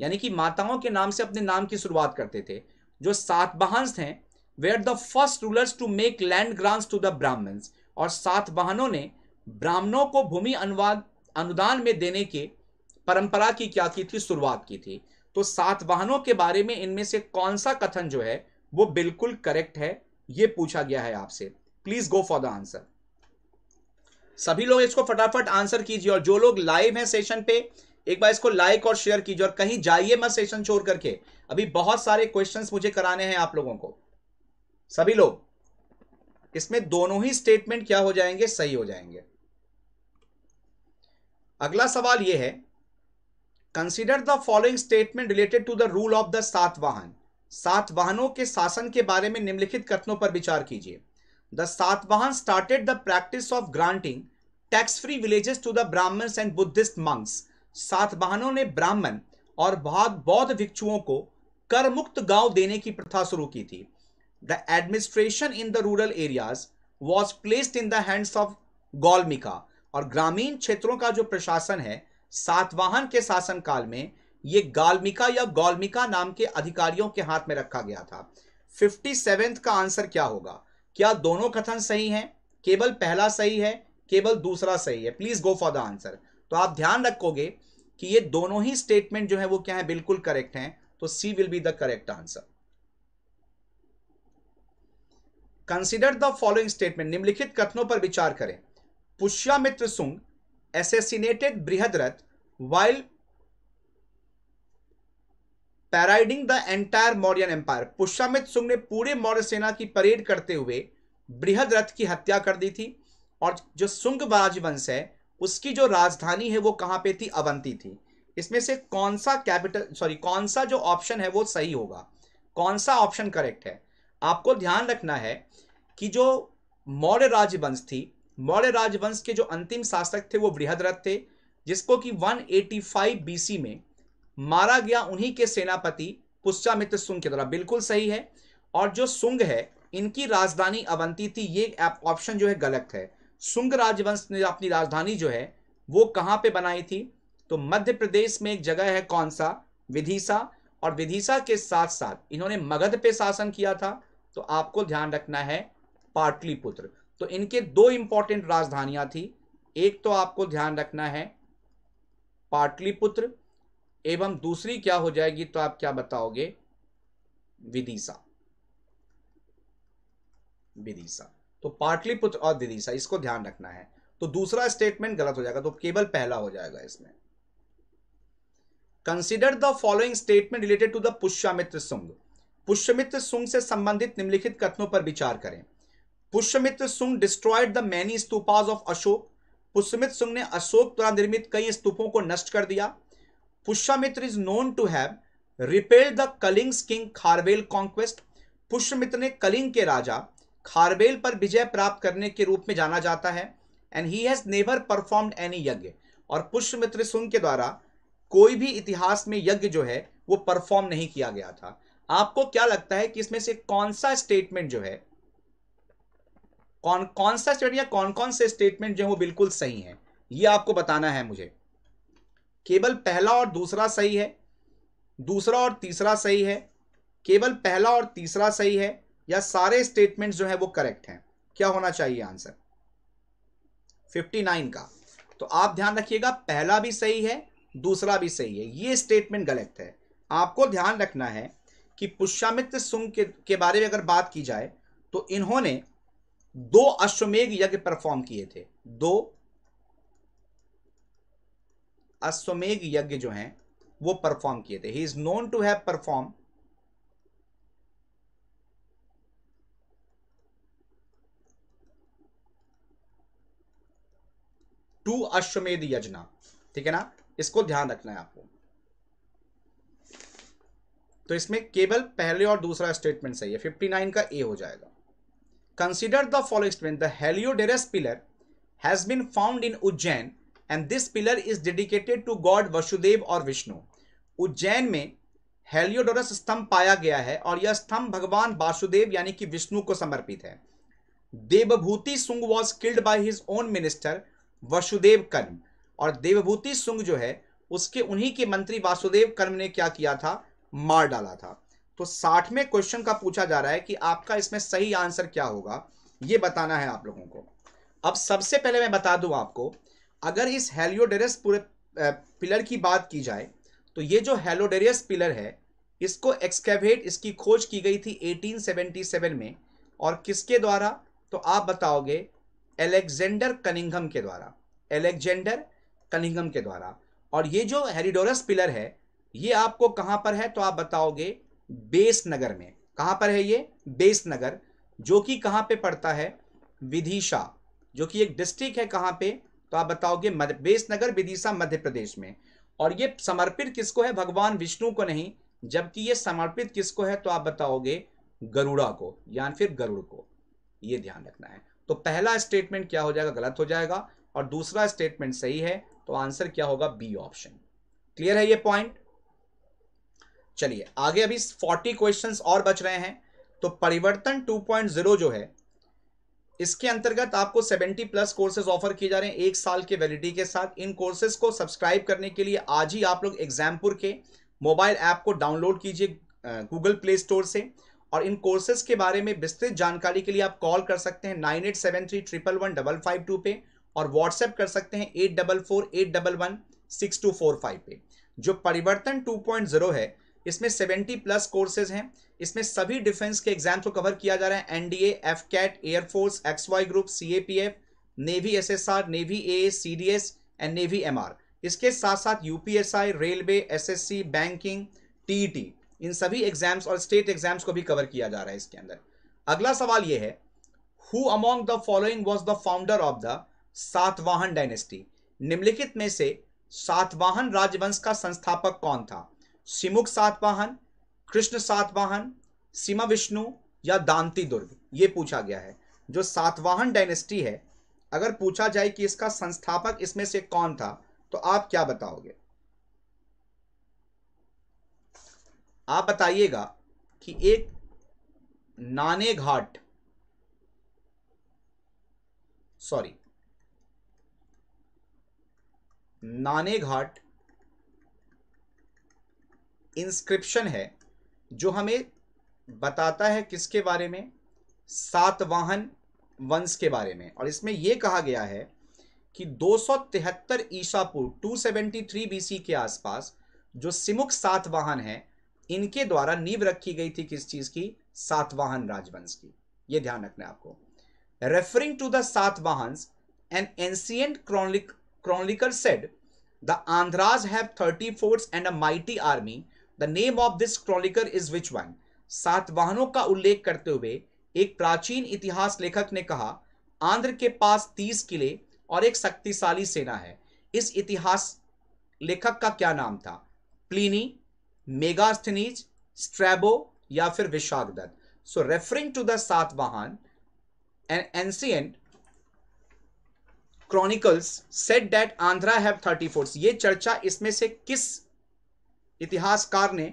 यानी कि माताओं के नाम से अपने नाम की शुरुआत करते थे जो सातवाहन हैं are the first rulers to make land grants to the Brahmins और सातवाहनों ने ब्राह्मणों को भूमि अनुवाद अनुदान में देने के परंपरा की क्या की थी शुरुआत की थी तो सातवाहनों के बारे में इनमें से कौन सा कथन जो है वो बिल्कुल करेक्ट है ये पूछा गया है आपसे please go for the answer सभी लोग इसको फटाफट आंसर कीजिए और जो लोग लाइव हैं सेशन पे एक बार इसको लाइक और शेयर कीजिए और कहीं जाइए मत सेशन छोड़ करके अभी बहुत सारे क्वेश्चन मुझे कराने हैं आप लोगों को सभी लोग इसमें दोनों ही स्टेटमेंट क्या हो जाएंगे सही हो जाएंगे अगला सवाल यह है consider the following statement related to the rule of the Satavahana सात वाहनों के शासन के बारे में निम्नलिखित कथनों पर विचार कीजिए the Satavahana started the practice of granting tax free villages to the Brahmin and Buddhist monks सात वाहनों ने ब्राह्मण और बौद्ध भिक्षुओं को कर मुक्त गांव देने की प्रथा शुरू की थी the administration in the rural areas was placed in the hands of Gaulmika और ग्रामीण क्षेत्रों का जो प्रशासन है सातवाहन के शासनकाल में ये गाल्मिका या गौलमिका नाम के अधिकारियों के हाथ में रखा गया था फिफ्टी सेवेंथ का आंसर क्या होगा क्या दोनों कथन सही हैं केवल पहला सही है केवल दूसरा सही है please go for the answer तो आप ध्यान रखोगे कि ये दोनों ही स्टेटमेंट जो है वो क्या है बिल्कुल करेक्ट हैं तो C will be the correct answer consider the following statement निम्नलिखित कथनों पर विचार करें Pushyamitra Sunga assassinated Brihadratha while parading the entire Mauryan empire Pushyamitra Sunga ने पूरे मौर्य सेना की परेड करते हुए बृहद रथ की हत्या कर दी थी और जो सुंग राजवंश है उसकी जो राजधानी है वो कहां पे थी अवंती थी इसमें से कौन सा कैपिटल सॉरी कौन सा जो ऑप्शन है वो सही होगा कौन सा ऑप्शन करेक्ट है आपको ध्यान रखना है कि जो मौर्य राजवंश थी मौर्य राजवंश के जो अंतिम शासक थे वो बृहद्रथ थे जिसको कि 185 बीसी में मारा गया उन्हीं के सेनापति पुष्यामित्र सुंग के द्वारा बिल्कुल सही है और जो सुंग है इनकी राजधानी अवंती थी ये ऑप्शन जो है गलत है सुंग राजवंश ने अपनी राजधानी जो है वो कहाँ पे बनाई थी तो मध्य प्रदेश में एक जगह है कौन सा विधिसा और विधिसा के साथ साथ इन्होंने मगध पे शासन किया था तो आपको ध्यान रखना है पाटलिपुत्र तो इनके दो इंपॉर्टेंट राजधानियां थी एक तो आपको ध्यान रखना है पाटलिपुत्र एवं दूसरी क्या हो जाएगी तो आप क्या बताओगे विदिशा विदिशा तो पाटलिपुत्र और विदिशा इसको ध्यान रखना है तो दूसरा स्टेटमेंट गलत हो जाएगा तो केवल पहला हो जाएगा इसमें consider the following statement related to the Pushyamitra Sunga Pushyamitra सुंग से संबंधित निम्नलिखित कथनों पर विचार करें Pushyamitra Sunga destroyed the many stupas of Ashoka Pushyamitra Sunga ने अशोक द्वारा निर्मित कई स्तूपों को नष्ट कर दिया Pushyamitra is known to have repel the Kalingas king Kharavela conquest Pushyamitra ने कलिंग के राजा खारवेल पर विजय प्राप्त करने के रूप में जाना जाता है and he has never performed any yajna और पुष्यमित्र सुंग के द्वारा कोई भी इतिहास में यज्ञ जो है वो परफॉर्म नहीं किया गया था आपको क्या लगता है कि इसमें से कौन सा स्टेटमेंट जो है कौन कौन सा स्टेटमेंट या कौन कौन से स्टेटमेंट जो है वो बिल्कुल सही है ये आपको बताना है मुझे केवल पहला और दूसरा सही है दूसरा और तीसरा सही है केवल पहला और तीसरा सही है या सारे स्टेटमेंट जो है वो करेक्ट हैं क्या होना चाहिए आंसर 59 का तो आप ध्यान रखिएगा पहला भी सही है दूसरा भी सही है ये स्टेटमेंट गलत है आपको ध्यान रखना है कि पुष्यामित्र सुंग के, के बारे में अगर बात की जाए तो इन्होंने दो अश्वमेघ यज्ञ परफॉर्म किए थे दो अश्वमेघ यज्ञ जो हैं वो परफॉर्म किए थे he is known to have perform two Ashvamedha yajna ठीक है ना इसको ध्यान रखना है आपको तो इसमें केवल पहले और दूसरा स्टेटमेंट सही है 59 का ए हो जाएगा Consider the following statement. The Heliodorus pillar has been found in Ujjain and this pillar is dedicated to God Vasudev और विष्णु उज्जैन में हेलियोडोरस स्तंभ पाया गया है और यह स्तंभ भगवान वासुदेव यानी कि विष्णु को समर्पित है Devabhuti Sunga was killed by his own minister Vasudeva Kanva और देवभूति सुंग जो है उसके उन्हीं के मंत्री वासुदेव कर्म ने क्या किया था मार डाला था तो साठवें क्वेश्चन का पूछा जा रहा है कि आपका इसमें सही आंसर क्या होगा ये बताना है आप लोगों को अब सबसे पहले मैं बता दूं आपको अगर इस हेलियोडेरियस पूरे पिलर की बात की जाए तो ये जो हेलोडेरियस पिलर है इसको एक्सकेवेट इसकी खोज की गई थी 1877 में और किसके द्वारा तो आप बताओगे एलेक्जेंडर कनिंगम के द्वारा एलेक्जेंडर कनिंगम के द्वारा और ये जो हेरिडोरस पिलर है ये आपको कहाँ पर है तो आप बताओगे बेसनगर में कहां पर है ये बेसनगर जो कि कहां पे पड़ता है विदिशा जो कि एक डिस्ट्रिक्ट है कहां पे तो आप बताओगे बेसनगर विदिशा मध्य प्रदेश में और ये समर्पित किसको है भगवान विष्णु को नहीं जबकि ये समर्पित किसको है तो आप बताओगे गरुड़ा को या फिर गरुड़ को ये ध्यान रखना है तो पहला स्टेटमेंट क्या हो जाएगा गलत हो जाएगा और दूसरा स्टेटमेंट सही है तो आंसर क्या होगा बी ऑप्शन क्लियर है ये पॉइंट चलिए आगे अभी फोर्टी क्वेश्चन और बच रहे हैं तो परिवर्तन 2.0 जो है इसके अंतर्गत आपको 70 प्लस कोर्सेज ऑफर किए जा रहे हैं एक साल के वैलिडिटी के साथ इन कोर्सेज को सब्सक्राइब करने के लिए आज ही आप लोग एग्जामपुर के मोबाइल ऐप को डाउनलोड कीजिए गूगल प्ले स्टोर से और इन कोर्सेज के बारे में विस्तृत जानकारी के लिए आप कॉल कर सकते हैं nine eight seven three triple one double five two पे और व्हाट्सएप कर सकते हैं eight double four eight double one six two four five पे जो परिवर्तन टू पॉइंट जीरो है इसमें सेवेंटी प्लस कोर्सेज हैं इसमें सभी डिफेंस के एग्जाम को कवर किया जा रहा है NDA F cat air force X Y group CAPF navy SSR navy A CDS and navy MR इसके साथ साथ UPSI railway SSC banking TET इन सभी एग्जाम्स और स्टेट एग्जाम्स को भी कवर किया जा रहा है इसके अंदर अगला सवाल यह है who among the following was the founder of the Satavahana dynasty निम्नलिखित में से सातवाहन राजवंश का संस्थापक कौन था सिमुख सातवाहन कृष्ण सातवाहन सीमा विष्णु या दांती दुर्ग ये पूछा गया है जो सातवाहन डायनेस्टी है अगर पूछा जाए कि इसका संस्थापक इसमें से कौन था तो आप क्या बताओगे आप बताइएगा कि एक नाने घाट सॉरी नाने घाट इंस्क्रिप्शन है जो हमें बताता है किसके बारे में सातवाहन वंश के बारे में और इसमें यह कहा गया है कि 273 ईसा पूर्व 273 बीसी के आसपास जो सिमुख सातवाहन है इनके द्वारा नींव रखी गई थी किस चीज़ की सातवाहन राजवंश की यह ध्यान रखना आपको referring to the Satavahana an ancient chronic chronicle said the Andhras have thirty forts and a mighty army the name of this chronicler is which one सात वाहनों का उल्लेख करते हुए एक प्राचीन इतिहास लेखक ने कहा आंध्र के पास तीस किले और एक शक्तिशाली सेना है इस इतिहास लेखक का क्या नाम था प्लीनी मेगास्थनीज स्ट्रैबो या फिर Vishakhadatta so referring to the वाहन an ancient chronicles state that Andhra have thirty forts ये चर्चा इसमें से किस इतिहासकार ने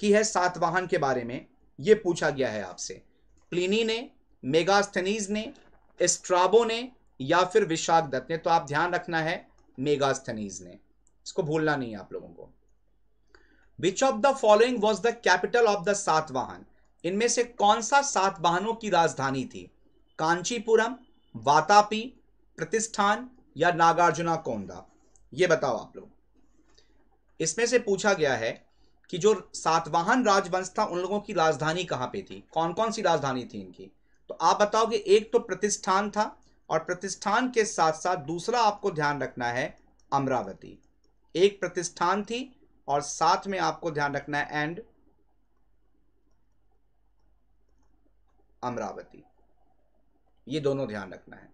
की है सातवाहन के बारे में ये पूछा गया है आपसे प्लिनी ने मेगास्थनीज ने स्ट्राबो ने या फिर विशाख दत्त ने तो आप ध्यान रखना है मेगास्थनीज ने इसको भूलना नहीं है आप लोगों को which of the following was the capital of the Satavahana इनमें से कौन सा सातवाहनों की राजधानी थी कांचीपुरम वातापी प्रतिष्ठान या नागार्जुना कोंडा ये बताओ आप लोग इसमें से पूछा गया है कि जो सातवाहन राजवंश था उन लोगों की राजधानी कहाँ पे थी कौन कौन सी राजधानी थी इनकी तो आप बताओगे एक तो प्रतिष्ठान था और प्रतिष्ठान के साथ साथ दूसरा आपको ध्यान रखना है अमरावती एक प्रतिष्ठान थी और साथ में आपको ध्यान रखना है एंड अमरावती ये दोनों ध्यान रखना है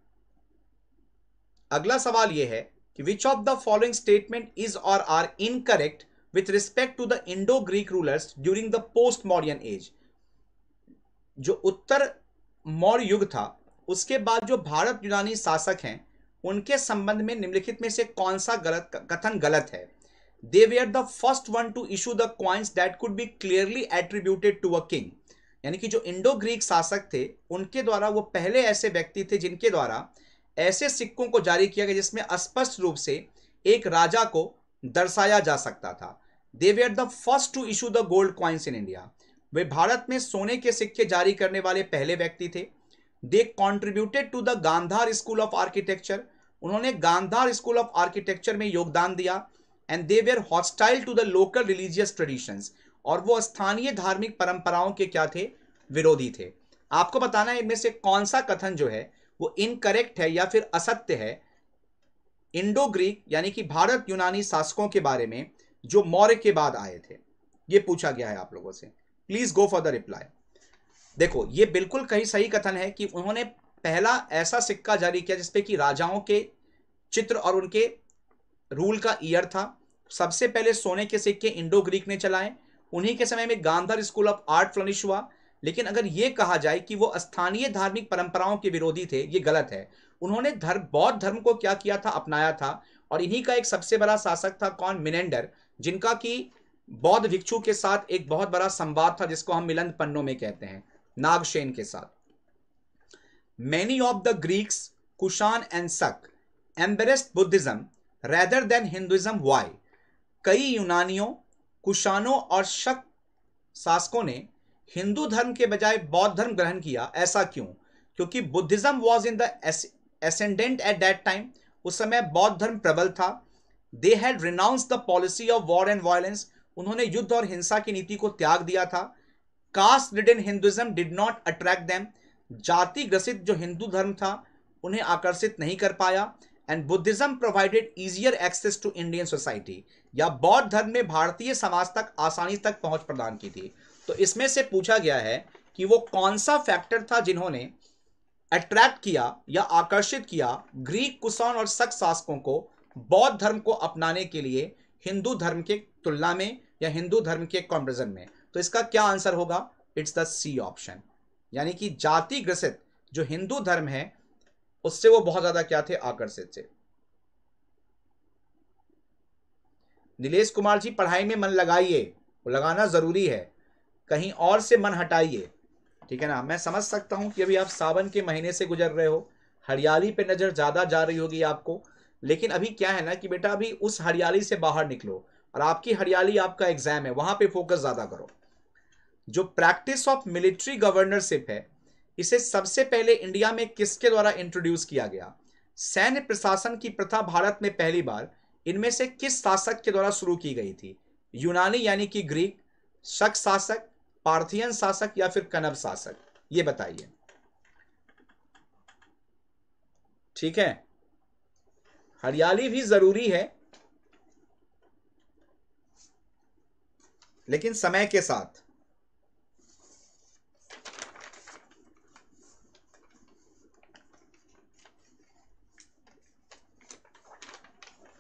अगला सवाल यह है कि which of the following statement is और are incorrect with respect to the Indo Greek rulers during the post modern age जो उत्तर मौर्य युग था उसके बाद जो भारत यूनानी शासक हैं उनके संबंध में निम्नलिखित में से कौन सा गलत कथन गलत है they were the first one to issue the coins that could be clearly attributed to a king यानी कि जो इंडो ग्रीक शासक थे उनके द्वारा वो पहले ऐसे व्यक्ति थे जिनके द्वारा ऐसे सिक्कों को जारी किया गया जिसमें स्पष्ट रूप से एक राजा को दर्शाया जा सकता था they were the first to issue the gold coins in India वे भारत में सोने के सिक्के जारी करने वाले पहले व्यक्ति थे they contributed to the Gandhara school of architecture उन्होंने गांधार स्कूल ऑफ आर्किटेक्चर में योगदान दिया and they were hostile to the local religious traditions और वो स्थानीय धार्मिक परंपराओं के क्या थे विरोधी थे आपको बताना है इनमें से कौन सा कथन जो है वो इनकरेक्ट है या फिर असत्य है इंडो ग्रीक यानी कि भारत यूनानी शासकों के बारे में जो मौर्य के बाद आए थे ये पूछा गया है आप लोगों से please go for the reply देखो ये बिल्कुल कहीं सही कथन है कि उन्होंने पहला ऐसा सिक्का जारी किया जिसपे कि राजाओं के चित्र और उनके रूल का ईयर था सबसे पहले सोने के सिक्के इंडो ग्रीक ने चलाए उन्हीं के समय में Gandhara school of art flourish हुआ लेकिन अगर ये कहा जाए कि वो स्थानीय धार्मिक परंपराओं के विरोधी थे ये गलत है उन्होंने धर्म बौद्ध धर्म को क्या किया था अपनाया था और इन्हीं का एक सबसे बड़ा शासक था कौन मिनेंडर जिनका कि बौद्ध भिक्षु के साथ एक बहुत बड़ा संवाद था जिसको हम मिलन पन्नों में कहते हैं नागसेन के साथ many of the Greeks Kushan and Saka embraced Buddhism rather than Hinduism why कई यूनानियों कुशानों और शक शासकों ने हिंदू धर्म के बजाय बौद्ध धर्म ग्रहण किया ऐसा क्यों क्योंकि Buddhism was in the ascendant at that time उस समय बौद्ध धर्म प्रबल था they had renounce the policy of war and violence उन्होंने युद्ध और हिंसा की नीति को त्याग दिया था caste in Hinduism did not attract them जाति ग्रसित जो हिंदू धर्म था उन्हें आकर्षित नहीं कर पाया and Buddhism provided easier access to Indian society या बौद्ध धर्म ने भारतीय समाज तक आसानी तक पहुंच प्रदान की थी तो इसमें से पूछा गया है कि वो कौन सा फैक्टर था जिन्होंने अट्रैक्ट किया या आकर्षित किया ग्रीक कुसान और सख शासकों को बौद्ध धर्म को अपनाने के लिए हिंदू धर्म के तुलना में या हिंदू धर्म के कंपेरिजन में तो इसका क्या आंसर होगा इट्स द सी ऑप्शन यानी कि जाति ग्रसित जो हिंदू धर्म है उससे वो बहुत ज्यादा क्या थे आकर्षित थे नीलेष कुमार जी पढ़ाई में मन लगाइए लगाना जरूरी है कहीं और से मन हटाइए ठीक है ना मैं समझ सकता हूं कि अभी आप सावन के महीने से गुजर रहे हो हरियाली पे नज़र ज़्यादा जा रही होगी आपको लेकिन अभी क्या है ना कि बेटा अभी उस हरियाली से बाहर निकलो और आपकी हरियाली आपका एग्जाम है वहां पे फोकस ज़्यादा करो जो प्रैक्टिस ऑफ मिलिट्री गवर्नरशिप है इसे सबसे पहले इंडिया में किसके द्वारा इंट्रोड्यूस किया गया सैन्य प्रशासन की प्रथा भारत में पहली बार इनमें से किस शासक के द्वारा शुरू की गई थी यूनानी यानी कि ग्रीक शक शासक पार्थियन शासक या फिर कनब शासक ये बताइए ठीक है हरियाली भी जरूरी है लेकिन समय के साथ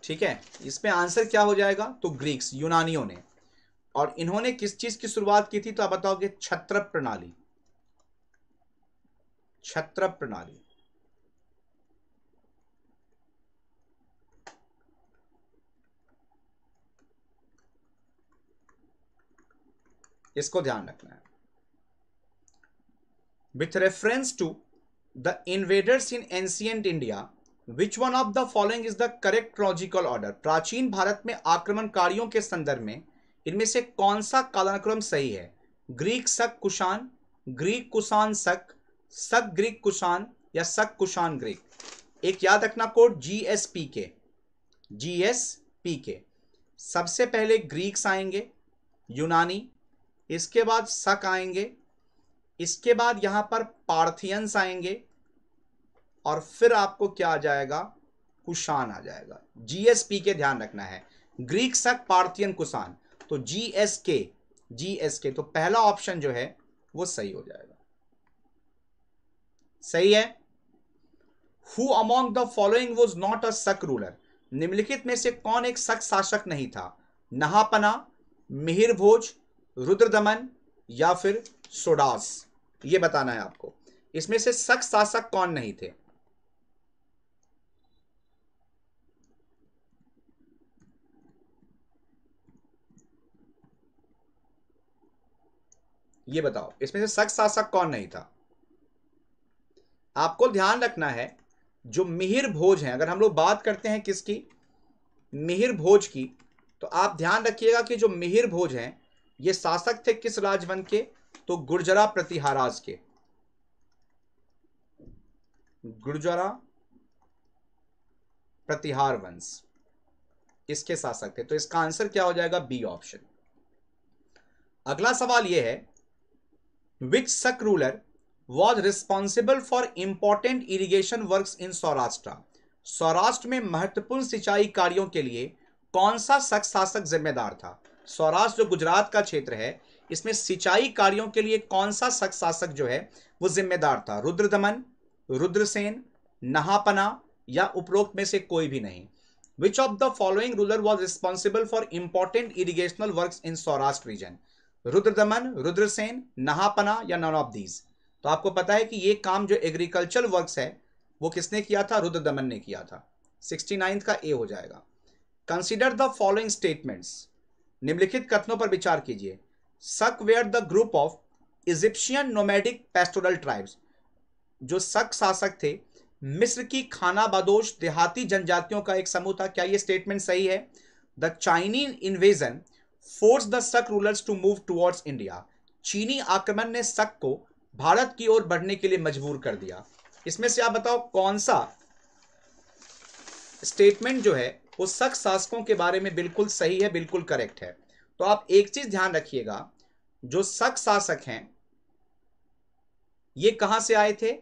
ठीक है इसमें आंसर क्या हो जाएगा तो ग्रीक्स यूनानियों ने और इन्होंने किस चीज की शुरुआत की थी तो आप बताओगे छत्र प्रणाली छत्र प्रणाली इसको ध्यान रखना है with reference to the invaders in ancient India which one of the following is the correct logical order प्राचीन भारत में आक्रमणकारियों के संदर्भ में इनमें से कौन सा कालानुक्रम सही है ग्रीक सक कुशान ग्रीक कुशान सक सक ग्रीक कुशान या सक कुशान ग्रीक एक याद रखना कोड जी एस पी के जी एस पी के सबसे पहले ग्रीक्स आएंगे यूनानी इसके बाद सक आएंगे इसके बाद यहां पर पार्थियंस आएंगे और फिर आपको क्या आ जाएगा कुशान आ जाएगा जीएसपी के ध्यान रखना है ग्रीक सक पार्थियन कुशान तो जी एस के जी एस के तो पहला ऑप्शन जो है वो सही हो जाएगा सही है who among the following was not a Saka ruler निम्नलिखित में से कौन एक सक शासक नहीं था नहापना मिहिर भोज रुद्र दमन या फिर सोडास ये बताना है आपको इसमें से सक शासक कौन नहीं थे ये बताओ इसमें से सख्त शासक कौन नहीं था आपको ध्यान रखना है जो मिहिर भोज हैं अगर हम लोग बात करते हैं किसकी मिहिर भोज की तो आप ध्यान रखिएगा कि जो मिहिर भोज हैं ये शासक थे किस राजवंश के तो गुर्जरा प्रतिहाराज के गुर्जरा प्रतिहार वंश इसके शासक थे तो इसका आंसर क्या हो जाएगा बी ऑप्शन अगला सवाल यह है which Saka ruler was responsible for important irrigation work in Saurashtra Saurashtra में महत्वपूर्ण सिंचाई कार्यों के लिए कौन सा सख शासक जिम्मेदार था सौराष्ट्र जो गुजरात का क्षेत्र है इसमें सिंचाई कार्यों के लिए कौन सा सख शासक जो है वो जिम्मेदार था रुद्र दमन रुद्रसेन नहापना या उपरोक्त में से कोई भी नहीं which of the following ruler was responsible for important irrigational work in Saurashtra region Rudradaman Rudrasena नहापना या नन ऑफ दीज तो आपको पता है कि ये काम जो एग्रीकल्चर वर्क्स है वो किसने किया था रुद्र दमन ने किया था सिक्सटी नाइन्थ का ए हो जाएगा कंसिडर द फॉलोइंग स्टेटमेंट्स निम्नलिखित कथनों पर विचार कीजिए Saka were the group of Egyptian nomadic pastoral tribes जो सक शासक थे मिस्र की खाना बदोश देहाती जनजातियों का एक समूह था क्या ये स्टेटमेंट सही है the Chinese invasion force the Saka rulers to move towards India चीनी आक्रमण ने सक को भारत की ओर बढ़ने के लिए मजबूर कर दिया इसमें से आप बताओ कौन सा स्टेटमेंट जो है वो सक शासकों के बारे में बिल्कुल सही है बिल्कुल करेक्ट है तो आप एक चीज ध्यान रखिएगा जो सक शासक हैं ये कहां से आए थे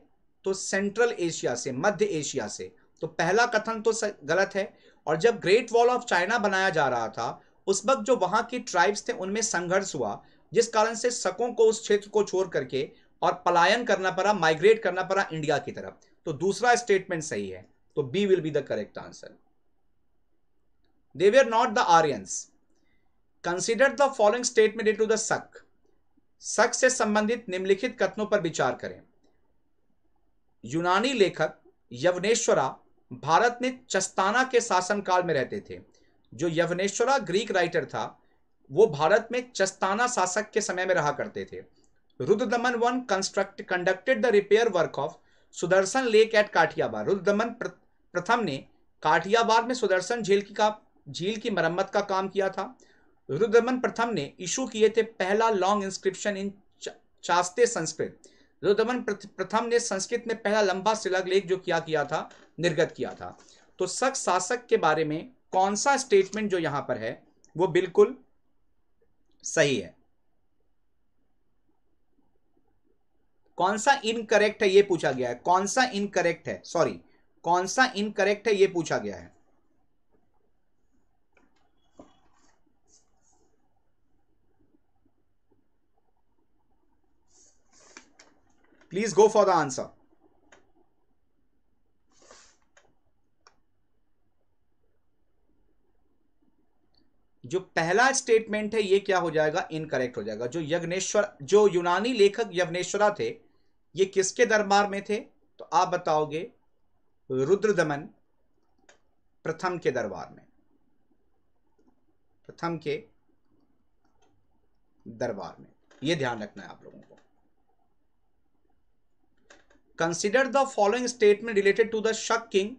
तो सेंट्रल एशिया से मध्य एशिया से तो पहला कथन तो गलत है और जब ग्रेट वॉल ऑफ चाइना बनाया जा रहा था उस वक्त जो वहां की ट्राइब्स थे उनमें संघर्ष हुआ जिस कारण से सकों को उस क्षेत्र को छोड़ करके और पलायन करना पड़ा माइग्रेट करना पड़ा इंडिया की तरफ तो दूसरा स्टेटमेंट सही है तो B will be the correct answer they were not the Aryans consider the following statement to the Saka Saka से संबंधित निम्नलिखित कथनों पर विचार करें यूनानी लेखक यवनेश्वरा भारत में चस्ताना के शासनकाल में रहते थे जो यवनेश्वरा ग्रीक राइटर था वो भारत में चस्ताना शासक के समय में रहा करते थे Rudradaman one construct conducted the repair work of Sudarshan lake at Kathiawar Rudradaman प्रथम ने काठियाबाद में सुदर्शन झील की का झील की मरम्मत का काम किया था रुद्रदमन प्रथम ने इशू किए थे पहला long inscription in chaste Sanskrit Rudradaman प्रथम ने संस्कृत में पहला लंबा शिलालेख जो किया किया था निर्गत किया था तो सख शासक के बारे में कौन सा स्टेटमेंट जो यहां पर है वो बिल्कुल सही है कौन सा इनकरेक्ट है ये पूछा गया है कौन सा इनकरेक्ट है सॉरी कौन सा इनकरेक्ट है ये पूछा गया है please go for the answer जो पहला स्टेटमेंट है ये क्या हो जाएगा इनकरेक्ट हो जाएगा जो यज्ञेश्वर जो यूनानी लेखक यज्ञेश्वरा थे ये किसके दरबार में थे तो आप बताओगे रुद्रदमन प्रथम के दरबार में प्रथम के दरबार में ये ध्यान रखना है आप लोगों को consider the following statement related to the Shaka king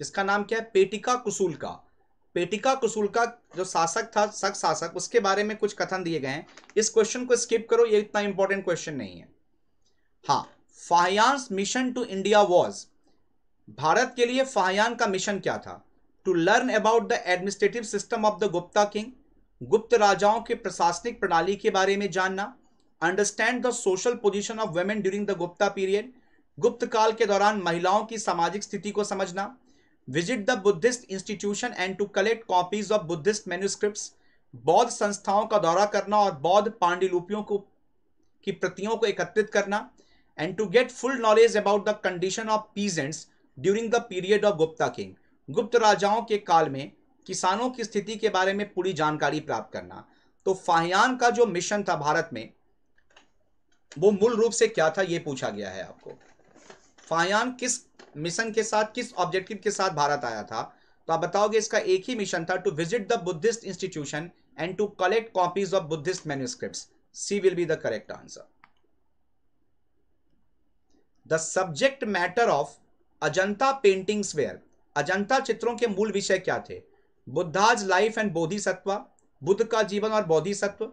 इसका नाम क्या है पेटिका कुसूल का पेटिका कुसूल का जो शासक था सख शासक उसके बारे में कुछ कथन दिए गए हैं इस क्वेश्चन को स्किप करो ये इतना इंपॉर्टेंट क्वेश्चन नहीं है हाँ Fahien's mission to India was भारत के लिए फाहयान का मिशन क्या था to learn about the administrative system of the Gupta king Gupta राजाओं के प्रशासनिक प्रणाली के बारे में जानना understand the social position of women during the Gupta period Gupta काल के दौरान महिलाओं की सामाजिक स्थिति को समझना visit the Buddhist institution and to collect copies of Buddhist manuscript बौद्ध संस्थाओं का दौरा करना और बौद्ध पांडिलुपियों को की प्रतियों को एकत्रित करना and to get full knowledge about the condition of peasants during the period of Gupta king Gupta राजाओं के काल में किसानों की स्थिति के बारे में पूरी जानकारी प्राप्त करना तो फाहयान का जो मिशन था भारत में वो मूल रूप से क्या था ये पूछा गया है आपको फाहयान किस मिशन के साथ किस ऑब्जेक्टिव के साथ भारत आया था तो आप बताओगे इसका एक ही मिशन था to visit the Buddhist institution and to collect copies of Buddhist manuscript C will be the correct answer the subject matter of Ajanta paintings were Ajanta चित्रों के मूल विषय क्या थे बुद्धाज लाइफ एंड बोधिसत्व बुद्ध का जीवन और बोधिसत्व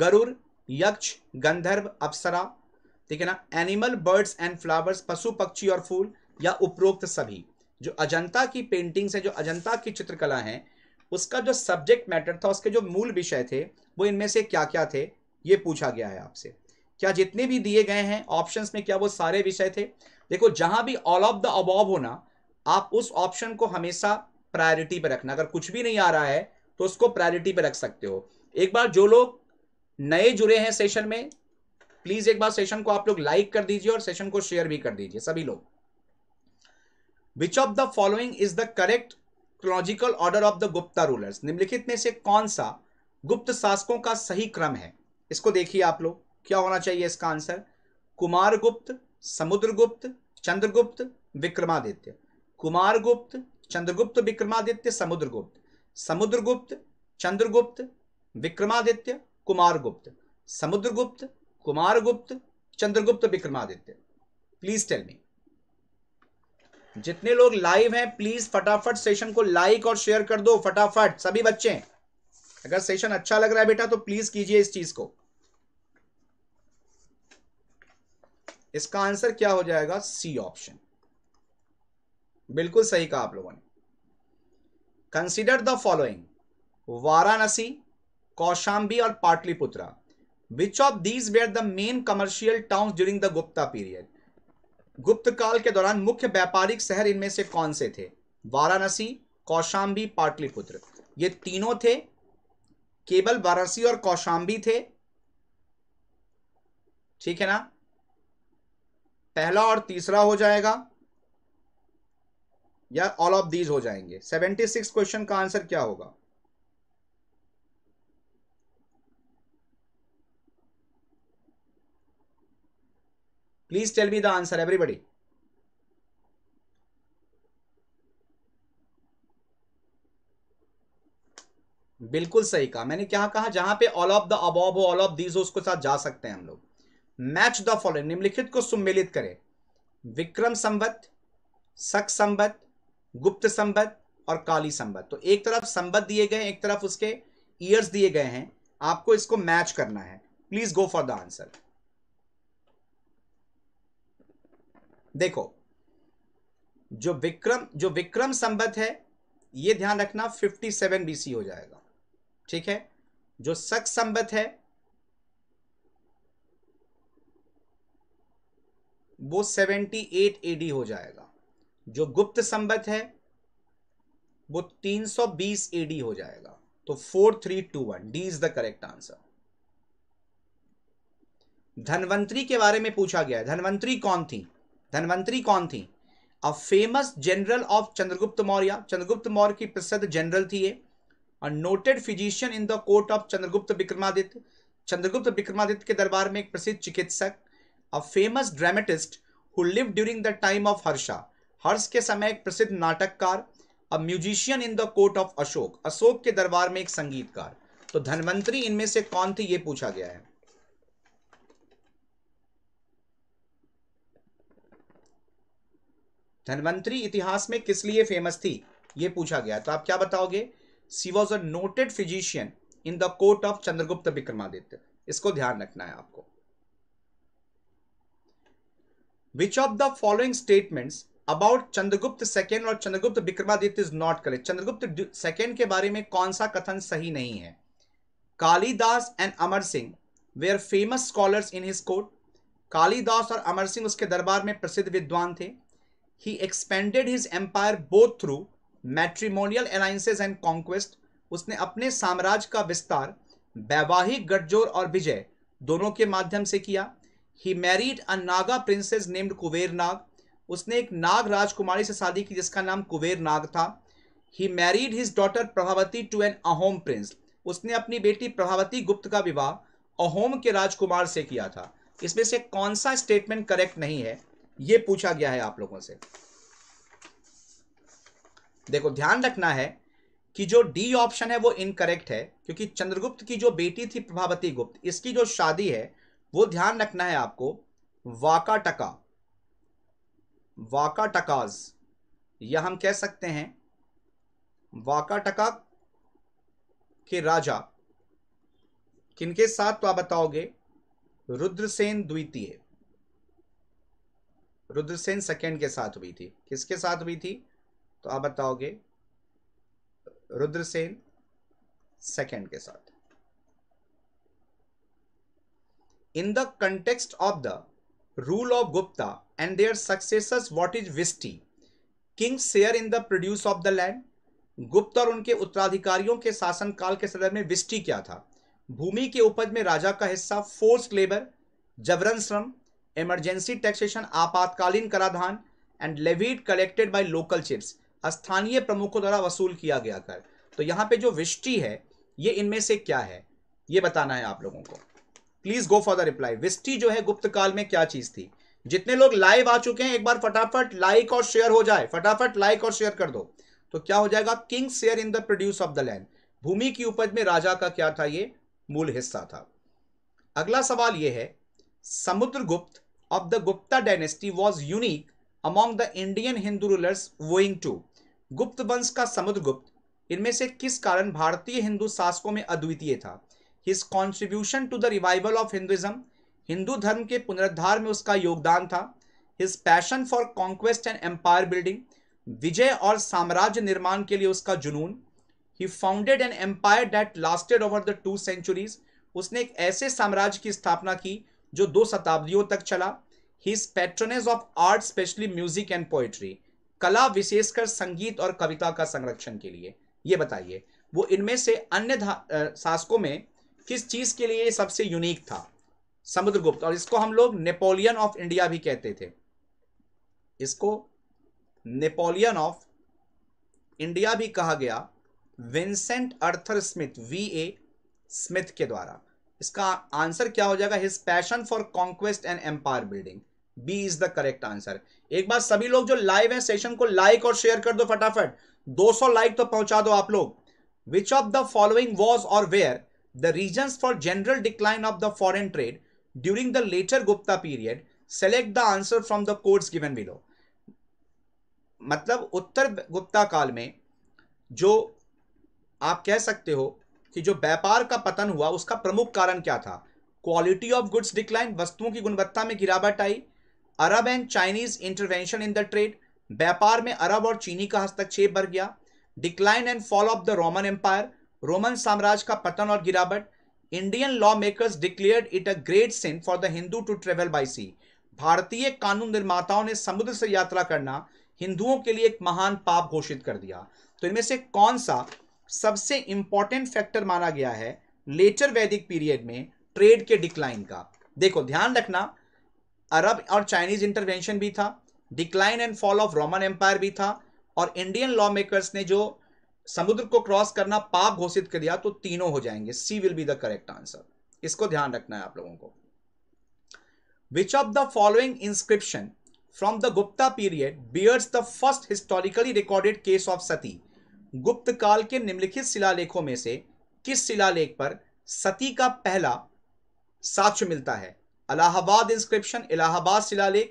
गरुर यक्ष गंधर्व अप्सरा ठीक है ना एनिमल बर्ड्स एंड फ्लावर्स पशु पक्षी और फूल या उपरोक्त सभी जो अजंता की पेंटिंग्स हैं जो अजंता की चित्रकला हैं उसका जो सब्जेक्ट मैटर था उसके जो मूल विषय थे वो इनमें से क्या क्या थे ये पूछा गया है आपसे क्या जितने भी दिए गए हैं ऑप्शंस में क्या वो सारे विषय थे देखो जहां भी ऑल ऑफ द अबॉब होना आप उस ऑप्शन को हमेशा प्रायोरिटी पर रखना अगर कुछ भी नहीं आ रहा है तो उसको प्रायोरिटी पर रख सकते हो एक बार जो लोग नए जुड़े हैं सेशन में प्लीज एक बार सेशन को आप लोग लाइक कर दीजिए और सेशन को शेयर भी कर दीजिए सभी लोग which of the following is the correct chronological order of the Gupta rulers निम्नलिखित में से कौन सा गुप्त शासकों का सही क्रम है इसको देखिए आप लोग क्या होना चाहिए इसका आंसर कुमार गुप्त Samudragupta Chandragupta Vikramaditya Kumaragupta Chandragupta Vikramaditya Samudragupta Samudragupta Chandragupta Vikramaditya Kumaragupta Samudragupta Kumaragupta Chandragupta Vikramaditya please tell me जितने लोग लाइव हैं प्लीज फटाफट सेशन को लाइक और शेयर कर दो फटाफट सभी बच्चे अगर सेशन अच्छा लग रहा है बेटा तो प्लीज कीजिए इस चीज को इसका आंसर क्या हो जाएगा सी ऑप्शन बिल्कुल सही कहा आप लोगों ने consider the following Varanasi Kaushambi और Pataliputra which of these were the main commercial town during the Gupta period Gupta काल के दौरान मुख्य व्यापारिक शहर इनमें से कौन से थे वाराणसी कौशाम्बी पाटलिपुत्र ये तीनों थे केवल वाराणसी और कौशाम्बी थे ठीक है ना पहला और तीसरा हो जाएगा या ऑल ऑफ दीज हो जाएंगे 76 क्वेश्चन का आंसर क्या होगा please tell me the answer everybody बिल्कुल सही कहा मैंने क्या कहा जहां पे all of the above all of these उसके साथ जा सकते हैं हम लोग मैच द फॉलोइंग निम्नलिखित को सम्मिलित करें विक्रम संबत सक संबत गुप्त संबत और काली संबत तो एक तरफ संबत दिए गए एक तरफ उसके ईयर्स दिए गए हैं आपको इसको मैच करना है please go for the answer देखो जो विक्रम जो विक्रम संबत है ये ध्यान रखना 57 सेवन बीसी हो जाएगा ठीक है जो सक संबत है वो 78 एडी हो जाएगा जो गुप्त संबत है वो 320 एडी हो जाएगा तो 4321 D is the correct answer Dhanvantari के बारे में पूछा गया है धनवंतरी कौन थी धनवंतरी कौन थी a famous general of Chandragupta Maurya Chandragupta Maurya की प्रसिद्ध जनरल थी ये और noted physician in the court of Chandragupta Vikramaditya Chandragupta Vikramaditya के दरबार में एक प्रसिद्ध चिकित्सक a famous dramatist who live during the time of Harsha Harsha के समय एक प्रसिद्ध नाटककार a musician in the court of Ashoka Ashoka के दरबार में एक संगीतकार तो धनवंतरी इनमें से कौन थी ये पूछा गया है धनवंतरी इतिहास में किस लिए फेमस थी ये पूछा गया तो आप क्या बताओगे C was a noted physician in the court of Chandragupta Vikramaditya इसको ध्यान रखना है आपको which of the following statement about Chandragupta second और Chandragupta Vikramaditya is not correct Chandragupta second के बारे में कौन सा कथन सही नहीं है Kalidasa and Amar Singh they are famous scholar in his court Kalidasa और अमर सिंह उसके दरबार में प्रसिद्ध विद्वान थे he expanded his empire both through matrimonial alliances and conquest उसने अपने साम्राज्य का विस्तार वैवाहिक गठजोर और विजय दोनों के माध्यम से किया he married a Naga princess named Kubera Naga उसने एक नाग राजकुमारी से शादी की जिसका नाम कुबेर नाग था he married his daughter Prabhavati to an Ahom prince उसने अपनी बेटी प्रभावती गुप्त का विवाह अहोम के राजकुमार से किया था इसमें से कौन सा स्टेटमेंट करेक्ट नहीं है ये पूछा गया है आप लोगों से देखो ध्यान रखना है कि जो डी ऑप्शन है वो इनकरेक्ट है क्योंकि चंद्रगुप्त की जो बेटी थी प्रभावती गुप्त इसकी जो शादी है वो ध्यान रखना है आपको वाकाटका वाकाटकाज या हम कह सकते हैं वाकाटका के राजा किनके साथ तो आप बताओगे रुद्रसेन द्वितीय रुद्रसेन सेकेंड के साथ हुई थी किसके साथ हुई थी तो आप बताओगे रुद्रसेन सेकेंड के साथ in the context of the rule of Gupta and their successors, what is Visti? King share in the produce of the land Gupta और उनके उत्तराधिकारियों के शासनकाल के संदर्भ में विस्टी क्या था भूमि के उपज में राजा का हिस्सा फोर्स लेबर जबरन श्रम इमरजेंसी टैक्सेशन आपातकालीन कराधान and levied collected by local chiefs स्थानीय प्रमुखों द्वारा वसूल किया गया कर तो यहाँ पे जो विष्टि है ये इनमें से क्या है ये बताना है आप लोगों को please go for the reply Vishti जो है गुप्त काल में क्या चीज थी जितने लोग लाइव आ चुके हैं एक बार फटाफट लाइक और शेयर हो जाए फटाफट लाइक और शेयर कर दो तो क्या हो जाएगा king share in the produce of the land भूमि की उपज में राजा का क्या था ये मूल हिस्सा था अगला सवाल यह है Samudragupta of the Gupta dynasty was unique among the Indian Hindu rulers owing to गुप्त वंश का समुद्रगुप्त इनमें से किस कारण भारतीय हिंदू शासकों में अद्वितीय था his contribution to the revival of Hinduism Hindu धर्म के पुनरुद्धार में उसका योगदान था his passion for conquest and empire building विजय और साम्राज्य निर्माण के लिए उसका जुनून he founded an empire that lasted over the two centuries उसने एक ऐसे साम्राज्य की स्थापना की जो दो शताब्दियों तक चला his patronage of art specially music and poetry कला विशेषकर संगीत और कविता का संरक्षण के लिए ये बताइए वो इनमें से अन्य शासकों में किस चीज के लिए सबसे यूनिक था समुद्रगुप्त और इसको हम लोग नेपोलियन ऑफ इंडिया भी कहते थे इसको नेपोलियन ऑफ इंडिया भी कहा गया Vincent Arthur Smith V A Smith के द्वारा इसका आंसर क्या हो जाएगा his passion for conquest and empire building B is the correct answer एक बार सभी लोग जो लाइव हैं सेशन को लाइक और शेयर कर दो फटाफट 200 लाइक तो पहुंचा दो आप लोग which of the following was or were the reason for general decline of the foreign trade during the later Gupta period select the answer from the codes given below मतलब उत्तर गुप्ता काल में जो आप कह सकते हो कि जो व्यापार का पतन हुआ उसका प्रमुख कारण क्या था क्वालिटी ऑफ गुड्स डिक्लाइन वस्तुओं की गुणवत्ता में गिरावट आई Arab and Chinese intervention in the trade व्यापार में अरब और चीनी का हस्तक्षेप बढ़ गया decline and fall of the Roman empire Roman साम्राज्य का पतन और गिरावट Indian law makers declared it a great sin for the Hindu to travel by sea भारतीय कानून निर्माताओं ने समुद्र से यात्रा करना हिंदुओं के लिए एक महान पाप घोषित कर दिया तो इनमें से कौन सा सबसे इंपॉर्टेंट फैक्टर माना गया है लेटर वैदिक पीरियड में ट्रेड के डिक्लाइन का देखो ध्यान रखना अरब और चाइनीज इंटरवेंशन भी था decline and fall of Roman empire भी था और इंडियन लॉ मेकर्स ने जो समुद्र को क्रॉस करना पाप घोषित कर दिया तो तीनों हो जाएंगे C will be the correct answer इसको ध्यान रखना है आप लोगों को which of the following inscription from the Gupta period bears the first historically recorded case of sati Gupta काल के निम्नलिखित शिलालेखों में से किस शिलालेख पर सती का पहला साक्ष्य मिलता है अलाहाबाद इंस्क्रिप्शन इलाहाबाद शिलालेख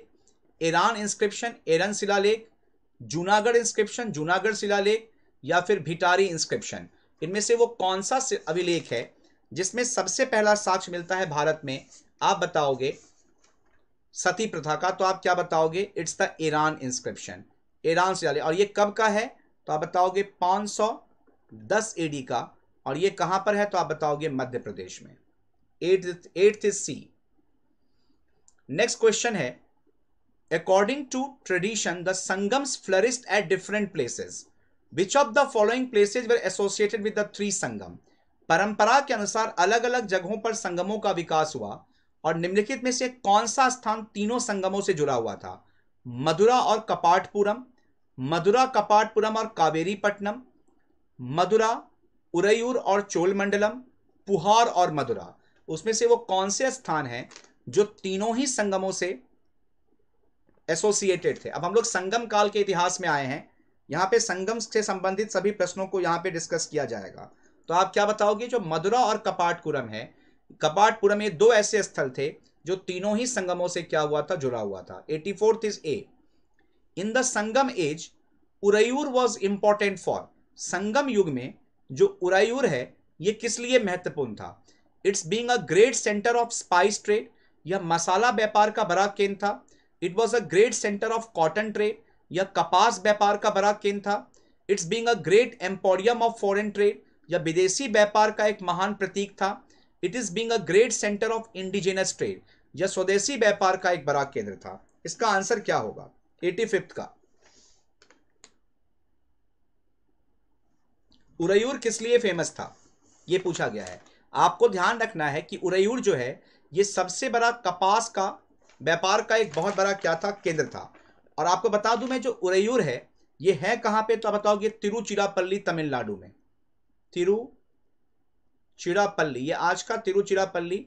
ईरान इंस्क्रिप्शन ईरान शिलालेख जूनागढ़ इंस्क्रिप्शन जूनागढ़ शिलालेख या फिर भिटारी इंस्क्रिप्शन इनमें से वो कौन सा अभिलेख है जिसमें सबसे पहला साक्ष्य मिलता है भारत में आप बताओगे सती प्रथा का तो आप क्या बताओगे it's the Eran inscription Eran शिलालेख और ये कब का है तो आप बताओगे 510 एडी का और ये कहां पर है तो आप बताओगे मध्य प्रदेश में at at is C next question है according to tradition the Sangams flourished at different places which of the following places were associated with the three Sangam परंपरा के अनुसार अलग अलग जगहों पर संगमों का विकास हुआ और निम्नलिखित में से कौन सा स्थान तीनों संगमों से जुड़ा हुआ था मदुरा और कपाटपुरम मदुरा कपाटपुरम और कावेरीपट्टनम मदुरा उरयूर और चोलमंडलम पुहार और मदुरा उसमें से वो कौन से स्थान हैं जो तीनों ही संगमों से एसोसिएटेड थे अब हम लोग संगम काल के इतिहास में आए हैं यहां पे संगम से संबंधित सभी प्रश्नों को यहां पे डिस्कस किया जाएगा तो आप क्या बताओगे जो मदुरा और कपाटपुरम है कपाटपुरम ये दो ऐसे स्थल थे जो तीनों ही संगमों से क्या हुआ था जुड़ा हुआ था eighty fourth is A in the Sangam age Uraiyur was important for Sangam युग में जो उरायूर है ये किस लिए महत्वपूर्ण था it's being a great centre of spice trade यह मसाला व्यापार का बड़ा केंद्र था it was a great centre of cotton trade यह कपास व्यापार का बड़ा केंद्र था it's being a great emporium of foreign trade यह विदेशी व्यापार का एक महान प्रतीक था it is being a great centre of indigenous trade यह स्वदेशी व्यापार का एक बड़ा केंद्र था इसका आंसर क्या होगा एटी फिफ्थ का उरयूर किस लिए फेमस था यह पूछा गया है आपको ध्यान रखना है कि उरयूर जो है ये सबसे बड़ा कपास का व्यापार का एक बहुत बड़ा क्या था केंद्र था और आपको बता दूं मैं जो उरेयूर है ये है कहाँ पे तो आप बताओगे तिरुचिरापल्ली तमिलनाडु में तिरुचिरापल्ली ये आज का तिरुचिरापल्ली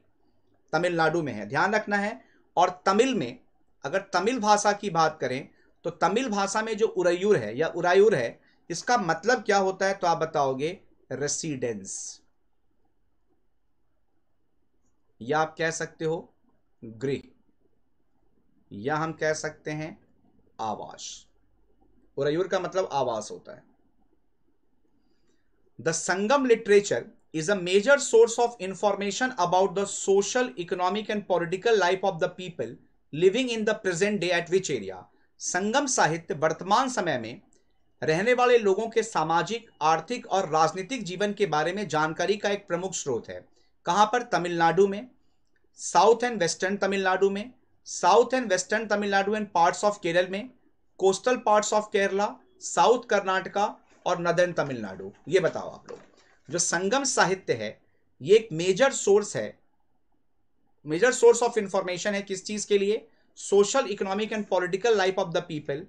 तमिलनाडु में है ध्यान रखना है और तमिल में अगर तमिल भाषा की बात करें तो तमिल भाषा में जो उरेयूर है या उरायूर है इसका मतलब क्या होता है तो आप बताओगे रेसिडेंस या आप कह सकते हो गृह या हम कह सकते हैं आवास और अयुर का मतलब आवास होता है the Sangam literature is a major source of information about the social economic and political life of the people living in the present day at which area Sangam साहित्य वर्तमान समय में रहने वाले लोगों के सामाजिक आर्थिक और राजनीतिक जीवन के बारे में जानकारी का एक प्रमुख स्रोत है कहाँ पर तमिलनाडु में साउथ एंड वेस्टर्न तमिलनाडु में south and western Tamil Nadu and parts of Kerala में coastal parts of Kerala south Karnataka और नदर्न तमिलनाडु ये बताओ आप लोग जो संगम साहित्य है ये एक मेजर सोर्स है मेजर सोर्स ऑफ इंफॉर्मेशन है किस चीज के लिए social economic and political life of the people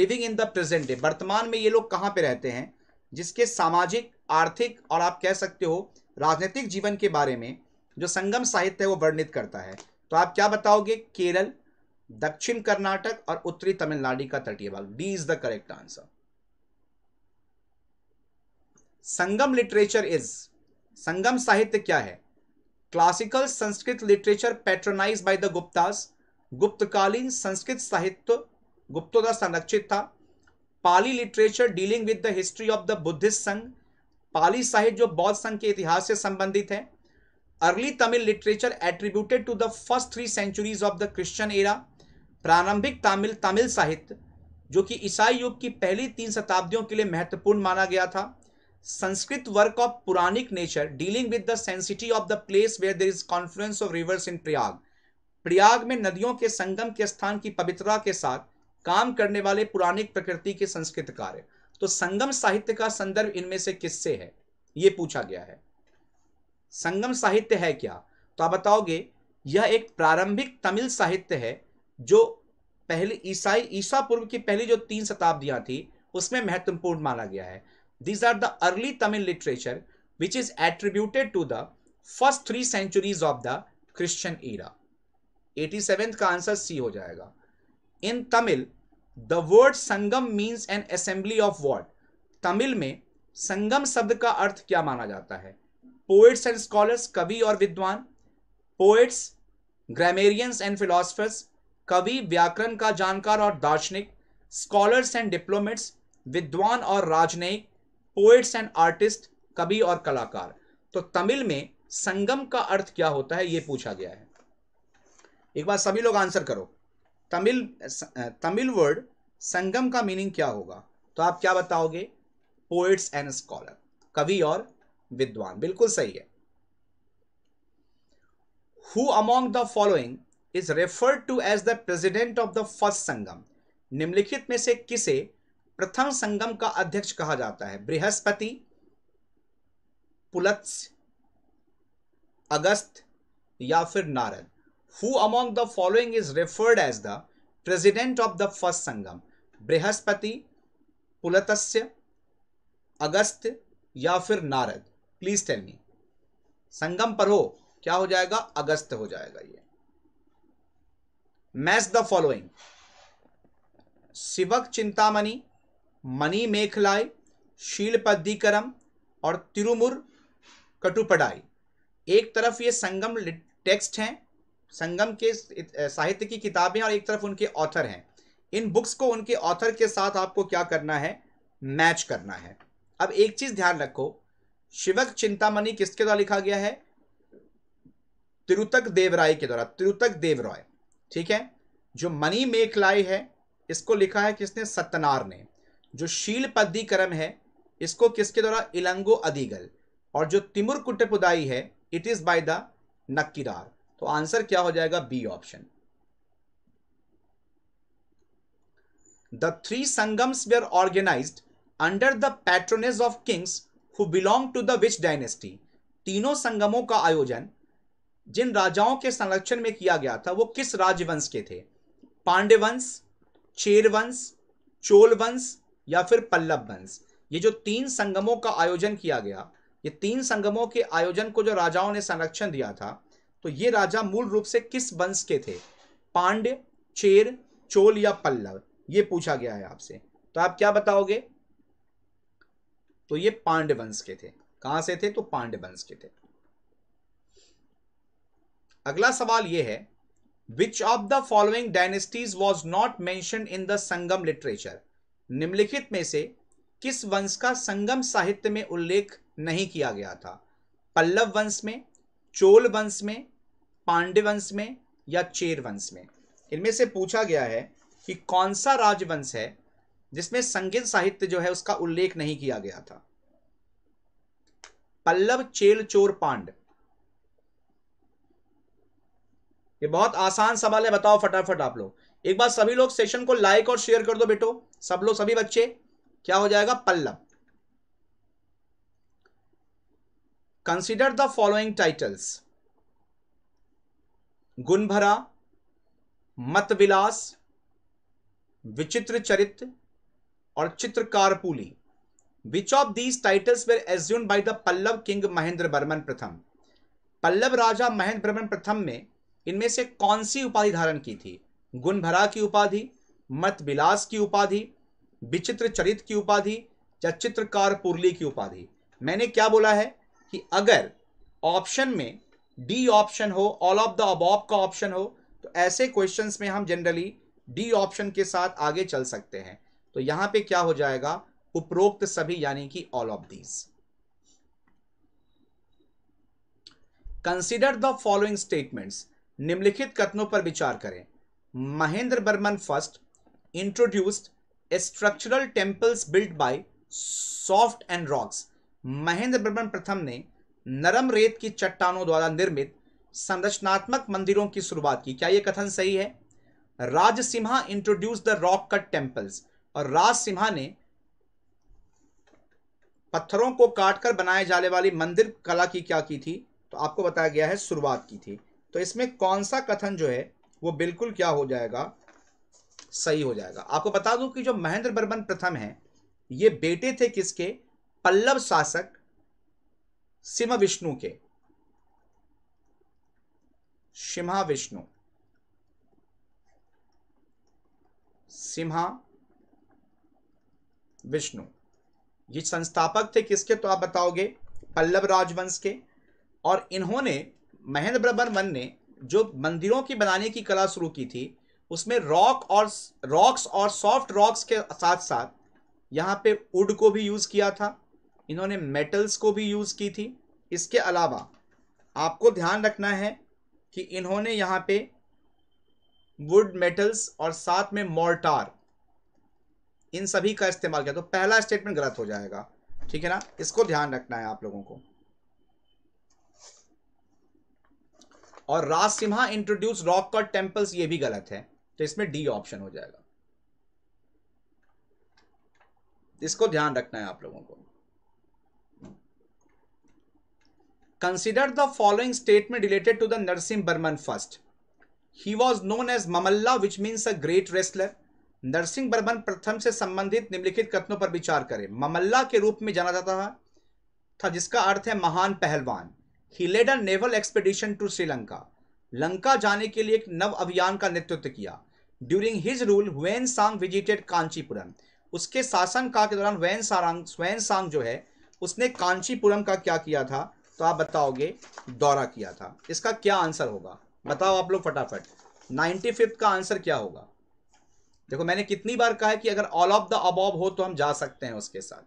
living in the present day वर्तमान में ये लोग कहाँ पे रहते हैं जिसके सामाजिक आर्थिक और आप कह सकते हो राजनीतिक जीवन के बारे में जो संगम साहित्य है वो वर्णित करता है तो आप क्या बताओगे केरल दक्षिण कर्नाटक और उत्तरी तमिलनाडु का तटीय भाग D is the correct answer Sangam literature is Sangam साहित्य क्या है classical Sanskrit literature patronise by the Guptas गुप्तकालीन संस्कृत साहित्य गुप्तों का संरक्षित था Pali literature dealing with the history of the Buddhist Sangha Pali साहित्य जो बौद्ध संघ के इतिहास से संबंधित है early Tamil literature attributed to the first three centuries of the Christian era प्रारंभिक तमिल तमिल साहित्य जो कि ईसाई युग की पहली तीन शताब्दियों के लिए महत्वपूर्ण माना गया था Sanskrit work of Puranic nature dealing with the sanctity of the place where there is confluence of rivers in Prayag Prayag में नदियों के संगम के स्थान की पवित्रता के साथ काम करने वाले पुराणिक प्रकृति के संस्कृत कार्य तो संगम साहित्य का संदर्भ इनमें से किससे है यह पूछा गया है संगम साहित्य है क्या तो आप बताओगे यह एक प्रारंभिक तमिल साहित्य है जो पहले ईसाई ईसा पूर्व की पहली जो तीन शताब्दियां थी उसमें महत्वपूर्ण माना गया है these are the early Tamil literature which is attributed to the first three centuries of the Christian era eighty seventh का आंसर सी हो जाएगा in Tamil the word Sangam means an assembly of word Tamil में संगम शब्द का अर्थ क्या माना जाता है पोएट्स एंड स्कॉलर्स कवि और विद्वान पोएट्स ग्रामेरियंस एंड फिलोसफर्स कवि व्याकरण का जानकार और दार्शनिक स्कॉलर्स एंड डिप्लोमेट्स विद्वान और राजनयिक पोएट्स एंड आर्टिस्ट कवि और कलाकार तो तमिल में संगम का अर्थ क्या होता है यह पूछा गया है एक बार सभी लोग आंसर करो तमिल तमिल वर्ड संगम का मीनिंग क्या होगा तो आप क्या बताओगे पोएट्स एंड स्कॉलर कवि और विद्वान बिल्कुल सही है who among the following is referred to as the president of the first Sangam निम्नलिखित में से किसे प्रथम संगम का अध्यक्ष कहा जाता है बृहस्पति पुलत्स अगस्त या फिर Narada who among the following is referred as the president of the first Sangam Brihaspati Pulastya Agastya या फिर Narada please tell me Sangam पर हो क्या हो जाएगा अगस्त हो जाएगा ये मैच द फॉलोइंग शिवक चिंतामणि मणि मेखलाई शीलपद्धिकरम और तिरुमुर कटुपडाई एक तरफ ये संगम टेक्स्ट हैं संगम के साहित्य की किताबें और एक तरफ उनके ऑथर हैं इन बुक्स को उनके ऑथर के साथ आपको क्या करना है मैच करना है अब एक चीज ध्यान रखो शिवक चिंतामणि किसके द्वारा लिखा गया है तिरुतक देवराय के द्वारा तिरुतक देवराय ठीक है जो मनी मेखलाई है इसको लिखा है किसने सत्यनार ने जो शील पद्धिक्रम है इसको किसके द्वारा इलंगो अधिगल और जो तिमुर कुटपुदाई है it is by the Nakkirar तो आंसर क्या हो जाएगा B option the three Sangams were organise under the patronage of kings who belong to the which dynasty तीनों संगमों का आयोजन जिन राजाओं के संरक्षण में किया गया था वो किस राजवंश के थे पांडेवंश वंश चेर वंश चोल वंश या फिर पल्लव वंश ये जो तीन संगमों का आयोजन किया गया ये तीन संगमों के आयोजन को जो राजाओं ने संरक्षण दिया था तो ये राजा मूल रूप से किस वंश के थे पांड्य चेर चोल या पल्लव ये पूछा गया है आपसे तो आप क्या बताओगे तो ये पांड्य वंश के थे कहां से थे तो पांड्य वंश के थे अगला सवाल यह है which of the following dynasties was not mention in the Sangam literature निम्नलिखित में से किस वंश का संगम साहित्य में उल्लेख नहीं किया गया था पल्लव वंश में चोल वंश में पांडे वंश में या चेर वंश में इनमें से पूछा गया है कि कौन सा राजवंश है जिसमें संगीत साहित्य जो है उसका उल्लेख नहीं किया गया था पल्लव चेल चोर पांड ये बहुत आसान सवाल है बताओ फटाफट आप लोग एक बार सभी लोग सेशन को लाइक और शेयर कर दो बेटो सब लोग सभी बच्चे क्या हो जाएगा Pallava consider the following titles Gunabhara Mattavilasa Vichitra Charitra और Chitrakarapuli which of these titles were assume by the Pallava king Mahendra Varman प्रथम पल्लव राजा महेंद्र वर्मन प्रथम में इनमें से कौन सी उपाधि धारण की थी गुनभरा की उपाधि मतविलास की उपाधि विचित्र चरित की उपाधि या चित्रकार पुरली की उपाधि मैंने क्या बोला है कि अगर ऑप्शन में डी ऑप्शन हो ऑल ऑफ द अबॉब का ऑप्शन हो तो ऐसे क्वेश्चंस में हम जनरली डी ऑप्शन के साथ आगे चल सकते हैं तो यहां पे क्या हो जाएगा उपरोक्त सभी यानी कि all of these consider the following statements निम्नलिखित कथनों पर विचार करें Mahendra Varman first introduced structural temples built by soft and rocks Mahendra Varman प्रथम ने नरम रेत की चट्टानों द्वारा निर्मित संरचनात्मक मंदिरों की शुरुआत की क्या यह कथन सही है Raj Simha introduce the rock cut temples और राज सिम्हा ने पत्थरों को काटकर बनाए जाने वाली मंदिर कला की क्या की थी तो आपको बताया गया है शुरुआत की थी तो इसमें कौन सा कथन जो है वो बिल्कुल क्या हो जाएगा सही हो जाएगा आपको बता दूं कि जो महेंद्र बर्मन प्रथम है ये बेटे थे किसके पल्लव शासक सिम विष्णु के सिम्हा विष्णु सिम्हा विष्णु ये संस्थापक थे किसके तो आप बताओगे पल्लव राजवंश के और इन्होंने महेंद्र वन ने जो मंदिरों की बनाने की कला शुरू की थी उसमें रॉक और रॉक्स और सॉफ्ट रॉक्स के साथ साथ यहाँ पे उड को भी यूज़ किया था इन्होंने मेटल्स को भी यूज़ की थी इसके अलावा आपको ध्यान रखना है कि इन्होंने यहाँ पे वुड मेटल्स और साथ में मोर्टार इन सभी का इस्तेमाल किया तो पहला स्टेटमेंट गलत हो जाएगा ठीक है ना इसको ध्यान रखना है आप लोगों को और Raj Simha introduce rock cut temples ये भी गलत है तो इसमें डी ऑप्शन हो जाएगा इसको ध्यान रखना है आप लोगों को consider the following statement related to the Narsim Varman first he was known as Mamalla which means a great wrestler Narasimha Varman प्रथम से संबंधित निम्नलिखित कथनों पर विचार करें ममल्ला के रूप में जाना जाता था, था जिसका अर्थ है महान पहलवान he led a naval expedition to Sri Lanka Lanka जाने के लिए एक नव अभियान का नेतृत्व किया during his rule Hiuen Tsang visited Kanchipuram उसके शासन काल के दौरान वैन सारंग स्वयं सांग जो है उसने कांचीपुरम का क्या किया था तो आप बताओगे दौरा किया था इसका क्या आंसर होगा बताओ आप लोग फटाफट नाइन्टी फिफ्थ का आंसर क्या होगा देखो मैंने कितनी बार कहा है कि अगर ऑल ऑफ द अबॉब हो तो हम जा सकते हैं उसके साथ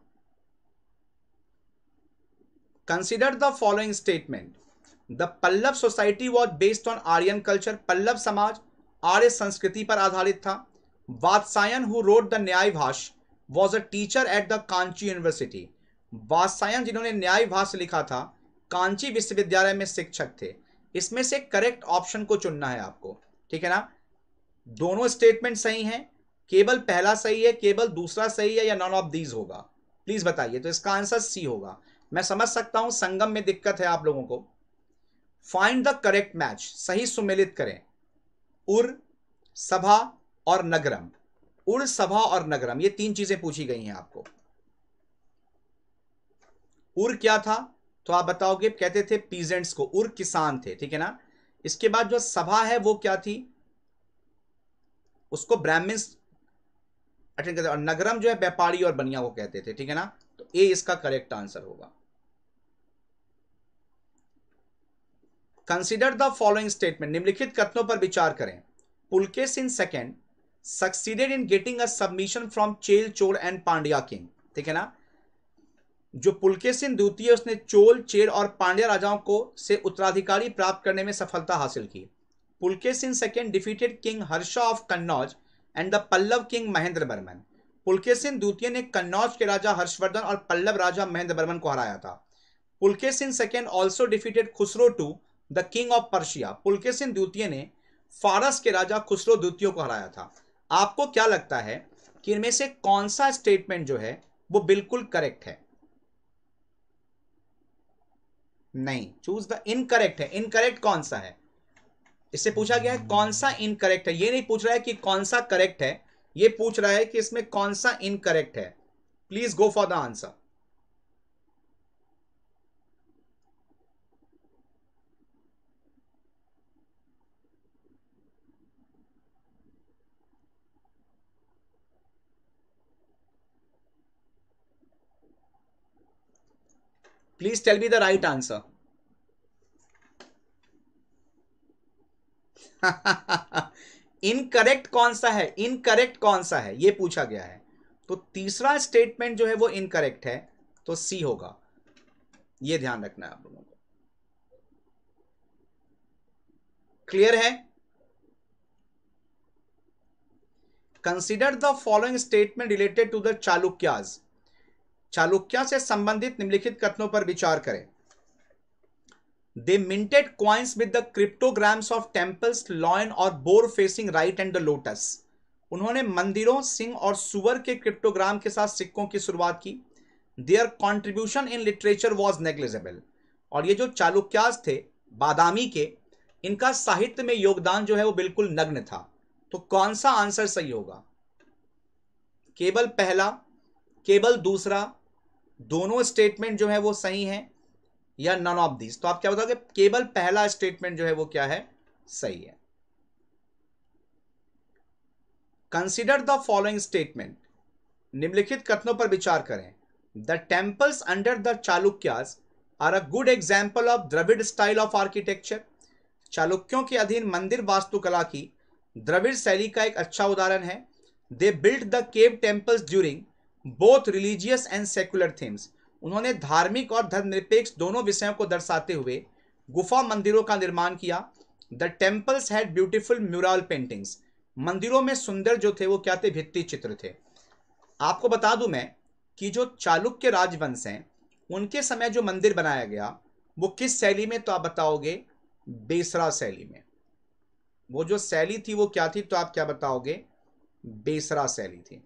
consider the following statement the Pallava society was based on Aryan culture Pallava समाज आर्य संस्कृति पर आधारित था वात्सायन who wrote the Nyaya Bhashya was a teacher at the Kanchi university Vatsyayana जिन्होंने न्याय भाष लिखा था कांची विश्वविद्यालय में शिक्षक थे इसमें से करेक्ट ऑप्शन को चुनना है आपको ठीक है ना दोनों स्टेटमेंट सही हैं केवल पहला सही है केवल दूसरा सही है या नॉन ऑफ दीज होगा प्लीज बताइए तो इसका आंसर सी होगा मैं समझ सकता हूं संगम में दिक्कत है आप लोगों को फाइंड द करेक्ट मैच सही सुमेलित करें उर सभा और नगरम उड़ सभा और नगरम ये तीन चीजें पूछी गई हैं आपको उर क्या था तो आप बताओगे कहते थे पीजेंट्स को उर किसान थे ठीक है ना इसके बाद जो सभा है वो क्या थी उसको ब्राह्मिन्स अटेंड करते और नगरम जो है व्यापारी और बनिया को कहते थे ठीक है ना तो ए इसका करेक्ट आंसर होगा कंसिडर द फॉलोइंग स्टेटमेंट निम्नलिखित कथनों पर विचार करें Pulakeshin second succeeded in getting a submission from Chera Chola and Pandya king ठीक है ना जो पुलकेसिन द्वितीय उसने चोल चेर और पांड्या राजाओं को से उत्तराधिकारी प्राप्त करने में सफलता हासिल की Pulakeshin second defeated king Harsha of Kannauj and the Pallava king Mahendra Varman Pulakeshin द्वितीय ने कन्नौज के राजा हर्षवर्धन और पल्लव राजा महेंद्र बर्मन को हराया था Pulakeshin second also defeated Khusrau two the king of Persia Pulakeshin द्वितीय ने फारस के राजा खुसरो द्वितीय को हराया था आपको क्या लगता है कि इनमें से कौन सा स्टेटमेंट जो है वो बिल्कुल करेक्ट है नहीं चूज द इनकरेक्ट है इनकरेक्ट कौन सा है इससे पूछा गया है कौन सा इनकरेक्ट है ये नहीं पूछ रहा है कि कौन सा करेक्ट है ये पूछ रहा है कि इसमें कौन सा इनकरेक्ट है please go for the answer tell tell the right answer answer. Incorrect कौन सा है इनकरेक्ट कौन सा है ये पूछा गया है तो तीसरा स्टेटमेंट जो है वो इनकरेक्ट है तो सी होगा ये ध्यान रखना है आप लोगों को क्लियर है consider the following statement related to the Chalukyas Chalukya से संबंधित निम्नलिखित कथनों पर विचार करें they minted coins with the cryptograms of temples lion और boar facing right and the lotus उन्होंने मंदिरों सिंह और सुवर के क्रिप्टोग्राम के साथ सिक्कों की शुरुआत की their contribution in literature was negligible और ये जो चालुक्यास थे बादामी के इनका साहित्य में योगदान जो है वो बिल्कुल नग्न था तो कौन सा आंसर सही होगा केवल पहला केवल दूसरा दोनों स्टेटमेंट जो है वो सही हैं या नन ऑफ दीज तो आप क्या बताओगे केवल पहला स्टेटमेंट जो है वो क्या है सही है कंसिडर द फॉलोइंग स्टेटमेंट निम्नलिखित कथनों पर विचार करें the temples under the Chalukyas are a good example of Dravida style of architecture चालुक्यों के अधीन मंदिर वास्तुकला की द्रविड़ शैली का एक अच्छा उदाहरण है they built the cave temples during both religious and secular themes उन्होंने धार्मिक और धर्मनिरपेक्ष दोनों विषयों को दर्शाते हुए गुफा मंदिरों का निर्माण किया the temples had beautiful mural paintings मंदिरों में सुंदर जो थे वो क्या थे भित्ति चित्र थे आपको बता दूं मैं कि जो चालुक्य राजवंश हैं उनके समय जो मंदिर बनाया गया वो किस शैली में तो आप बताओगे बेसरा शैली में वो जो शैली थी वो क्या थी तो आप क्या बताओगे बेसरा शैली थी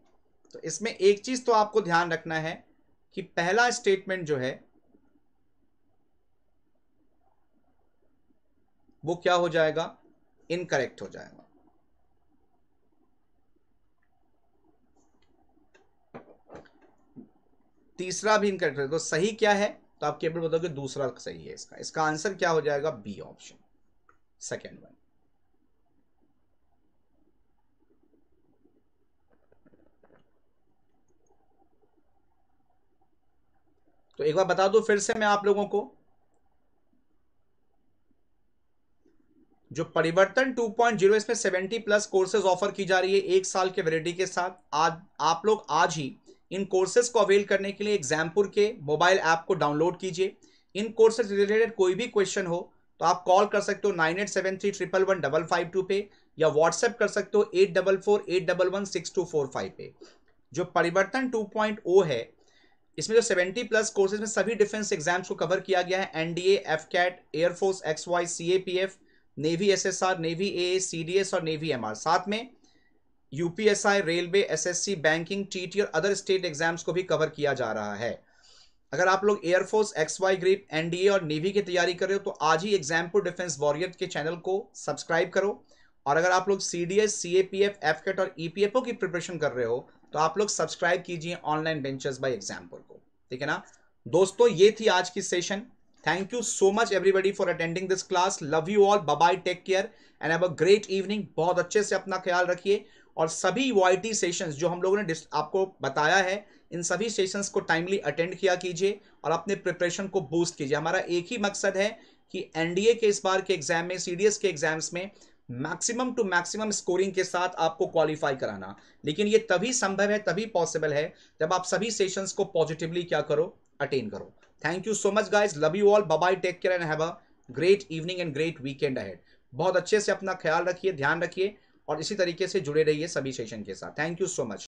तो इसमें एक चीज तो आपको ध्यान रखना है कि पहला स्टेटमेंट जो है वो क्या हो जाएगा इनकरेक्ट हो जाएगा तीसरा भी इनकरेक्ट तो सही क्या है तो आप केवल बताओगे दूसरा सही है इसका इसका आंसर क्या हो जाएगा बी ऑप्शन सेकेंड वन तो एक बार बता दो फिर से मैं आप लोगों को जो परिवर्तन 2.0 इसमें 70 प्लस कोर्सेज ऑफर की जा रही है एक साल के वैलिडिटी के साथ आज आप लोग आज ही इन कोर्सेज को अवेल करने के लिए एग्जामपुर के मोबाइल ऐप को डाउनलोड कीजिए इन कोर्सेज रिलेटेड कोई भी क्वेश्चन हो तो आप कॉल कर सकते हो nine eight seven three triple one double five two पे या व्हाट्सएप कर सकते हो eight double four eight double one six two four five पे जो परिवर्तन टू पॉइंट ओ है इसमें जो 70 प्लस कोर्सेज में सभी डिफेंस एग्जाम्स को कवर किया गया है NDA F cat air force X Y C A P F navy S S R navy A C D S और नेवी एम आर साथ में UPSI railway S S C banking T T और other state exams को भी cover किया जा रहा है अगर आप लोग air force X Y group NDA और नेवी की तैयारी कर रहे हो तो आज ही एग्जामपुर डिफेंस वॉरियर के चैनल को सब्सक्राइब करो और अगर आप लोग C D S C A P F F CAT और ई पी एफ ओ की प्रिपरेशन कर रहे हो तो आप लोग सब्सक्राइब कीजिए ऑनलाइन वेंचर्स बाय एग्जाम्पल को ठीक है ना दोस्तों ये थी आज की session thank you so much everybody for attending this class love you all bye take care and a great evening बहुत अच्छे से अपना ख्याल रखिए और सभी वाई सेशंस जो हम लोगों ने आपको बताया है इन सभी सेशंस को टाइमली अटेंड किया कीजिए और अपने प्रिपरेशन को बूस्ट कीजिए हमारा एक ही मकसद है कि एनडीए के इस बार के एग्जाम में सीडीएस के एग्जाम्स में मैक्सिमम टू मैक्सिमम स्कोरिंग के साथ आपको क्वालिफाई कराना लेकिन ये तभी संभव है तभी पॉसिबल है जब आप सभी सेशंस को पॉजिटिवली क्या करो अटेन करो thank you so much guys love you all bye take care and have a great evening and great weekend ahead बहुत अच्छे से अपना ख्याल रखिए ध्यान रखिए और इसी तरीके से जुड़े रहिए सभी सेशन के साथ थैंक यू सो मच